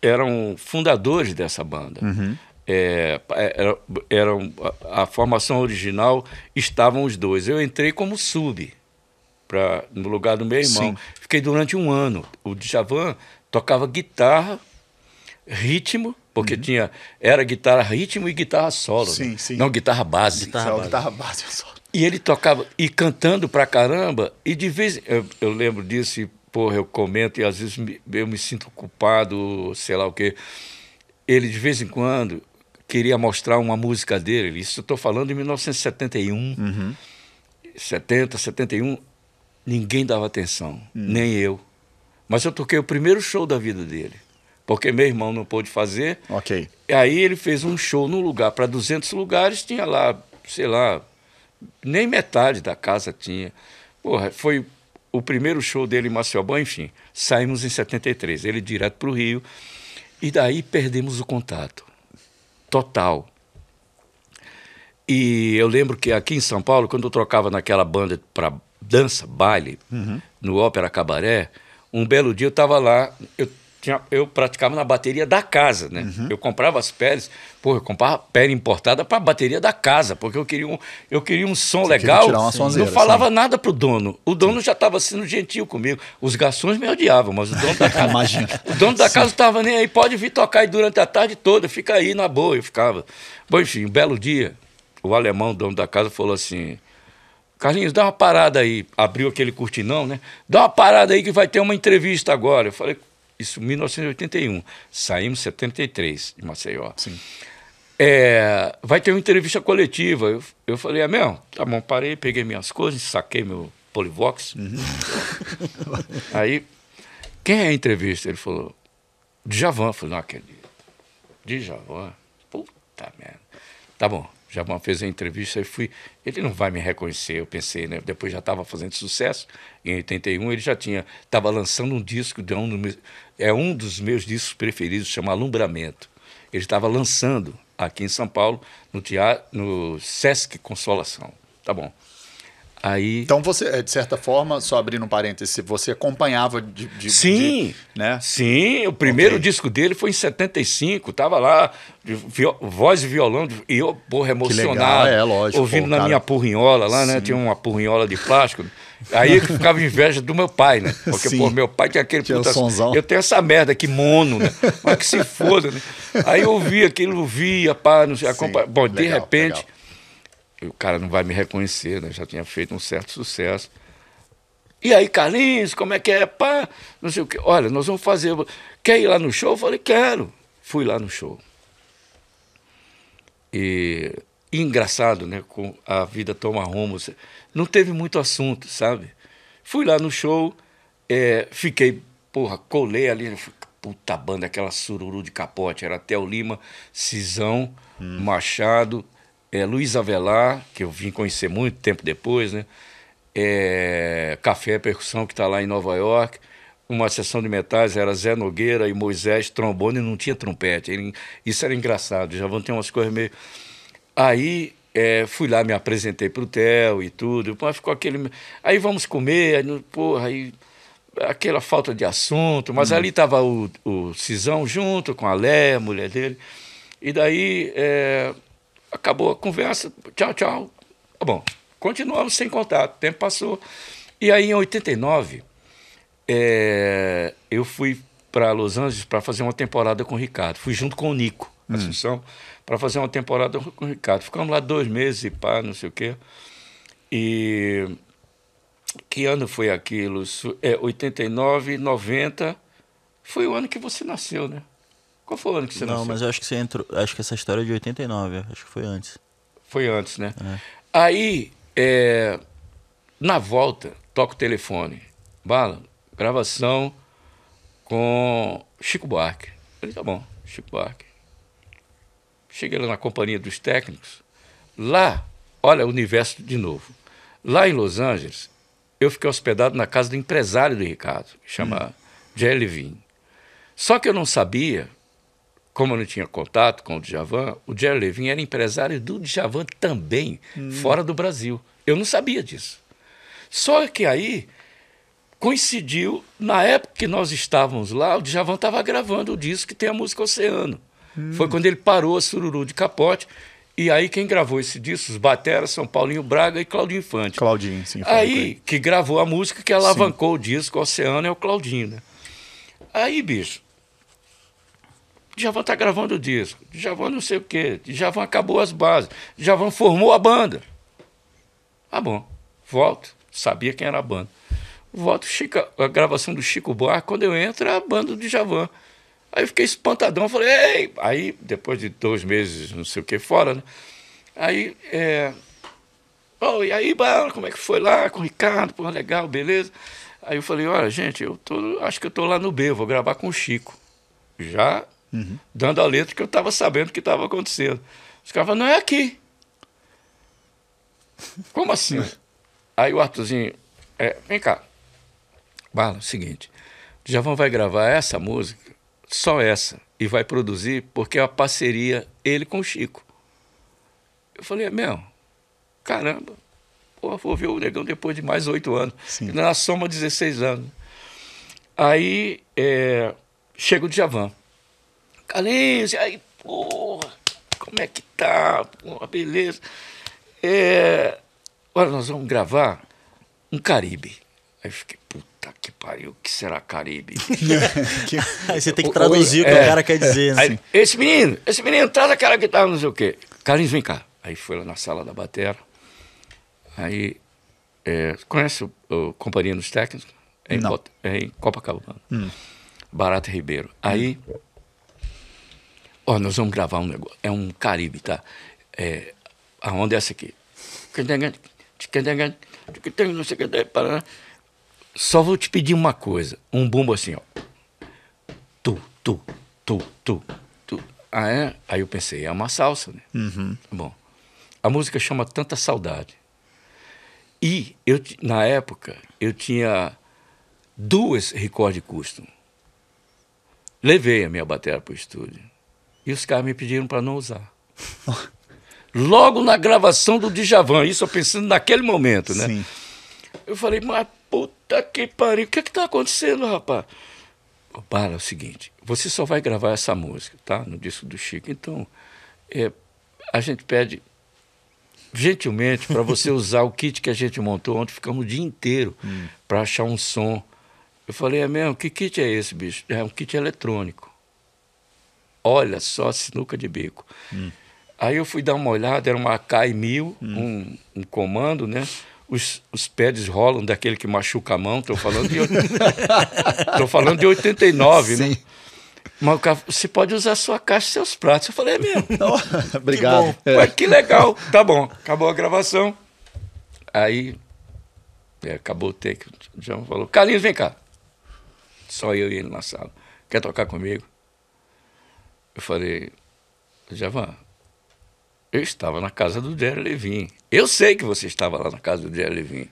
eram fundadores dessa banda. Uhum. É, é era, a, a, formação original estavam os dois. Eu entrei como sub pra, no lugar do meu irmão. Sim. Fiquei durante um ano. O Djavan tocava guitarra, ritmo, porque uhum. tinha era guitarra ritmo e guitarra solo. Sim, né? sim. Não, guitarra base. Guitarra, guitarra base. Guitarra base solo. E ele tocava, e cantando pra caramba, e de vez. Eu, eu lembro disso, e, porra, eu comento, e às vezes me, eu me sinto culpado, sei lá o quê. Ele, de vez em quando, queria mostrar uma música dele, isso eu tô falando em 1971. Uhum. 70, 71, ninguém dava atenção, uhum. nem eu. Mas eu toquei o primeiro show da vida dele, porque meu irmão não pôde fazer. Ok. E aí ele fez um show num lugar para 200 lugares, tinha lá, sei lá, nem metade da casa tinha. Porra, foi o primeiro show dele em Maceió, enfim. Saímos em 73, ele direto para o Rio. E daí perdemos o contato. Total. E eu lembro que aqui em São Paulo, quando eu trocava naquela banda para dança, baile, uhum. no Ópera Cabaré, um belo dia eu estava lá, eu tinha, eu praticava na bateria da casa, né? Uhum. Eu comprava as peles, porra, eu comprava pele importada para a bateria da casa, porque eu queria um, eu queria um som Você legal. Tirar uma sonzeira, não falava sim. nada pro dono. O dono sim. já estava sendo gentil comigo. Os garçons me odiavam, mas o dono da casa. Imagina. O dono da sim. casa estava nem aí, pode vir tocar aí durante a tarde toda, fica aí na boa. Eu ficava. Bom, enfim, um belo dia, o alemão, dono da casa, falou assim. Carlinhos, dá uma parada aí. Abriu aquele cortinão, né? Dá uma parada aí que vai ter uma entrevista agora. Eu falei, isso 1981. Saímos em 73 de Maceió. Sim. É, vai ter uma entrevista coletiva. Eu, eu falei, é mesmo? Tá bom, parei, peguei minhas coisas, saquei meu Polivox. Uhum. Aí, quem é a entrevista? Ele falou, Djavan. Eu falei, não acredito. Djavan? Puta merda. Tá bom, Djavan fez a entrevista e fui. Ele não vai me reconhecer, eu pensei, né? Depois já estava fazendo sucesso. Em 81 ele já tinha, estava lançando um disco de um é um dos meus discos preferidos, chama Alumbramento. Ele estava lançando aqui em São Paulo, no, teatro, no Sesc Consolação. Tá bom. Aí... Então você, é, de certa forma, só abrindo um parêntese, você acompanhava de. de sim, de, né? Sim, o primeiro okay. disco dele foi em 75, tava lá, viol, voz e violão, e eu, porra, emocionado. Que legal, é, lógico, ouvindo pô, na cara... minha porrinhola lá, né, sim. né? Tinha uma porrinhola de plástico. Aí que ficava inveja do meu pai, né? Porque, Sim. pô, meu pai tinha aquele tinha puta... Eu tenho essa merda aqui, mono, né? Mas que se foda, né? Aí eu via aquilo, via, pá, não sei, acompanha... Bom, legal, de repente, legal. o cara não vai me reconhecer, né? Já tinha feito um certo sucesso. E aí, Carlinhos, como é que é? Pá, não sei o quê. Olha, nós vamos fazer. Quer ir lá no show? Eu falei, quero. Fui lá no show. E engraçado, né? Com a vida toma rumo. Não teve muito assunto, sabe? Fui lá no show, é, fiquei, porra, colei ali. Puta banda, aquela sururu de capote. Era o Lima, Cisão, hum. Machado, é, Luiz Avelar, que eu vim conhecer muito tempo depois, né? É, Café Percussão, que está lá em Nova York. Uma sessão de metais era Zé Nogueira e Moisés, trombone, não tinha trompete. Isso era engraçado, já vão ter umas coisas meio. Aí é, fui lá, me apresentei para o Theo e tudo. Pô, ficou aquele. Aí vamos comer, aí, porra, aí aquela falta de assunto. Mas uhum. ali estava o, o Cisão junto com a Lé, a mulher dele. E daí é, acabou a conversa. Tchau, tchau. Tá bom, continuamos sem contato. O tempo passou. E aí, em 89, é, eu fui para Los Angeles para fazer uma temporada com o Ricardo. Fui junto com o Nico hum. Assunção para fazer uma temporada com o Ricardo. Ficamos lá dois meses e pá, não sei o quê. E que ano foi aquilo? É, 89, 90. Foi o ano que você nasceu, né? Qual foi o ano que você não, nasceu? Não, mas eu acho que você entrou. Acho que essa história é de 89, acho que foi antes. Foi antes, né? É. Aí, é, na volta, toca o telefone. Bala, gravação com Chico Buarque. Eu falei, tá bom, Chico Buarque. Cheguei lá na companhia dos técnicos. Lá, olha o universo de novo. Lá em Los Angeles, eu fiquei hospedado na casa do empresário do Ricardo, que chama hum. Jerry Levine. Só que eu não sabia, como eu não tinha contato com o Djavan, o Jerry Levine era empresário do Djavan também, hum. fora do Brasil. Eu não sabia disso. Só que aí coincidiu, na época que nós estávamos lá, o Djavan estava gravando o disco que tem a música Oceano. Foi quando ele parou a Sururu de Capote. E aí quem gravou esse disco, os Bateras, são Paulinho Braga e Claudinho Infante. Claudinho, sim. Aí que gravou a música que alavancou sim. o disco, o Oceano é o Claudinho, né? Aí, bicho, Djavan tá gravando o disco, Djavan não sei o quê, Djavan acabou as bases, Djavan formou a banda. Ah, bom, volto, sabia quem era a banda. Volto, chico a gravação do Chico Buarque, quando eu entro, é a banda do Djavan. Aí eu fiquei espantadão, falei, ei! Aí, depois de dois meses, não sei o que, fora, né? Aí, é... Oh, e aí, como é que foi lá com o Ricardo? Pô, legal, beleza. Aí eu falei, olha, gente, eu tô, acho que eu tô lá no B, vou gravar com o Chico. Já uhum. dando a letra que eu estava sabendo que estava acontecendo. Os caras falaram, não é aqui. Como assim? aí o Arthurzinho, é, vem cá. Bala, é seguinte, vão vai gravar essa música só essa e vai produzir porque é a parceria ele com o Chico. Eu falei, meu, caramba, pô, vou ver o Negão depois de mais oito anos. Sim. Na soma, 16 anos. Aí é, chega o Djavan. e aí, porra, como é que tá? Porra, beleza. É, olha, nós vamos gravar um Caribe. Aí eu fiquei, puta que pariu, o que será Caribe? aí você tem que traduzir o, o que é, o cara quer dizer. Assim. esse menino, esse menino, traz aquela guitarra, não sei o quê. Carlinhos, vem cá. Aí foi lá na sala da batera. Aí, é, conhece o, o Companhia dos Técnicos? É em, Bot, é em Copacabana. Hum. Barata Ribeiro. Aí, ó, nós vamos gravar um negócio. É um Caribe, tá? É, a onda é essa aqui. Não sei o que, só vou te pedir uma coisa. Um bumbo assim, ó. Tu, tu, tu, tu, tu. Ah, é? Aí eu pensei, é uma salsa, né? Uhum. Tá bom, a música chama Tanta Saudade. E eu, na época, eu tinha duas Record custom. Levei a minha bateria para o estúdio. E os caras me pediram para não usar. Logo na gravação do Djavan, isso eu pensando naquele momento, né? Sim. Eu falei, mas puta que pariu, o que é que tá acontecendo, rapaz? O Bala, é o seguinte, você só vai gravar essa música, tá? No disco do Chico. Então, é, a gente pede gentilmente para você usar o kit que a gente montou ontem, ficamos o dia inteiro hum. para achar um som. Eu falei, é mesmo? Que kit é esse, bicho? É um kit eletrônico. Olha só, sinuca de bico. Hum. Aí eu fui dar uma olhada, era uma k 1000 hum. um, um comando, né? os, os pés rolam daquele que machuca a mão. Estou falando de, falando de 89, né? Sim. né? Mas o cara, você pode usar sua caixa e seus pratos. Eu falei, é mesmo. Obrigado. Que, é. Ué, que legal. Tá bom, acabou a gravação. Aí é, acabou o take. O João falou, Carlinhos, vem cá. Só eu e ele na sala. Quer tocar comigo? Eu falei, Javan, eu estava na casa do Jerry Levin. Eu sei que você estava lá na casa do Jerry Levin.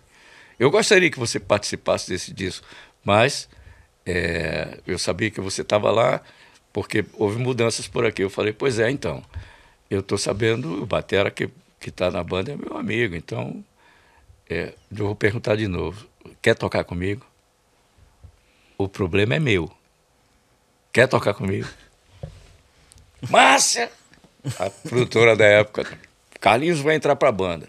Eu gostaria que você participasse desse disco, mas é, eu sabia que você estava lá porque houve mudanças por aqui. Eu falei, pois é, então. Eu estou sabendo, o Batera que está na banda é meu amigo, então é, eu vou perguntar de novo. Quer tocar comigo? O problema é meu. Quer tocar comigo? Márcia! A produtora da época. Carlinhos vai entrar para a banda.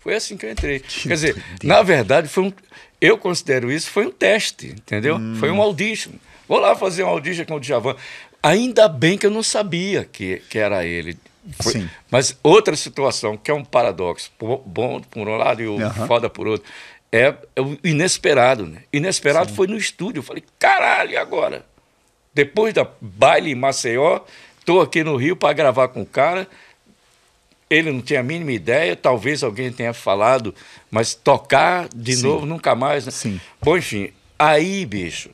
Foi assim que eu entrei. Quer dizer, na verdade, foi um, eu considero isso foi um teste, entendeu? Hum. Foi um audition. Vou lá fazer uma audition com o Djavan. Ainda bem que eu não sabia que, que era ele. Foi, Sim. Mas outra situação, que é um paradoxo, bom por um lado e o uhum. foda por outro, é, é o inesperado. Né? Inesperado Sim. foi no estúdio. Eu falei, caralho, agora? Depois da baile em Maceió, tô aqui no Rio para gravar com o cara ele não tinha a mínima ideia, talvez alguém tenha falado, mas tocar de Sim. novo nunca mais. Né? Sim. Bom, enfim, aí, bicho,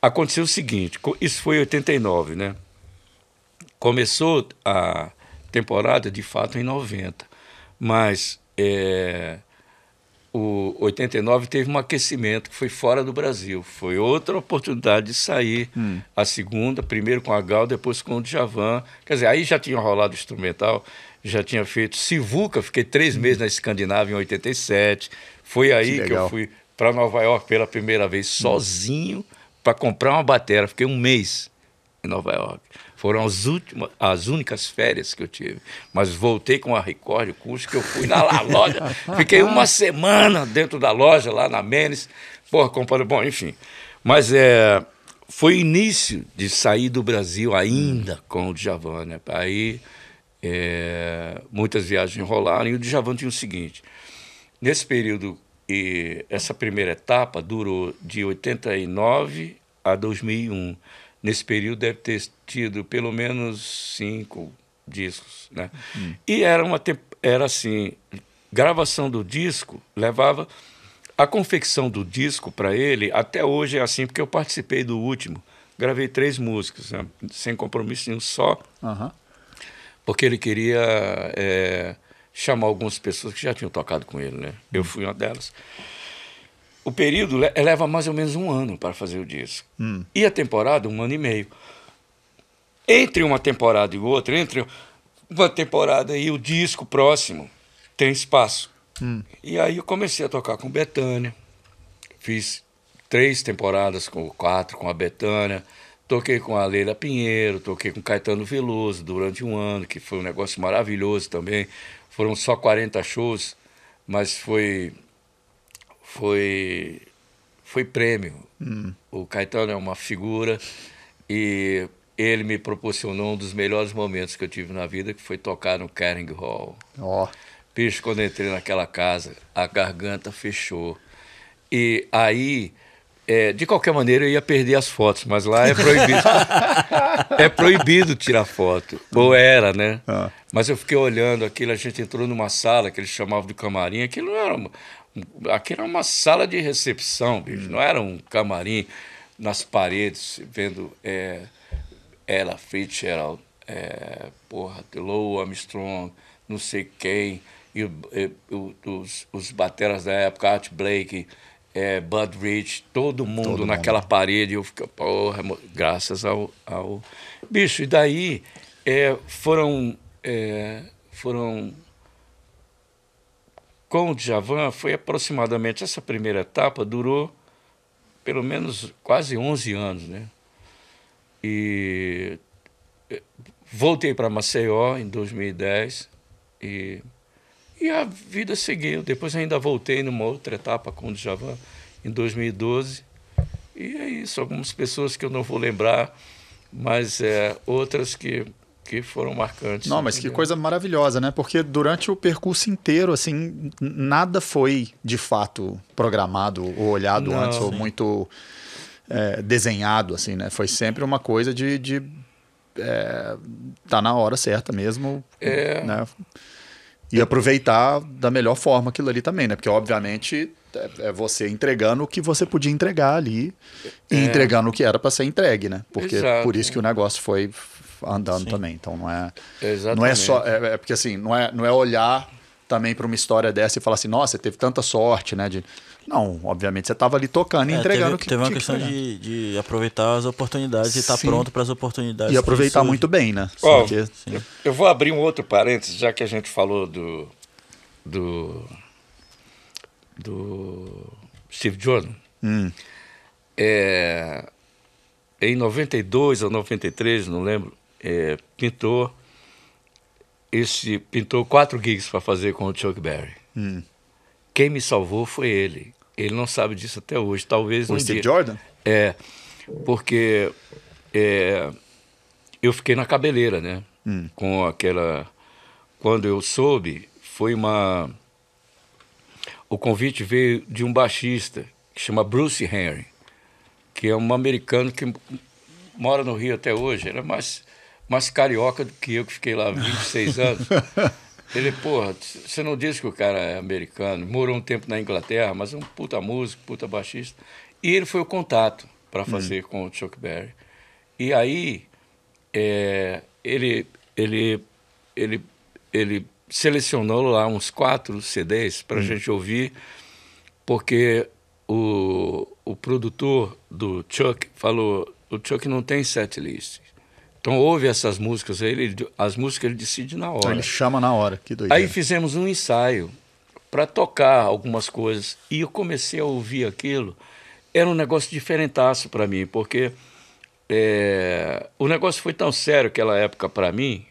aconteceu o seguinte: isso foi em 89, né? Começou a temporada de fato em 90, mas é, o 89 teve um aquecimento que foi fora do Brasil. Foi outra oportunidade de sair. Hum. A segunda, primeiro com a Gal, depois com o Djavan. Quer dizer, aí já tinha rolado o instrumental já tinha feito Sivuca, fiquei três meses na Escandinávia em 87. Foi aí que, que eu fui para Nova York pela primeira vez sozinho para comprar uma bateria. Fiquei um mês em Nova York. Foram as, últimas, as únicas férias que eu tive. Mas voltei com a Record o curso que eu fui na loja. Fiquei uma semana dentro da loja, lá na Menes. Porra, comprando. Bom, enfim. Mas é, foi início de sair do Brasil ainda com o Djavan, né? Aí é, muitas viagens rolaram e o Djavan tinha o seguinte: nesse período, essa primeira etapa durou de 89 a 2001. Nesse período deve ter tido pelo menos cinco discos, né? Hum. E era uma era assim, gravação do disco levava a confecção do disco para ele até hoje é assim porque eu participei do último, gravei três músicas né? sem compromisso nenhum só. Uh -huh porque ele queria é, chamar algumas pessoas que já tinham tocado com ele, né? Eu fui uma delas. O período le leva mais ou menos um ano para fazer o disco. Hum. E a temporada, um ano e meio. Entre uma temporada e outra, entre uma temporada e o disco próximo, tem espaço. Hum. E aí eu comecei a tocar com Betânia. Fiz três temporadas com o quatro, com a Betânia. Toquei com a Leila Pinheiro, toquei com Caetano Veloso durante um ano, que foi um negócio maravilhoso também. Foram só 40 shows, mas foi foi foi prêmio. Hum. O Caetano é uma figura e ele me proporcionou um dos melhores momentos que eu tive na vida, que foi tocar no Kering Hall. Oh. Bicho, quando entrei naquela casa, a garganta fechou. E aí é, de qualquer maneira, eu ia perder as fotos, mas lá é proibido. é proibido tirar foto. Ou era, né? Ah. Mas eu fiquei olhando aquilo, a gente entrou numa sala que eles chamavam de camarim. Aquilo era uma, aquilo era uma sala de recepção, bicho. Hum. Não era um camarim nas paredes, vendo é, ela, Fitzgerald, é, porra, Low Armstrong, não sei quem, e, e, os, os bateras da época, Art Blake é, Bud Rich, todo mundo todo naquela mundo. parede. Eu fico, porra, graças ao, ao. Bicho, e daí é, foram. É, foram com o Djavan foi aproximadamente essa primeira etapa durou pelo menos quase 11 anos, né? E é, voltei para Maceió em 2010 e e a vida seguiu. Depois ainda voltei numa outra etapa com o Djavan, em 2012. E é isso. Algumas pessoas que eu não vou lembrar, mas é, outras que que foram marcantes. Não, mas que coisa maravilhosa, né? Porque durante o percurso inteiro, assim, nada foi de fato programado ou olhado Não, antes, sim. ou muito é, desenhado, assim, né? Foi sempre uma coisa de. de é, tá na hora certa mesmo. É. Né? E aproveitar da melhor forma aquilo ali também, né? Porque, obviamente, é, é você entregando o que você podia entregar ali e é. entregando o que era para ser entregue, né? Porque Exato. por isso que o negócio foi andando Sim. também. Então não é. Exatamente. Não é só. É, é, porque assim, não é, não é olhar também para uma história dessa e falar assim, nossa, teve tanta sorte, né? De, não, obviamente você estava ali tocando e é, entregando o que Teve uma questão que de, de, aproveitar as oportunidades e estar tá pronto para as oportunidades. E aproveitar muito bem, né? Oh, Porque, eu, eu, vou abrir um outro parênteses, já que a gente falou do. do. do Steve Jordan. Hum. É, em 92 ou 93, não lembro, é, pintou, esse, pintou quatro gigs para fazer com o Chuck Berry. Hum. Quem me salvou foi ele. Ele não sabe disso até hoje. Talvez o um Steve dia... Jordan? É, porque é, eu fiquei na cabeleira, né? Hum. Com aquela. Quando eu soube, foi uma. O convite veio de um baixista que chama Bruce Henry, que é um americano que mora no Rio até hoje. Ele é mais, mais carioca do que eu, que fiquei lá 26 anos. Ele, porra, você não disse que o cara é americano, morou um tempo na Inglaterra, mas é um puta músico, puta baixista. E ele foi o contato para fazer hum. com o Chuck Berry. E aí é, ele, ele, ele, ele selecionou lá uns quatro CDs para a hum. gente ouvir, porque o, o produtor do Chuck falou: o Chuck não tem set list. Então ouve essas músicas, ele, as músicas ele decide na hora. Ele chama na hora, que doideira. Aí fizemos um ensaio para tocar algumas coisas e eu comecei a ouvir aquilo. Era um negócio diferentaço para mim, porque é, o negócio foi tão sério aquela época para mim,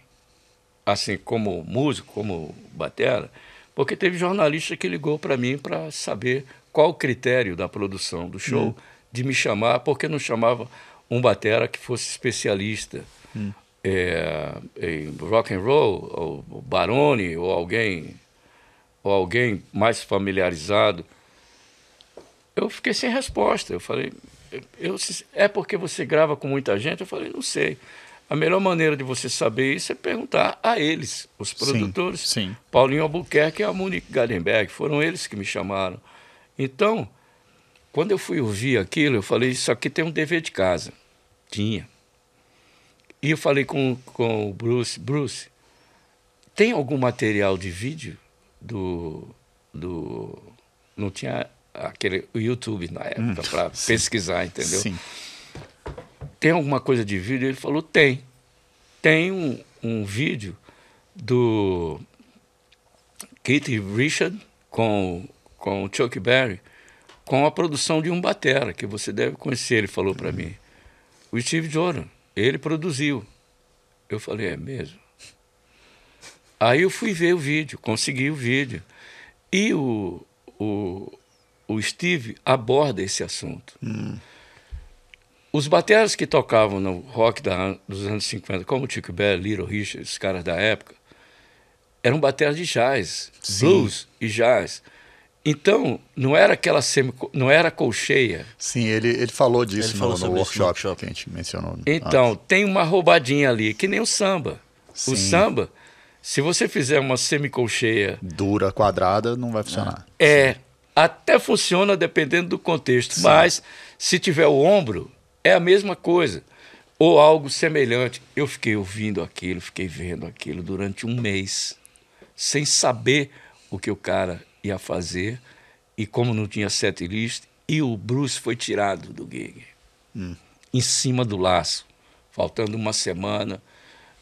assim como músico, como batera, porque teve jornalista que ligou para mim para saber qual o critério da produção do show hum. de me chamar, porque não chamava um batera que fosse especialista hum. é, em rock and roll, ou Barone, ou alguém, ou alguém mais familiarizado. Eu fiquei sem resposta. Eu falei, eu, é porque você grava com muita gente? Eu falei, não sei. A melhor maneira de você saber isso é perguntar a eles, os produtores. Sim, sim. Paulinho Albuquerque e a Monique Gallenberg, foram eles que me chamaram. Então, quando eu fui ouvir aquilo, eu falei, isso aqui tem um dever de casa tinha. E eu falei com, com o Bruce, Bruce, tem algum material de vídeo do. do não tinha aquele o YouTube na época hum, para pesquisar, entendeu? Sim. Tem alguma coisa de vídeo? Ele falou: tem. Tem um, um vídeo do Keith Richard com, com o Chuck Berry com a produção de um batera, que você deve conhecer, ele falou para uhum. mim. O Steve Jordan, ele produziu. Eu falei, é mesmo? Aí eu fui ver o vídeo, consegui o vídeo. E o, o, o Steve aborda esse assunto. Hum. Os bateras que tocavam no rock da, dos anos 50, como o Chico Bell, Little Richard, esses caras da época, eram bateras de jazz, Sim. blues e jazz. Então, não era aquela semi, não era colcheia. Sim, ele, ele falou disso ele no, falou no workshop, workshop, que a gente mencionou. Então, antes. tem uma roubadinha ali, que nem o samba. Sim. O samba, se você fizer uma semicolcheia dura, quadrada, não vai funcionar. É, Sim. É, até funciona dependendo do contexto, Sim. mas se tiver o ombro, é a mesma coisa ou algo semelhante. Eu fiquei ouvindo aquilo, fiquei vendo aquilo durante um mês, sem saber o que o cara ia fazer, e como não tinha set list, e o Bruce foi tirado do gig, hum. em cima do laço. Faltando uma semana,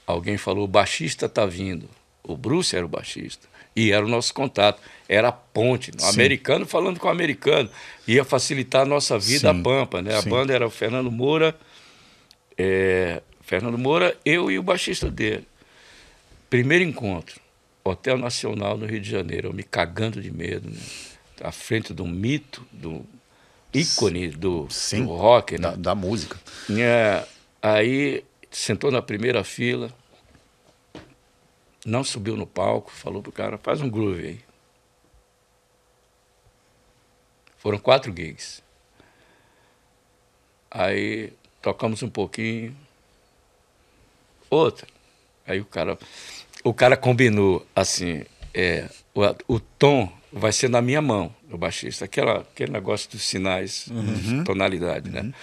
alguém falou: o baixista está vindo. O Bruce era o baixista. E era o nosso contato, era a ponte. Sim. Americano falando com o americano. Ia facilitar a nossa vida Sim. a Pampa. Né? A banda era o Fernando Moura, é, Fernando Moura, eu e o baixista dele. Primeiro encontro. Hotel Nacional no Rio de Janeiro, eu me cagando de medo, né? à frente do mito, do ícone do, Sim, do rock, né? da, da, música. É, aí sentou na primeira fila, não subiu no palco, falou pro cara, faz um groove aí. Foram quatro gigs. Aí tocamos um pouquinho, outra. Aí o cara o cara combinou assim: é, o, o, tom vai ser na minha mão, o baixista, aquela, aquele negócio dos sinais, uhum. uhum. tonalidade, né? Uhum.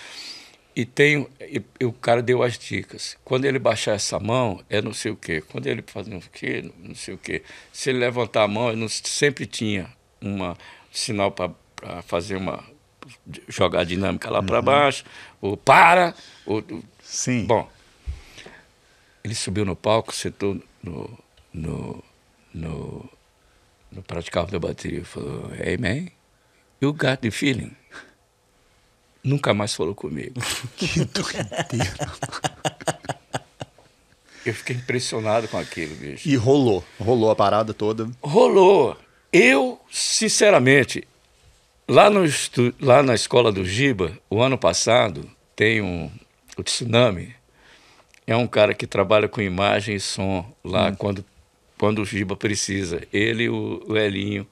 E, tem, e, e, o cara deu as dicas. Quando ele baixar essa mão, é não sei o quê. Quando ele fazer um quê, não sei o quê. Se ele levantar a mão, não, sempre tinha uma sinal para fazer uma jogar dinâmica lá uhum. para baixo, ou para, ou Sim. Bom, ele subiu no palco, sentou no, no, no, no praticável da bateria e falou: Hey man, you got the feeling. Nunca mais falou comigo. que doideira. Eu fiquei impressionado com aquilo, bicho. E rolou. Rolou a parada toda. Rolou. Eu, sinceramente, lá, no lá na escola do Giba, o ano passado, tem um o tsunami é um cara que trabalha com imagem e som lá hum. quando, quando o Giba precisa. Ele o, o Elinho,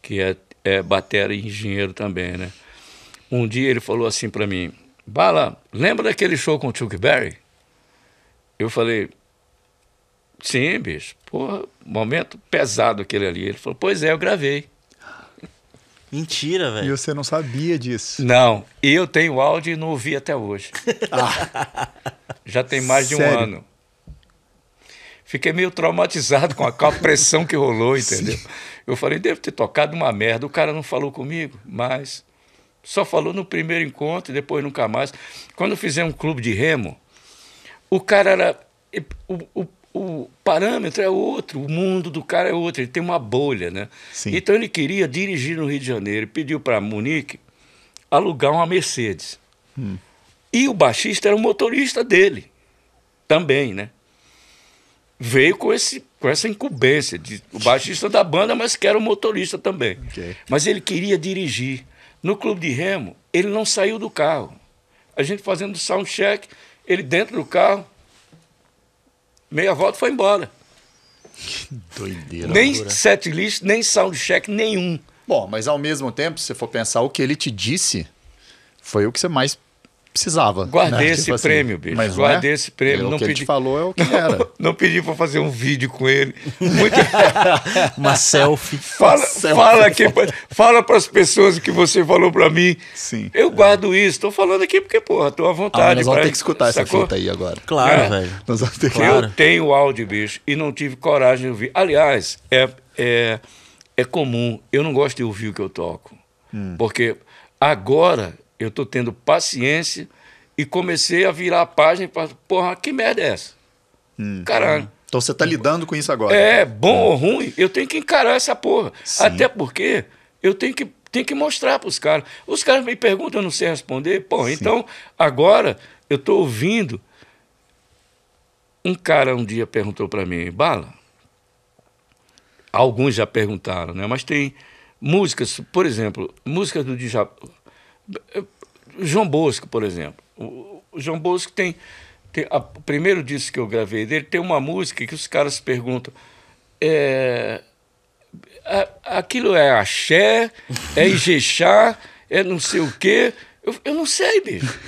que é, é batera e engenheiro também, né? Um dia ele falou assim para mim, Bala, lembra daquele show com o Chuck Berry? Eu falei, sim, bicho, pô, momento pesado aquele ali. Ele falou, pois é, eu gravei. Mentira, velho. E você não sabia disso. Não, eu tenho áudio e não ouvi até hoje. Ah. Já tem mais de um ano. Fiquei meio traumatizado com a, pressão que rolou, entendeu? Sim. Eu falei, devo ter tocado uma merda. O cara não falou comigo, mas só falou no primeiro encontro e depois nunca mais. Quando fizemos um clube de remo, o cara era. O, o, o parâmetro é outro, o mundo do cara é outro, ele tem uma bolha, né? Sim. Então ele queria dirigir no Rio de Janeiro pediu para Munique alugar uma Mercedes. Hum. E o baixista era o motorista dele também, né? Veio com, esse, com essa incumbência de o baixista da banda, mas que era o motorista também. Okay. Mas ele queria dirigir. No clube de remo, ele não saiu do carro. A gente fazendo soundcheck, ele dentro do carro, meia volta foi embora. Que doideira. Nem é. set list, nem soundcheck nenhum. Bom, mas ao mesmo tempo, se você for pensar o que ele te disse, foi o que você mais precisava. Né? Guardei né? esse tipo prêmio, assim. bicho. Mas é? Guardei é? esse prêmio. É não o que pedi... ele falou é o que não, era. Não pedi para fazer um vídeo com ele. Muito... Uma selfie. Fala, fala fala para as pessoas que você falou para mim. Sim. Eu é. guardo isso. Estou falando aqui porque, porra, tô à ah, vontade. Ah, nós vamos ter que escutar essa conta fita aí agora. Claro, é. velho. Nós vamos ter que... Claro. Eu tenho áudio, bicho, e não tive coragem de ouvir. Aliás, é, é, é comum. Eu não gosto de ouvir o que eu toco. Hum. Porque agora eu estou tendo paciência e comecei a virar a página e porra, que merda é essa? Hum, Caralho. Hum. Então você está lidando com isso agora. É, bom hum. ou ruim, eu tenho que encarar essa porra. Sim. Até porque eu tenho que, tem que mostrar para os caras. Os caras me perguntam, eu não sei responder. Pô, então agora eu estou ouvindo. Um cara um dia perguntou para mim, Bala, alguns já perguntaram, né? Mas tem músicas, por exemplo, músicas do Djavan. João Bosco, por exemplo. O, João Bosco tem, tem a, o primeiro disco que eu gravei dele tem uma música que os caras perguntam. É, a, aquilo é axé, é ijexá, é não sei o quê. Eu, eu não sei, bicho.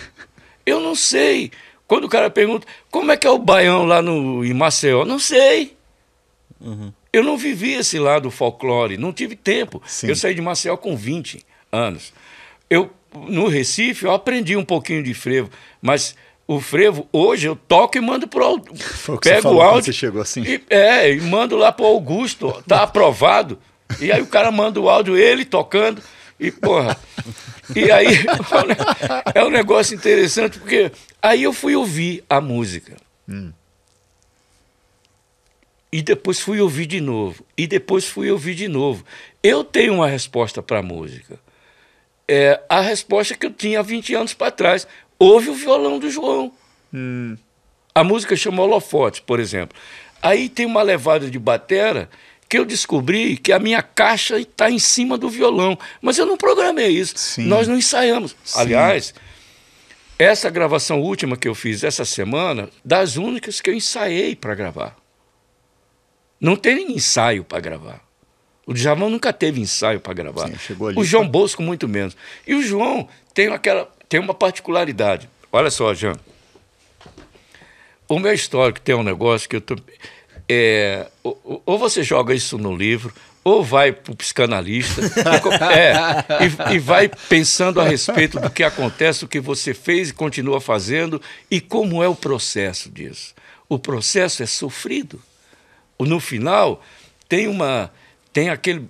Eu não sei. Quando o cara pergunta como é que é o baião lá no, em Maceió, não sei. Uhum. Eu não vivi esse lado folclore, não tive tempo. Sim. Eu saí de Maceió com 20 anos. Eu no Recife, eu aprendi um pouquinho de frevo, mas o frevo, hoje eu toco e mando pro Augusto. Pego o áudio. Você chegou assim. E, é, e mando lá pro Augusto, tá aprovado. E aí o cara manda o áudio, ele tocando. E, porra. E aí é, é um negócio interessante, porque aí eu fui ouvir a música. Hum. E depois fui ouvir de novo. E depois fui ouvir de novo. Eu tenho uma resposta para a música é, a resposta que eu tinha 20 anos para trás. Houve o violão do João. Hum. A música chama Holofotes, por exemplo. Aí tem uma levada de batera que eu descobri que a minha caixa está em cima do violão. Mas eu não programei isso. Sim. Nós não ensaiamos. Sim. Aliás, essa gravação última que eu fiz essa semana, das únicas que eu ensaiei para gravar. Não tem ensaio para gravar. O Djavan nunca teve ensaio para gravar. Sim, o João Bosco, muito menos. E o João tem, aquela, tem uma particularidade. Olha só, Jean. O meu histórico tem um negócio que eu tô. É, ou, ou você joga isso no livro, ou vai para o psicanalista é, e, e, vai pensando a respeito do que acontece, o que você fez e continua fazendo e como é o processo disso. O processo é sofrido. No final, tem uma, tem aquele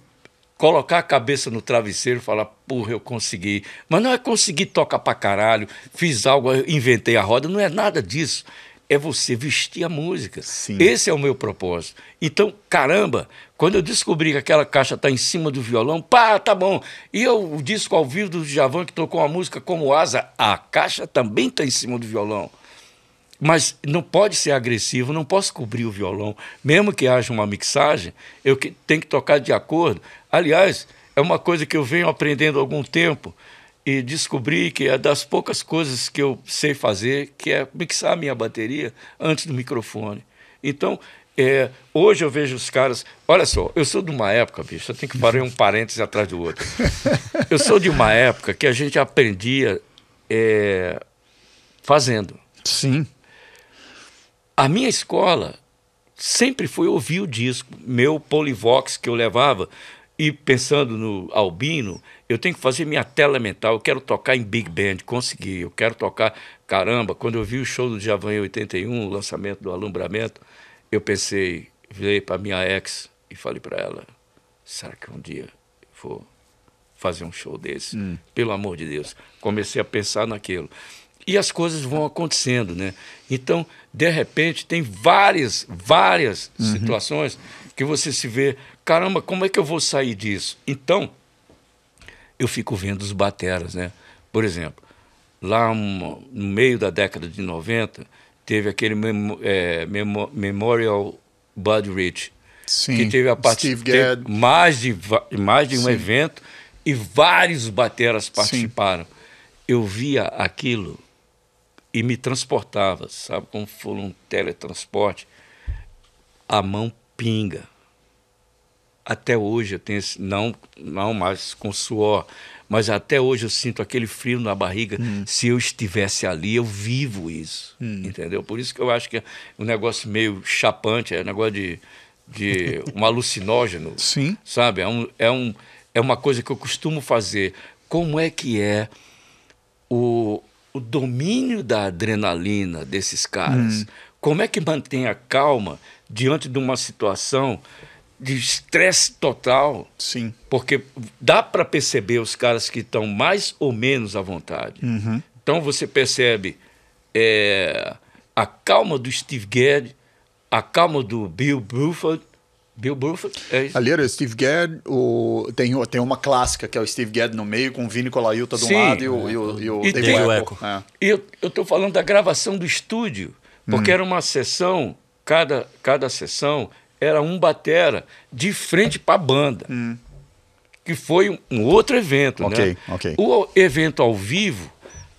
colocar a cabeça no travesseiro e falar, porra, eu consegui. Mas não é conseguir tocar pra caralho, fiz algo, inventei a roda, não é nada disso. É você vestir a música. Sim. Esse é o meu propósito. Então, caramba, quando eu descobri que aquela caixa está em cima do violão, pá, tá bom. E eu, o disco ao vivo do Javan que tocou uma música como Asa, a caixa também está em cima do violão. Mas não pode ser agressivo, não posso cobrir o violão. Mesmo que haja uma mixagem, eu tenho que tocar de acordo. Aliás, é uma coisa que eu venho aprendendo há algum tempo e descobri que é das poucas coisas que eu sei fazer, que é mixar a minha bateria antes do microfone. Então, é, hoje eu vejo os caras. Olha só, eu sou de uma época, bicho, eu tenho que parar um parêntese atrás do outro. Eu sou de uma época que a gente aprendia é, fazendo. Sim. A minha escola sempre foi ouvir o disco. Meu Polivox que eu levava, e pensando no Albino, eu tenho que fazer minha tela mental. Eu quero tocar em Big Band, consegui. Eu quero tocar. Caramba, quando eu vi o show do Javan em 81, o lançamento do Alumbramento, eu pensei, virei para minha ex e falei para ela: será que um dia eu vou fazer um show desse? Hum. Pelo amor de Deus. Comecei a pensar naquilo. E as coisas vão acontecendo, né? Então, de repente, tem várias, várias uhum. situações que você se vê, caramba, como é que eu vou sair disso? Então, eu fico vendo os bateras, né? Por exemplo, lá no meio da década de 90, teve aquele mem é, mem Memorial Bud Rich, Sim, que teve a participação mais de mais de um evento e vários bateras participaram. Sim. Eu via aquilo e me transportava, sabe como foi um teletransporte? A mão pinga. Até hoje eu tenho esse, não, não mais com suor, mas até hoje eu sinto aquele frio na barriga. Hum. Se eu estivesse ali, eu vivo isso, hum. entendeu? Por isso que eu acho que é um negócio meio chapante, é um negócio de, de um alucinógeno, Sim. sabe? É, um, é, um, é uma coisa que eu costumo fazer. Como é que é o, o domínio da adrenalina desses caras. Hum. Como é que mantém a calma diante de uma situação de estresse total? Sim. Porque dá para perceber os caras que estão mais ou menos à vontade. Uhum. Então você percebe é, a calma do Steve Gadd, a calma do Bill Bruford Bill Bruford. É... Ali era o Steve Gadd, o... Tem, tem uma clássica que é o Steve Gadd no meio, com o Vini Colaiuta do Sim. lado e o, e o, e o e David tem... Echo. É. E eu estou falando da gravação do estúdio, porque hum. era uma sessão, cada, cada sessão era um batera de frente para a banda. Hum. Que foi um outro evento, né? O evento ao vivo,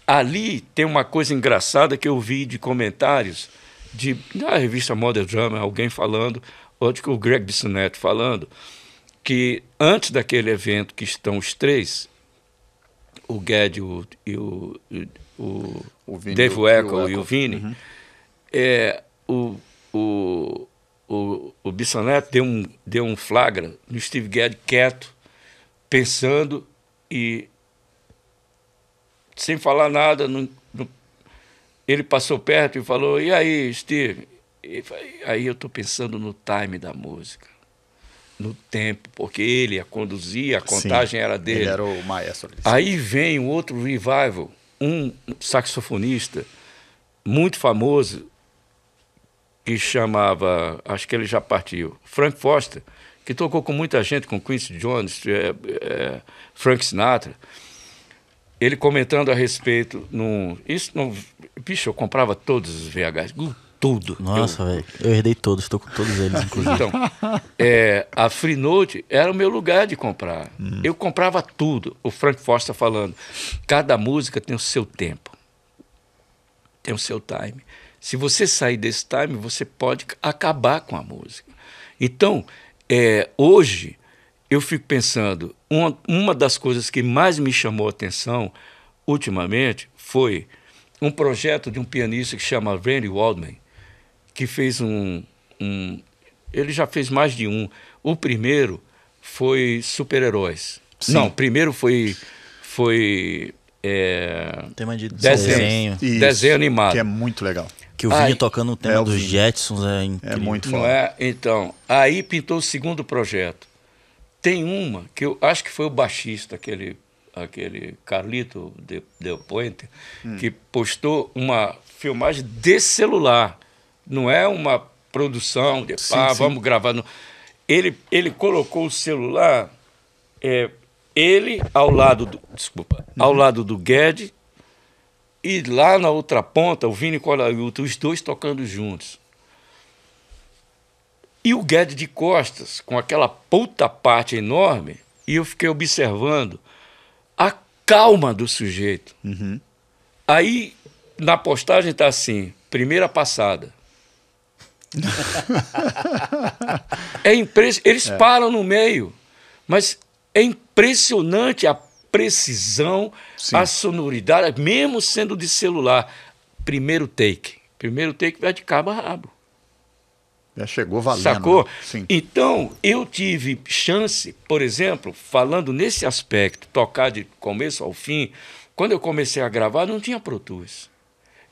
ali tem uma coisa engraçada que eu vi de comentários de, na revista Modern Drama, alguém falando, onde que o Greg Bissonette falando que antes daquele evento que estão os três, o Guedes o, e o, o, o Vini, Dave Weckl e o Vini, uhum. é, o, o, o, o Bissonette deu um, deu um flagra no Steve Guedes quieto, pensando e sem falar nada, ele passou perto e falou: E aí, Steve? Aí eu estou pensando no time da música, no tempo, porque ele a conduzia, a contagem Sim, era dele. Ele era o maestro. Aí vem um outro revival, um saxofonista muito famoso que chamava, acho que ele já partiu, Frank Foster, que tocou com muita gente, com Quincy Jones, é, é, Frank Sinatra ele comentando a respeito num. Isso não. Bicho, eu comprava todos os VHS tudo. Nossa, velho. Eu herdei todos, estou com todos eles, inclusive. Então, é, a note era o meu lugar de comprar. Hum. Eu comprava tudo. O Frank Foster falando, cada música tem o seu tempo. Tem o seu time. Se você sair desse time, você pode acabar com a música. Então, é, hoje, eu fico pensando, uma, uma das coisas que mais me chamou a atenção ultimamente foi um projeto de um pianista que chama Randy Waldman, que fez um, um. Ele já fez mais de um. O primeiro foi Super-Heróis. Não, primeiro foi. foi é, tema de desenho. Desenho, desenho animado. Que é muito legal. Que eu vinha tocando o tema é, dos Jetsons. É, incrível. é muito foda. É? Então, aí pintou o segundo projeto. Tem uma que eu acho que foi o baixista, aquele, aquele Carlito de, Del hum. que postou uma filmagem de celular não é uma produção de pá, sim. vamos gravar. No... Ele, ele colocou o celular, é, ele ao lado do. Desculpa, uhum. ao lado do Guedes e lá na outra ponta, o Vini Colaiuta, os dois tocando juntos. E o Guedes de costas, com aquela puta parte enorme, e eu fiquei observando a calma do sujeito. Uhum. Aí, na postagem está assim, primeira passada. é impress... Eles é. param no meio, mas é impressionante a precisão, Sim. a sonoridade, mesmo sendo de celular. Primeiro take. Primeiro take vai de cabo a rabo. Já chegou valendo. Sacou? Né? Então, eu tive chance, por exemplo, falando nesse aspecto, tocar de começo ao fim. Quando eu comecei a gravar, não tinha Pro Tools.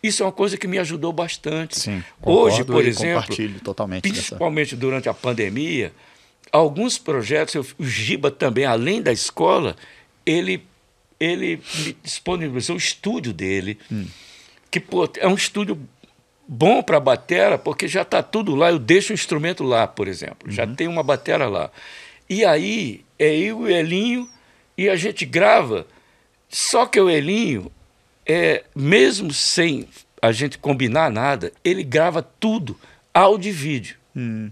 Isso é uma coisa que me ajudou bastante. Sim, Hoje, por exemplo, principalmente dessa. durante a pandemia, alguns projetos, o Giba também, além da escola, ele, ele me disponibilizou o estúdio dele, hum. que pô, é um estúdio bom para a batera, porque já está tudo lá, eu deixo o instrumento lá, por exemplo, uhum. já tem uma batera lá. E aí, é eu e o Elinho, e a gente grava, só que o Elinho, é, mesmo sem a gente combinar nada, ele grava tudo, áudio e vídeo. Hum.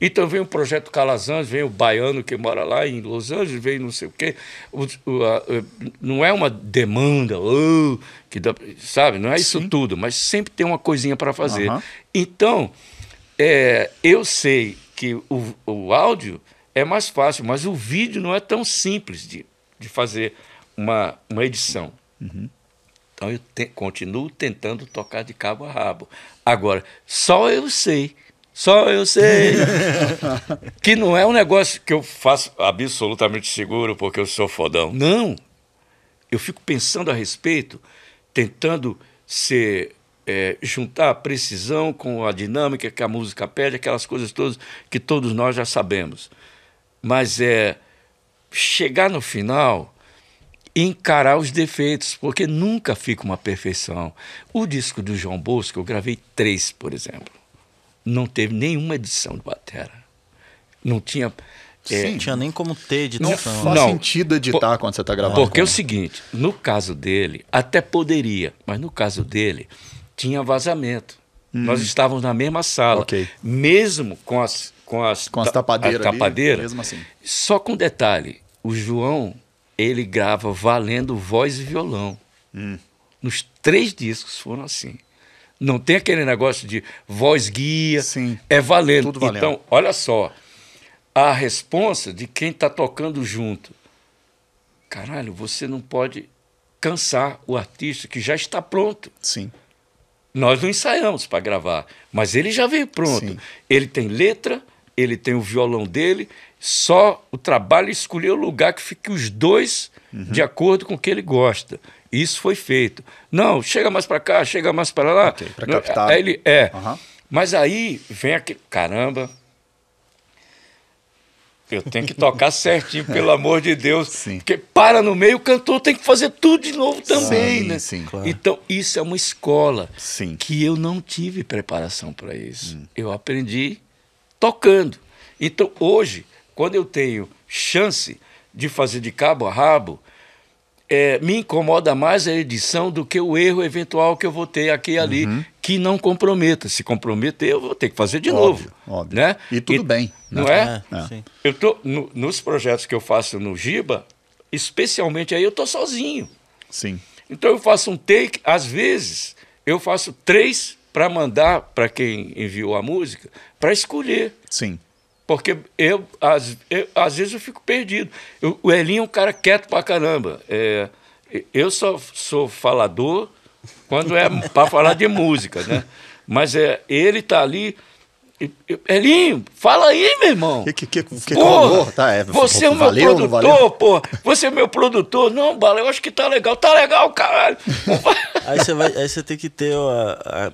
Então vem o projeto Calazans, vem o baiano que mora lá em Los Angeles, vem não sei o quê. O, o, a, não é uma demanda, oh, que dá, sabe? Não é isso Sim. tudo, mas sempre tem uma coisinha para fazer. Então, é, eu sei que o, o áudio é mais fácil, mas o vídeo não é tão simples de, de fazer uma, uma edição. Uhum. Então eu te, continuo tentando tocar de cabo a rabo. Agora, só eu sei, só eu sei que não é um negócio que eu faço absolutamente seguro porque eu sou fodão. Não. Eu fico pensando a respeito, tentando ser é, juntar a precisão com a dinâmica que a música pede, aquelas coisas todas que todos nós já sabemos. Mas é chegar no final encarar os defeitos, porque nunca fica uma perfeição. O disco do João Bosco, eu gravei três, por exemplo. Não teve nenhuma edição de Batera. Não tinha. Sim, é, tinha nem como ter edição. Não faz não, sentido editar por, quando você está gravando. Porque é o seguinte, no caso dele, até poderia, mas no caso dele, tinha vazamento. Hum. Nós estávamos na mesma sala. Okay. Mesmo com as, com as, com as tapadeiras. tapadeira, mesmo assim. Só com detalhe, o João ele grava valendo voz e violão. Hum. Nos três discos foram assim. Não tem aquele negócio de voz guia, Sim. é valendo. valendo. Então, olha só, a responsa de quem está tocando junto. Caralho, você não pode cansar o artista que já está pronto. Sim. Nós não ensaiamos para gravar, mas ele já veio pronto. Sim. Ele tem letra, ele tem o violão dele, só o trabalho é escolher o lugar que fique os dois uhum. de acordo com o que ele gosta. Isso foi feito. Não, chega mais para cá, chega mais para lá. Okay, para captar. ele, é. Uhum. Mas aí vem aquele. Caramba, eu tenho que tocar certinho, pelo amor de Deus. Sim. Porque para no meio, o cantor tem que fazer tudo de novo também, sim, né? Sim, claro. Então, isso é uma escola sim. que eu não tive preparação para isso. Hum. Eu aprendi tocando. Então, hoje, quando eu tenho chance de fazer de cabo a rabo, é, me incomoda mais a edição do que o erro eventual que eu vou ter aqui e ali, uhum. que não comprometa. Se comprometer, eu vou ter que fazer de óbvio, novo. Óbvio. Né? E tudo e, bem. Né? Não é? é? é, é. Eu tô, no, nos projetos que eu faço no Giba, especialmente aí, eu estou sozinho. Sim. Então eu faço um take, às vezes, eu faço três para mandar para quem enviou a música, para escolher. Sim. Porque eu às, eu, às vezes eu fico perdido. Eu, o Elinho é um cara quieto pra caramba. É, eu só sou falador quando é para falar de música, né? Mas é, ele tá ali. Elinho, fala aí, meu irmão. Que, que, que, que porra, tá, é, você é o meu valeu, produtor, pô. Você é meu produtor. Não, Bala, eu acho que tá legal. Tá legal, caralho. aí, você vai, aí você tem que ter a,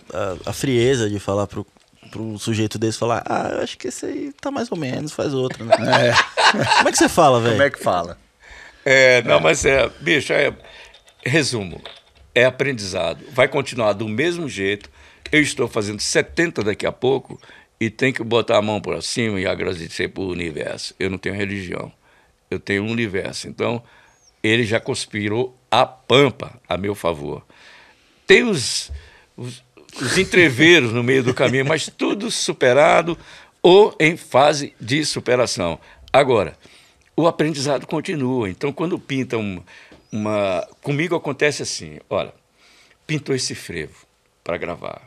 a, a, frieza de falar pro, para um sujeito desse falar, ah, eu acho que esse aí tá mais ou menos, faz outro, né? é. Como é que você fala, velho? Como é que fala? É, não, é. mas é, bicho, é, resumo, é aprendizado. Vai continuar do mesmo jeito. Eu estou fazendo 70 daqui a pouco e tem que botar a mão para cima e agradecer por universo. Eu não tenho religião, eu tenho um universo. Então, ele já conspirou a pampa a meu favor. Tem os, os os entreveros no meio do caminho, mas tudo superado ou em fase de superação. Agora, o aprendizado continua. Então, quando pinta uma, uma comigo acontece assim, olha, pintou esse frevo para gravar.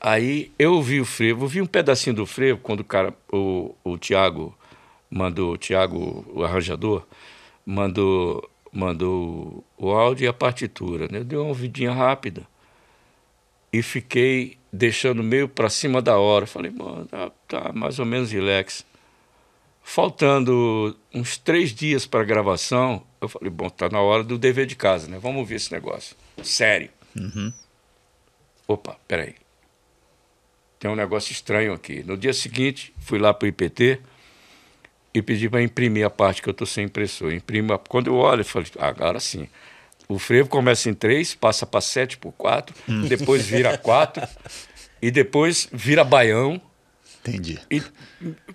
Aí eu vi o frevo, vi um pedacinho do frevo quando o cara, o, o Tiago mandou, o Tiago, o arranjador, mandou mandou o áudio e a partitura, né? Deu uma ouvidinha rápida e fiquei deixando meio para cima da hora. Falei, tá, tá mais ou menos relax. Faltando uns três dias para a gravação, eu falei, bom, tá na hora do dever de casa, né? Vamos ver esse negócio. Sério. Uhum. Opa, peraí. Tem um negócio estranho aqui. No dia seguinte, fui lá para o IPT e pedi para imprimir a parte que eu estou sem impressor. imprima quando eu olho, eu falei, ah, agora sim. O frevo começa em 3, passa para 7 por 4, hum. depois vira 4 e depois vira baião. Entendi. E,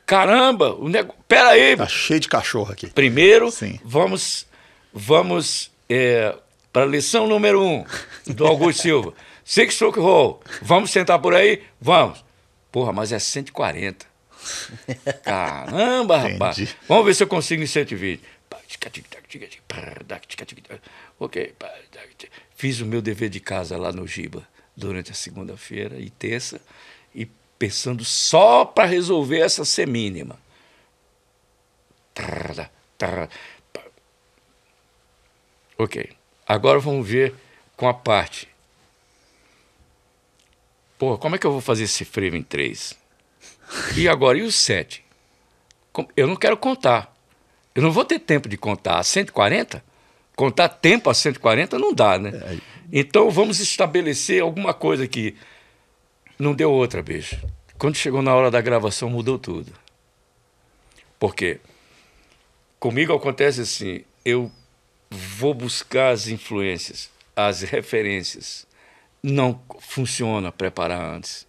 caramba, o negócio. Pera aí. Tá cheio de cachorro aqui. Primeiro, Sim. vamos vamos é, para a lição número 1 um do Augusto Silva. Six stroke roll. Vamos sentar por aí? Vamos. Porra, mas é 140. Caramba, rapaz. Entendi. Vamos ver se eu consigo em 120. Ok, fiz o meu dever de casa lá no Giba durante a segunda-feira e terça, e pensando só para resolver essa semínima. Ok, agora vamos ver com a parte. Pô, como é que eu vou fazer esse frevo em três? E agora, e os sete? Eu não quero contar. Eu não vou ter tempo de contar. 140? Contar tempo a 140 não dá, né? É. Então vamos estabelecer alguma coisa que não deu outra, bicho. Quando chegou na hora da gravação mudou tudo. Porque comigo acontece assim, eu vou buscar as influências, as referências. Não funciona preparar antes.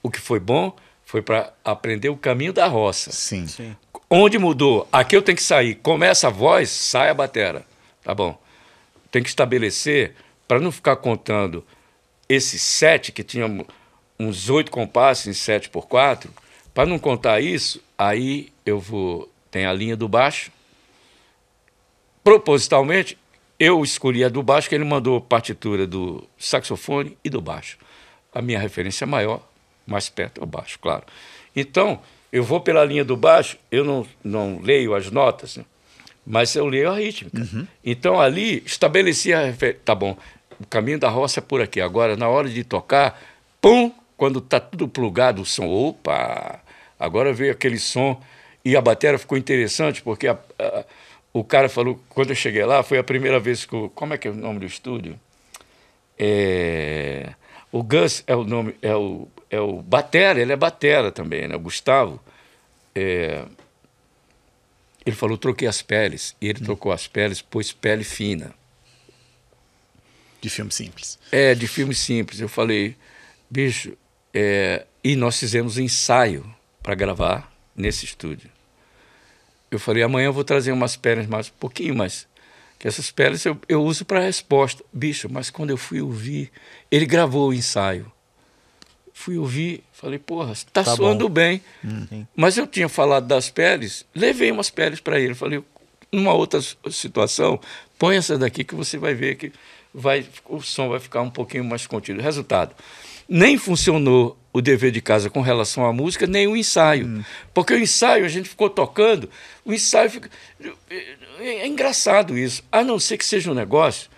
O que foi bom foi para aprender o caminho da roça. Sim. Sim. Onde mudou? Aqui eu tenho que sair. Começa a voz, sai a batera. Tá bom. Tem que estabelecer, para não ficar contando esses sete, que tinha uns oito compassos em sete por quatro, para não contar isso, aí eu vou. Tem a linha do baixo. Propositalmente, eu escolhi a do baixo, que ele mandou partitura do saxofone e do baixo. A minha referência é maior, mais perto, é o baixo, claro. Então, eu vou pela linha do baixo, eu não, não leio as notas, né? mas eu leio a rítmica. Uhum. Então ali estabelecia a referência. tá bom, o caminho da roça é por aqui. Agora na hora de tocar, pum, quando tá tudo plugado o som, opa, agora veio aquele som e a bateria ficou interessante porque a, a, o cara falou quando eu cheguei lá foi a primeira vez que eu, como é que é o nome do estúdio? É, o Gus é o nome é o é o batera, ele é batera também, né? O Gustavo é, ele falou: troquei as peles. E ele hum. trocou as peles, pôs pele fina. De filme simples. É, de filme simples. Eu falei, bicho, é... e nós fizemos um ensaio para gravar nesse estúdio. Eu falei, amanhã eu vou trazer umas peles mais, um pouquinho mais. Que essas peles eu, eu uso para resposta. Bicho, mas quando eu fui ouvir, ele gravou o ensaio fui ouvir, falei, porra, está tá soando tá bom. bem. Hum. Mas eu tinha falado das peles, levei umas peles para ele. Falei, numa outra situação, põe essa daqui que você vai ver que vai, o som vai ficar um pouquinho mais contido. Resultado, nem funcionou o dever de casa com relação à música, nem o ensaio. Hum. Porque o ensaio, a gente ficou tocando, o ensaio fica... É, é engraçado isso. A não ser que seja um negócio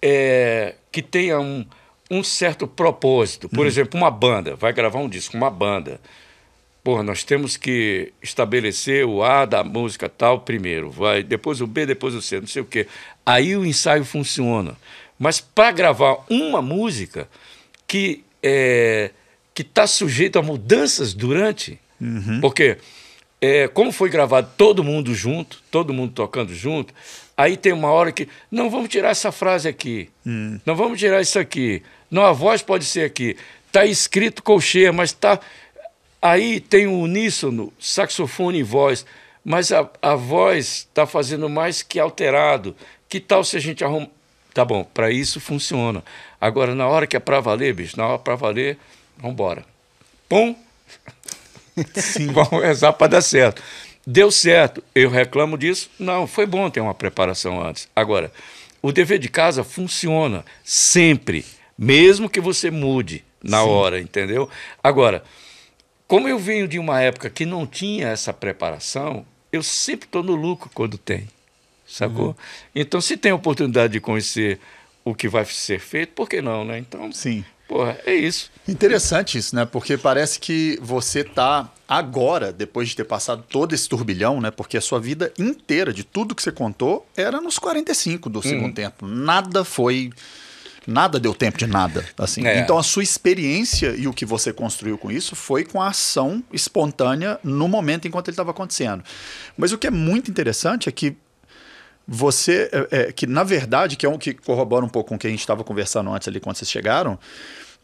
é, que tenha um um certo propósito. Por hum. exemplo, uma banda vai gravar um disco, uma banda. Porra, nós temos que estabelecer o A da música tal primeiro, vai depois o B, depois o C, não sei o quê. Aí o ensaio funciona. Mas para gravar uma música que é, que está sujeita a mudanças durante, uhum. porque é, como foi gravado todo mundo junto, todo mundo tocando junto, Aí tem uma hora que. Não, vamos tirar essa frase aqui. Hum. Não vamos tirar isso aqui. Não, a voz pode ser aqui. Está escrito colcheia, mas está. Aí tem um uníssono, saxofone e voz. Mas a, a voz está fazendo mais que alterado. Que tal se a gente arrumar. Tá bom, para isso funciona. Agora, na hora que é para valer, bicho, na hora para valer, vamos embora. Pum! Sim. vamos rezar para dar certo. Deu certo, eu reclamo disso? Não, foi bom ter uma preparação antes. Agora, o dever de casa funciona sempre, mesmo que você mude na Sim. hora, entendeu? Agora, como eu venho de uma época que não tinha essa preparação, eu sempre estou no lucro quando tem, sacou? Uhum. Então, se tem a oportunidade de conhecer o que vai ser feito, por que não, né? Então, Sim. Porra, é isso. Interessante isso, né? Porque parece que você tá agora, depois de ter passado todo esse turbilhão, né? Porque a sua vida inteira, de tudo que você contou, era nos 45 do uhum. segundo uhum. tempo. Nada foi. Nada deu tempo de nada. assim. É. Então a sua experiência e o que você construiu com isso foi com a ação espontânea no momento enquanto ele estava acontecendo. Mas o que é muito interessante é que você. É, é, que na verdade, que é um que corrobora um pouco com o que a gente estava conversando antes ali quando vocês chegaram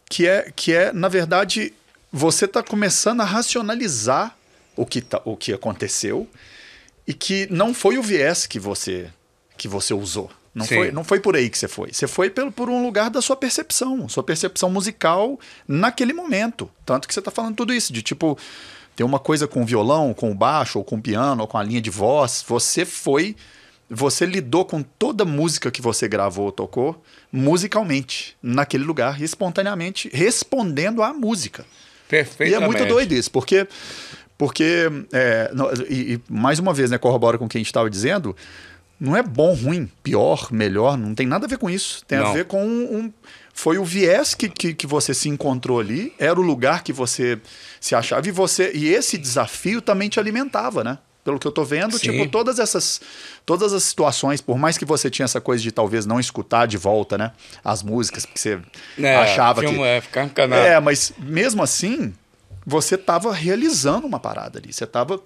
que é, que é na verdade, você está começando a racionalizar o que, tá, o que aconteceu e que não foi o viés que você, que você usou. Não Sim. foi, não foi por aí que você foi. Você foi pelo, por um lugar da sua percepção, sua percepção musical naquele momento. Tanto que você está falando tudo isso, de tipo, tem uma coisa com o violão, com o baixo, ou com o piano, ou com a linha de voz. Você foi você lidou com toda música que você gravou ou tocou musicalmente, naquele lugar, espontaneamente, respondendo à música. Perfeitamente. E é muito doido isso, porque. Porque, é, e, e, mais uma vez, né, corrobora com o que a gente estava dizendo, não é bom, ruim, pior, melhor, não tem nada a ver com isso. Tem não. a ver com um, um foi o viés que, que, que, você se encontrou ali, era o lugar que você se achava e você e esse desafio também te alimentava, né? pelo que eu tô vendo, Sim. tipo, todas essas todas as situações, por mais que você tinha essa coisa de talvez não escutar de volta, né, as músicas, porque você é, achava filme, que é, ficar no canal. É, mas mesmo assim, você tava realizando uma parada ali, você tava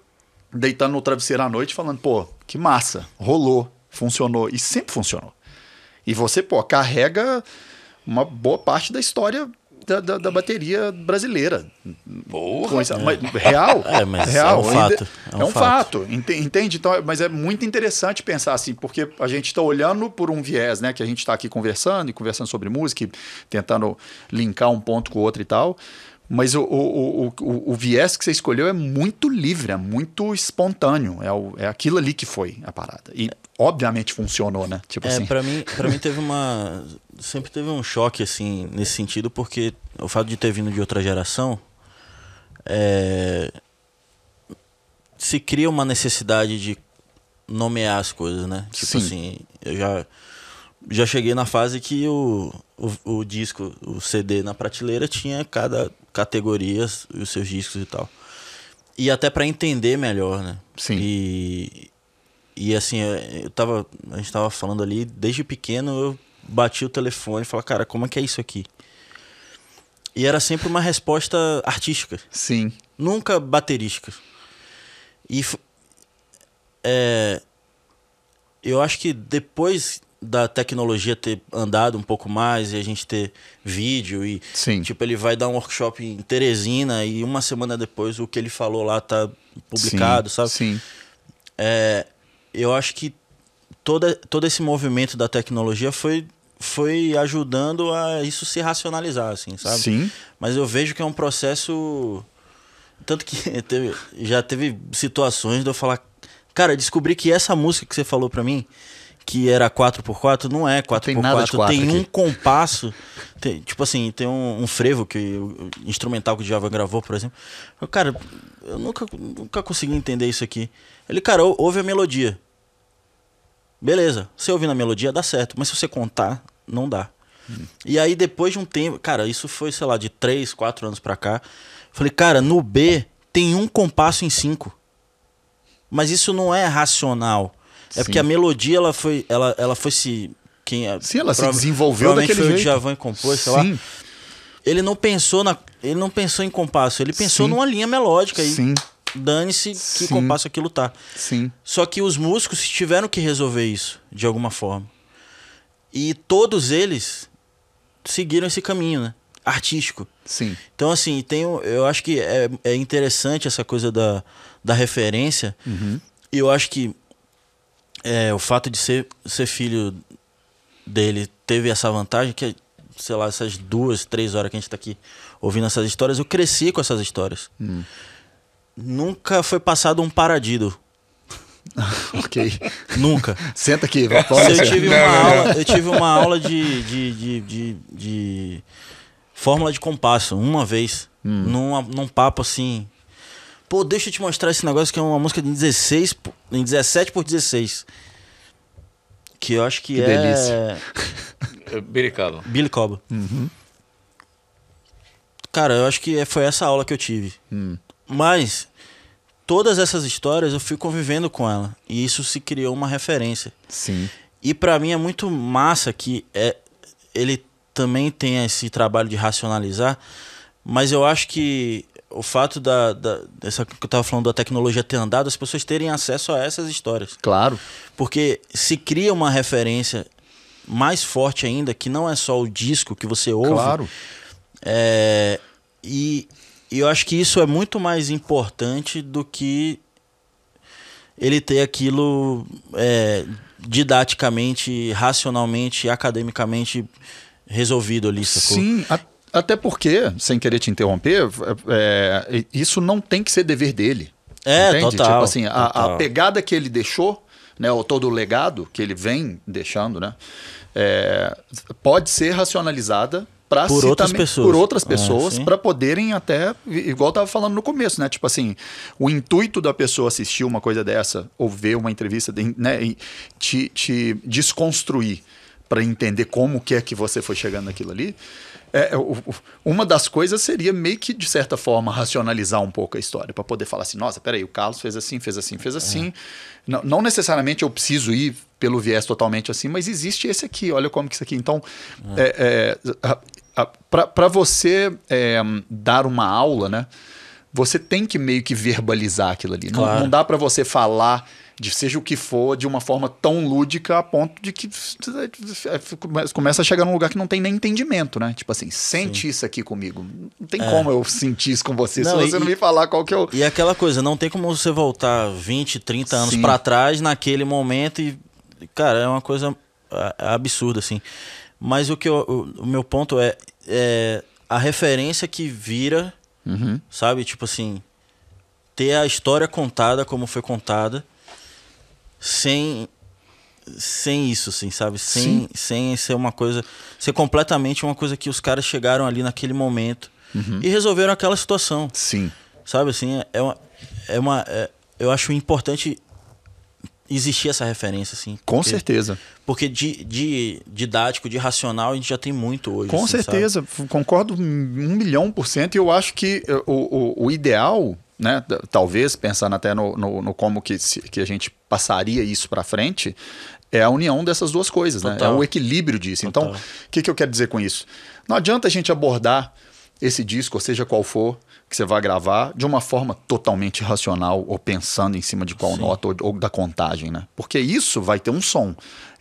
deitando no travesseiro à noite falando, pô, que massa, rolou, funcionou e sempre funcionou. E você, pô, carrega uma boa parte da história da, da, da bateria brasileira. Boa! é. real. É, mas real. é, é um fato. É um, é um fato. fato. Entende? Então, é, mas é muito interessante pensar assim, porque a gente está olhando por um viés, né? Que a gente está aqui conversando e conversando sobre música, e tentando linkar um ponto com o outro e tal. Mas o, o, o, o, viés que você escolheu é muito livre, é muito espontâneo. É, o, é aquilo ali que foi a parada. E, obviamente, funcionou, né? Tipo é, assim. mim, mim teve uma sempre teve um choque, assim, nesse sentido, porque o fato de ter vindo de outra geração. É, se cria uma necessidade de nomear as coisas, né? Tipo Sim. assim, eu já, já cheguei na fase que o, o, o, disco, o CD na prateleira tinha cada categoria, os seus discos e tal. E até para entender melhor, né? Sim. E, e assim, eu tava, a gente tava falando ali, desde pequeno eu bati o telefone e falei, cara, como é que é isso aqui? E era sempre uma resposta artística. Sim. Nunca baterística. E é, eu acho que depois da tecnologia ter andado um pouco mais e a gente ter vídeo e Sim. tipo ele vai dar um workshop em Teresina e uma semana depois o que ele falou lá tá publicado, Sim. sabe? Sim. É, eu acho que toda, todo esse movimento da tecnologia foi foi ajudando a isso se racionalizar, assim, sabe? Sim. Mas eu vejo que é um processo. Tanto que teve, já teve situações de eu falar. Cara, descobri que essa música que você falou pra mim, que era 4x4, não é 4x4. Tem, nada 4, tem aqui. um compasso. Tem, tipo assim, tem um, um frevo que o instrumental que o Java gravou, por exemplo. Eu, cara, eu nunca, nunca consegui entender isso aqui. Ele, cara, ouve a melodia. Beleza, você ouvir na melodia dá certo, mas se você contar, não dá. Hum. E aí depois de um tempo, cara, isso foi, sei lá, de 3, 4 anos pra cá. Falei, cara, no B tem um compasso em 5. Mas isso não é racional. É Sim. porque a melodia ela foi, ela, ela foi se quem é se ela se desenvolveu daquele foi jeito. o Djavan e compôs, sei Sim. lá. Ele não pensou na, ele não pensou em compasso, ele pensou Sim. numa linha melódica aí. Sim. E dane-se que Sim. compasso aquilo tá. Sim. Só que os músicos tiveram que resolver isso de alguma forma. E todos eles seguiram esse caminho, né? Artístico. Sim. Então, assim, tem, eu acho que é, é interessante essa coisa da, da referência. Uhum. E eu acho que é, o fato de ser, ser filho dele teve essa vantagem que sei lá, essas duas, três horas que a gente está aqui ouvindo essas histórias, eu cresci com essas histórias. Hum. Nunca foi passado um paradido. ok. Nunca. Senta aqui, vai eu tive, uma aula, eu tive uma aula de, de, de, de, de fórmula de compasso, uma vez, hum. num, num papo assim. Pô, deixa eu te mostrar esse negócio que é uma música de 16, em 17 por 16. Que eu acho que, que é. Delícia. É, Billy Cobb. Billy Cobb. Uhum. Cara, eu acho que é, foi essa aula que eu tive. Hum. Mas todas essas histórias eu fui convivendo com ela. E isso se criou uma referência. Sim. E para mim é muito massa que é, ele também tem esse trabalho de racionalizar, mas eu acho que o fato da, da dessa que eu estava falando da tecnologia ter andado, as pessoas terem acesso a essas histórias. Claro. Porque se cria uma referência mais forte ainda, que não é só o disco que você ouve. Claro. É, e e eu acho que isso é muito mais importante do que ele ter aquilo é, didaticamente, racionalmente, academicamente resolvido ali. Sacou? Sim, a, até porque, sem querer te interromper, é, é isso não tem que ser dever dele. É, entende? Tipo total. Tipo assim, total. A, a, pegada que ele deixou, né, ou todo o legado que ele vem deixando, né, é, pode ser racionalizada para por, outras pessoas. por outras é, pessoas, para poderem até, igual eu tava falando no começo, né? Tipo assim, o intuito da pessoa assistir uma coisa dessa, ou ver uma entrevista, né? E te, te desconstruir para entender como que é que você foi chegando naquilo ali. É, é uma das coisas seria meio que, de certa forma, racionalizar um pouco a história, para poder falar assim: nossa, peraí, o Carlos fez assim, fez assim, fez é. assim. É. Não, não, necessariamente eu preciso ir pelo viés totalmente assim, mas existe esse aqui, olha como que isso aqui. Então, é para você é, dar uma aula, né? Você tem que meio que verbalizar aquilo ali. Claro. Não, não dá para você falar de seja o que for, de uma forma tão lúdica a ponto de que começa a chegar num lugar que não tem nem entendimento, né? Tipo assim, sente Sim. isso aqui comigo. Não tem é. como eu sentir isso com você não, se você e, não me falar qual que eu. É e aquela coisa, não tem como você voltar 20, 30 anos para trás naquele momento e. Cara, é uma coisa é, é absurda, assim. Mas o que eu, o, o meu ponto é, é, a referência que vira, uhum. sabe? Tipo assim, ter a história contada como foi contada, sem sem isso, assim, sabe? Sem, sem ser uma coisa. Ser completamente uma coisa que os caras chegaram ali naquele momento uhum. e resolveram aquela situação. Sim. Sabe assim? É, é uma. É uma é, eu acho importante existia essa referência, assim. Com porque, certeza. Porque de, de didático, de racional, a gente já tem muito hoje. Com assim, certeza, sabe? concordo um milhão por cento. E eu acho que eh, o, o, o ideal, né, talvez pensando até no, no, no como que, se, que a gente passaria isso para frente, é a união dessas duas coisas, né? É o equilíbrio disso. Então, Total. Então, o que, que eu quero dizer com isso? Não adianta a gente abordar esse disco, seja qual for, que você vai gravar de uma forma totalmente racional ou pensando em cima de qual Sim. nota ou, ou, da contagem, né? Porque isso vai ter um som.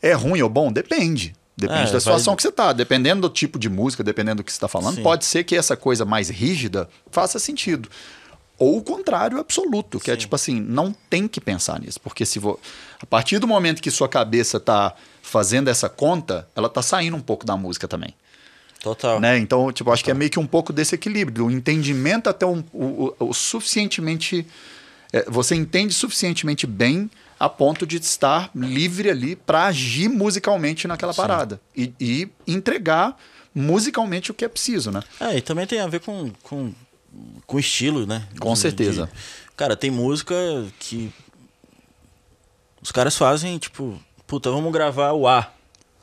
É ruim ou bom? Depende. Depende é, da situação vai... que você tá. Dependendo do tipo de música, dependendo do que você está falando, Sim. pode ser que essa coisa mais rígida faça sentido. Ou o contrário absoluto, que é Sim. é tipo assim, não tem que pensar nisso. Porque se vo... a partir do momento que sua cabeça tá fazendo essa conta, ela tá saindo um pouco da música também. Total. Né? Então, tipo, acho Total. que é meio que um pouco desse equilíbrio. O entendimento até um, o, o, o suficientemente. É, você entende suficientemente bem a ponto de estar livre ali para agir musicalmente naquela Sim. parada. E, e, entregar musicalmente o que é preciso, né? É, e também tem a ver com, com, com estilo, né? Com de, certeza. De, cara, tem música que. Os caras fazem, tipo, puta, vamos gravar o A.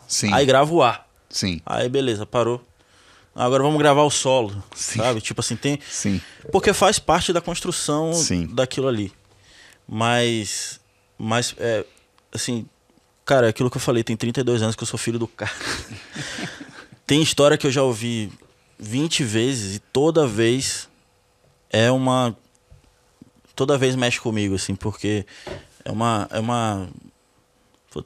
Sim. Aí grava o A. Sim. Aí beleza, parou agora vamos gravar o solo, Sim. sabe? Tipo assim, tem. Sim. Porque faz parte da construção Sim. daquilo ali. Mas. Mas, é, assim. Cara, é aquilo que eu falei, tem 32 anos que eu sou filho do cara. tem história que eu já ouvi 20 vezes e toda vez é uma. Toda vez mexe comigo, assim, porque é uma. É uma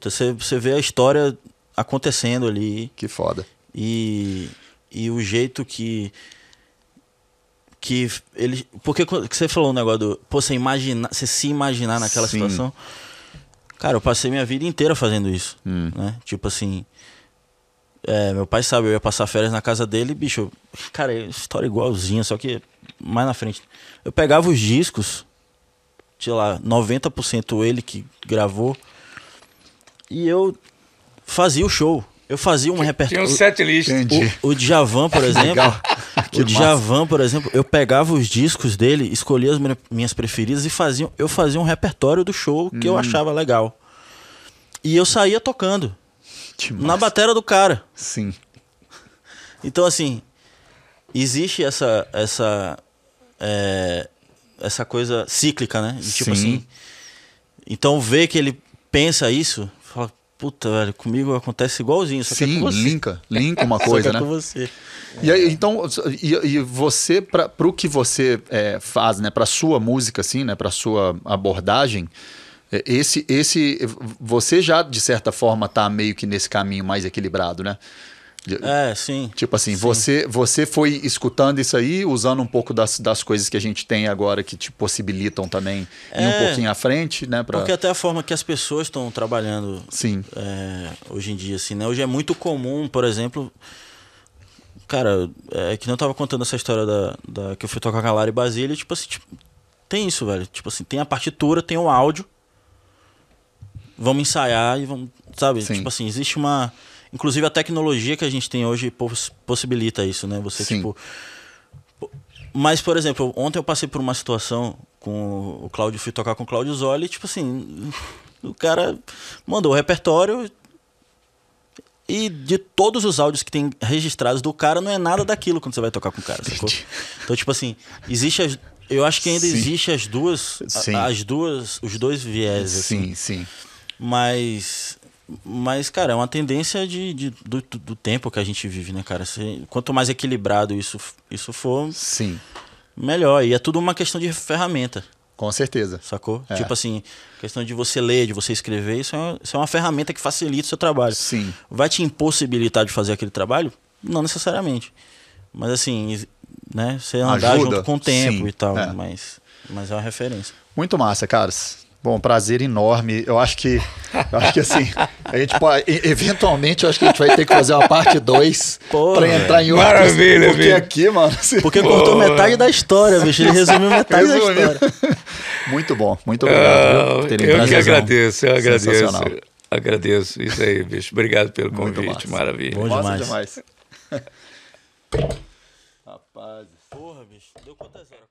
você, você vê a história acontecendo ali. Que foda. E, e o jeito que que ele porque que você falou um negócio do pô, você imaginar você se imaginar naquela Sim. situação cara eu passei minha vida inteira fazendo isso hum. né tipo assim é, meu pai sabe eu ia passar férias na casa dele bicho cara é história igualzinha só que mais na frente eu pegava os discos sei lá 90% ele que gravou e eu fazia o show eu fazia um repertório. Tinha um set list. O, o Djavan, por exemplo. o Djavan, por exemplo, eu pegava os discos dele, escolhia as minhas preferidas e fazia, eu fazia um repertório do show que hum. eu achava legal. E eu saía tocando. Que na massa. batera do cara. Sim. Então, assim, existe essa essa é, essa coisa cíclica, né? De, tipo Sim. assim. Então, ver que ele pensa isso Puta, velho, comigo acontece igualzinho, só Sim, que é com você. linka, linka uma coisa, só que é né? com você. E aí, então, e, e você, para o que você é, faz, né, para sua música, assim, né, para sua abordagem, é, esse, esse, você já de certa forma tá meio que nesse caminho mais equilibrado, né? É, sim. Tipo assim, sim. Você, você foi escutando isso aí, usando um pouco das, das coisas que a gente tem agora que te possibilitam também é, ir um é. pouquinho à frente, né? Pra... Porque até a forma que as pessoas estão trabalhando sim. É, hoje em dia, assim, né? Hoje é muito comum, por exemplo. Cara, é que não tava contando essa história da, da que eu fui tocar com a Lara e Basília, tipo assim, tipo, tem isso, velho. Tipo assim, tem a partitura, tem o áudio. Vamos ensaiar e vamos. Sabe? Sim. Tipo assim, existe uma Inclusive a tecnologia que a gente tem hoje possibilita isso, né? Você, Sim. tipo. Mas, por exemplo, ontem eu passei por uma situação com o Cláudio, fui tocar com o Cláudio Zoli, tipo assim, o cara mandou o repertório e de todos os áudios que tem registrados do cara, não é nada daquilo quando você vai tocar com o cara, sacou? Então, tipo assim, existe as, eu acho que ainda sim. existe as duas, sim. as duas, os dois viés. Assim. Sim, sim. Mas mas, cara, é uma tendência de, de do, do, tempo que a gente vive, né, cara? quanto mais equilibrado isso, isso for, Sim. melhor. E é tudo uma questão de ferramenta. Com certeza. Sacou? É. Tipo assim, questão de você ler, de você escrever, isso é, uma, isso é uma ferramenta que facilita o seu trabalho. Sim. Vai te impossibilitar de fazer aquele trabalho? Não necessariamente. Mas assim, né? Você andar Ajuda? junto com o tempo Sim. e tal. É. Mas, mas é uma referência. Muito massa, caras. Bom, prazer enorme. Eu acho que, eu acho que assim, a gente pode, eventualmente, eu acho que a gente vai ter que fazer uma parte 2 para entrar em outros. Maravilha, Porque aqui, mano. Assim, porque porra. cortou metade da história, bicho. Ele resumiu metade da história. Muito bom, muito obrigado. Uh, eu que agradeço, eu agradeço. Agradeço. Isso aí, bicho. Obrigado pelo convite. Maravilha. Bom demais. demais. Rapaz. Porra, bicho. Deu quantas horas?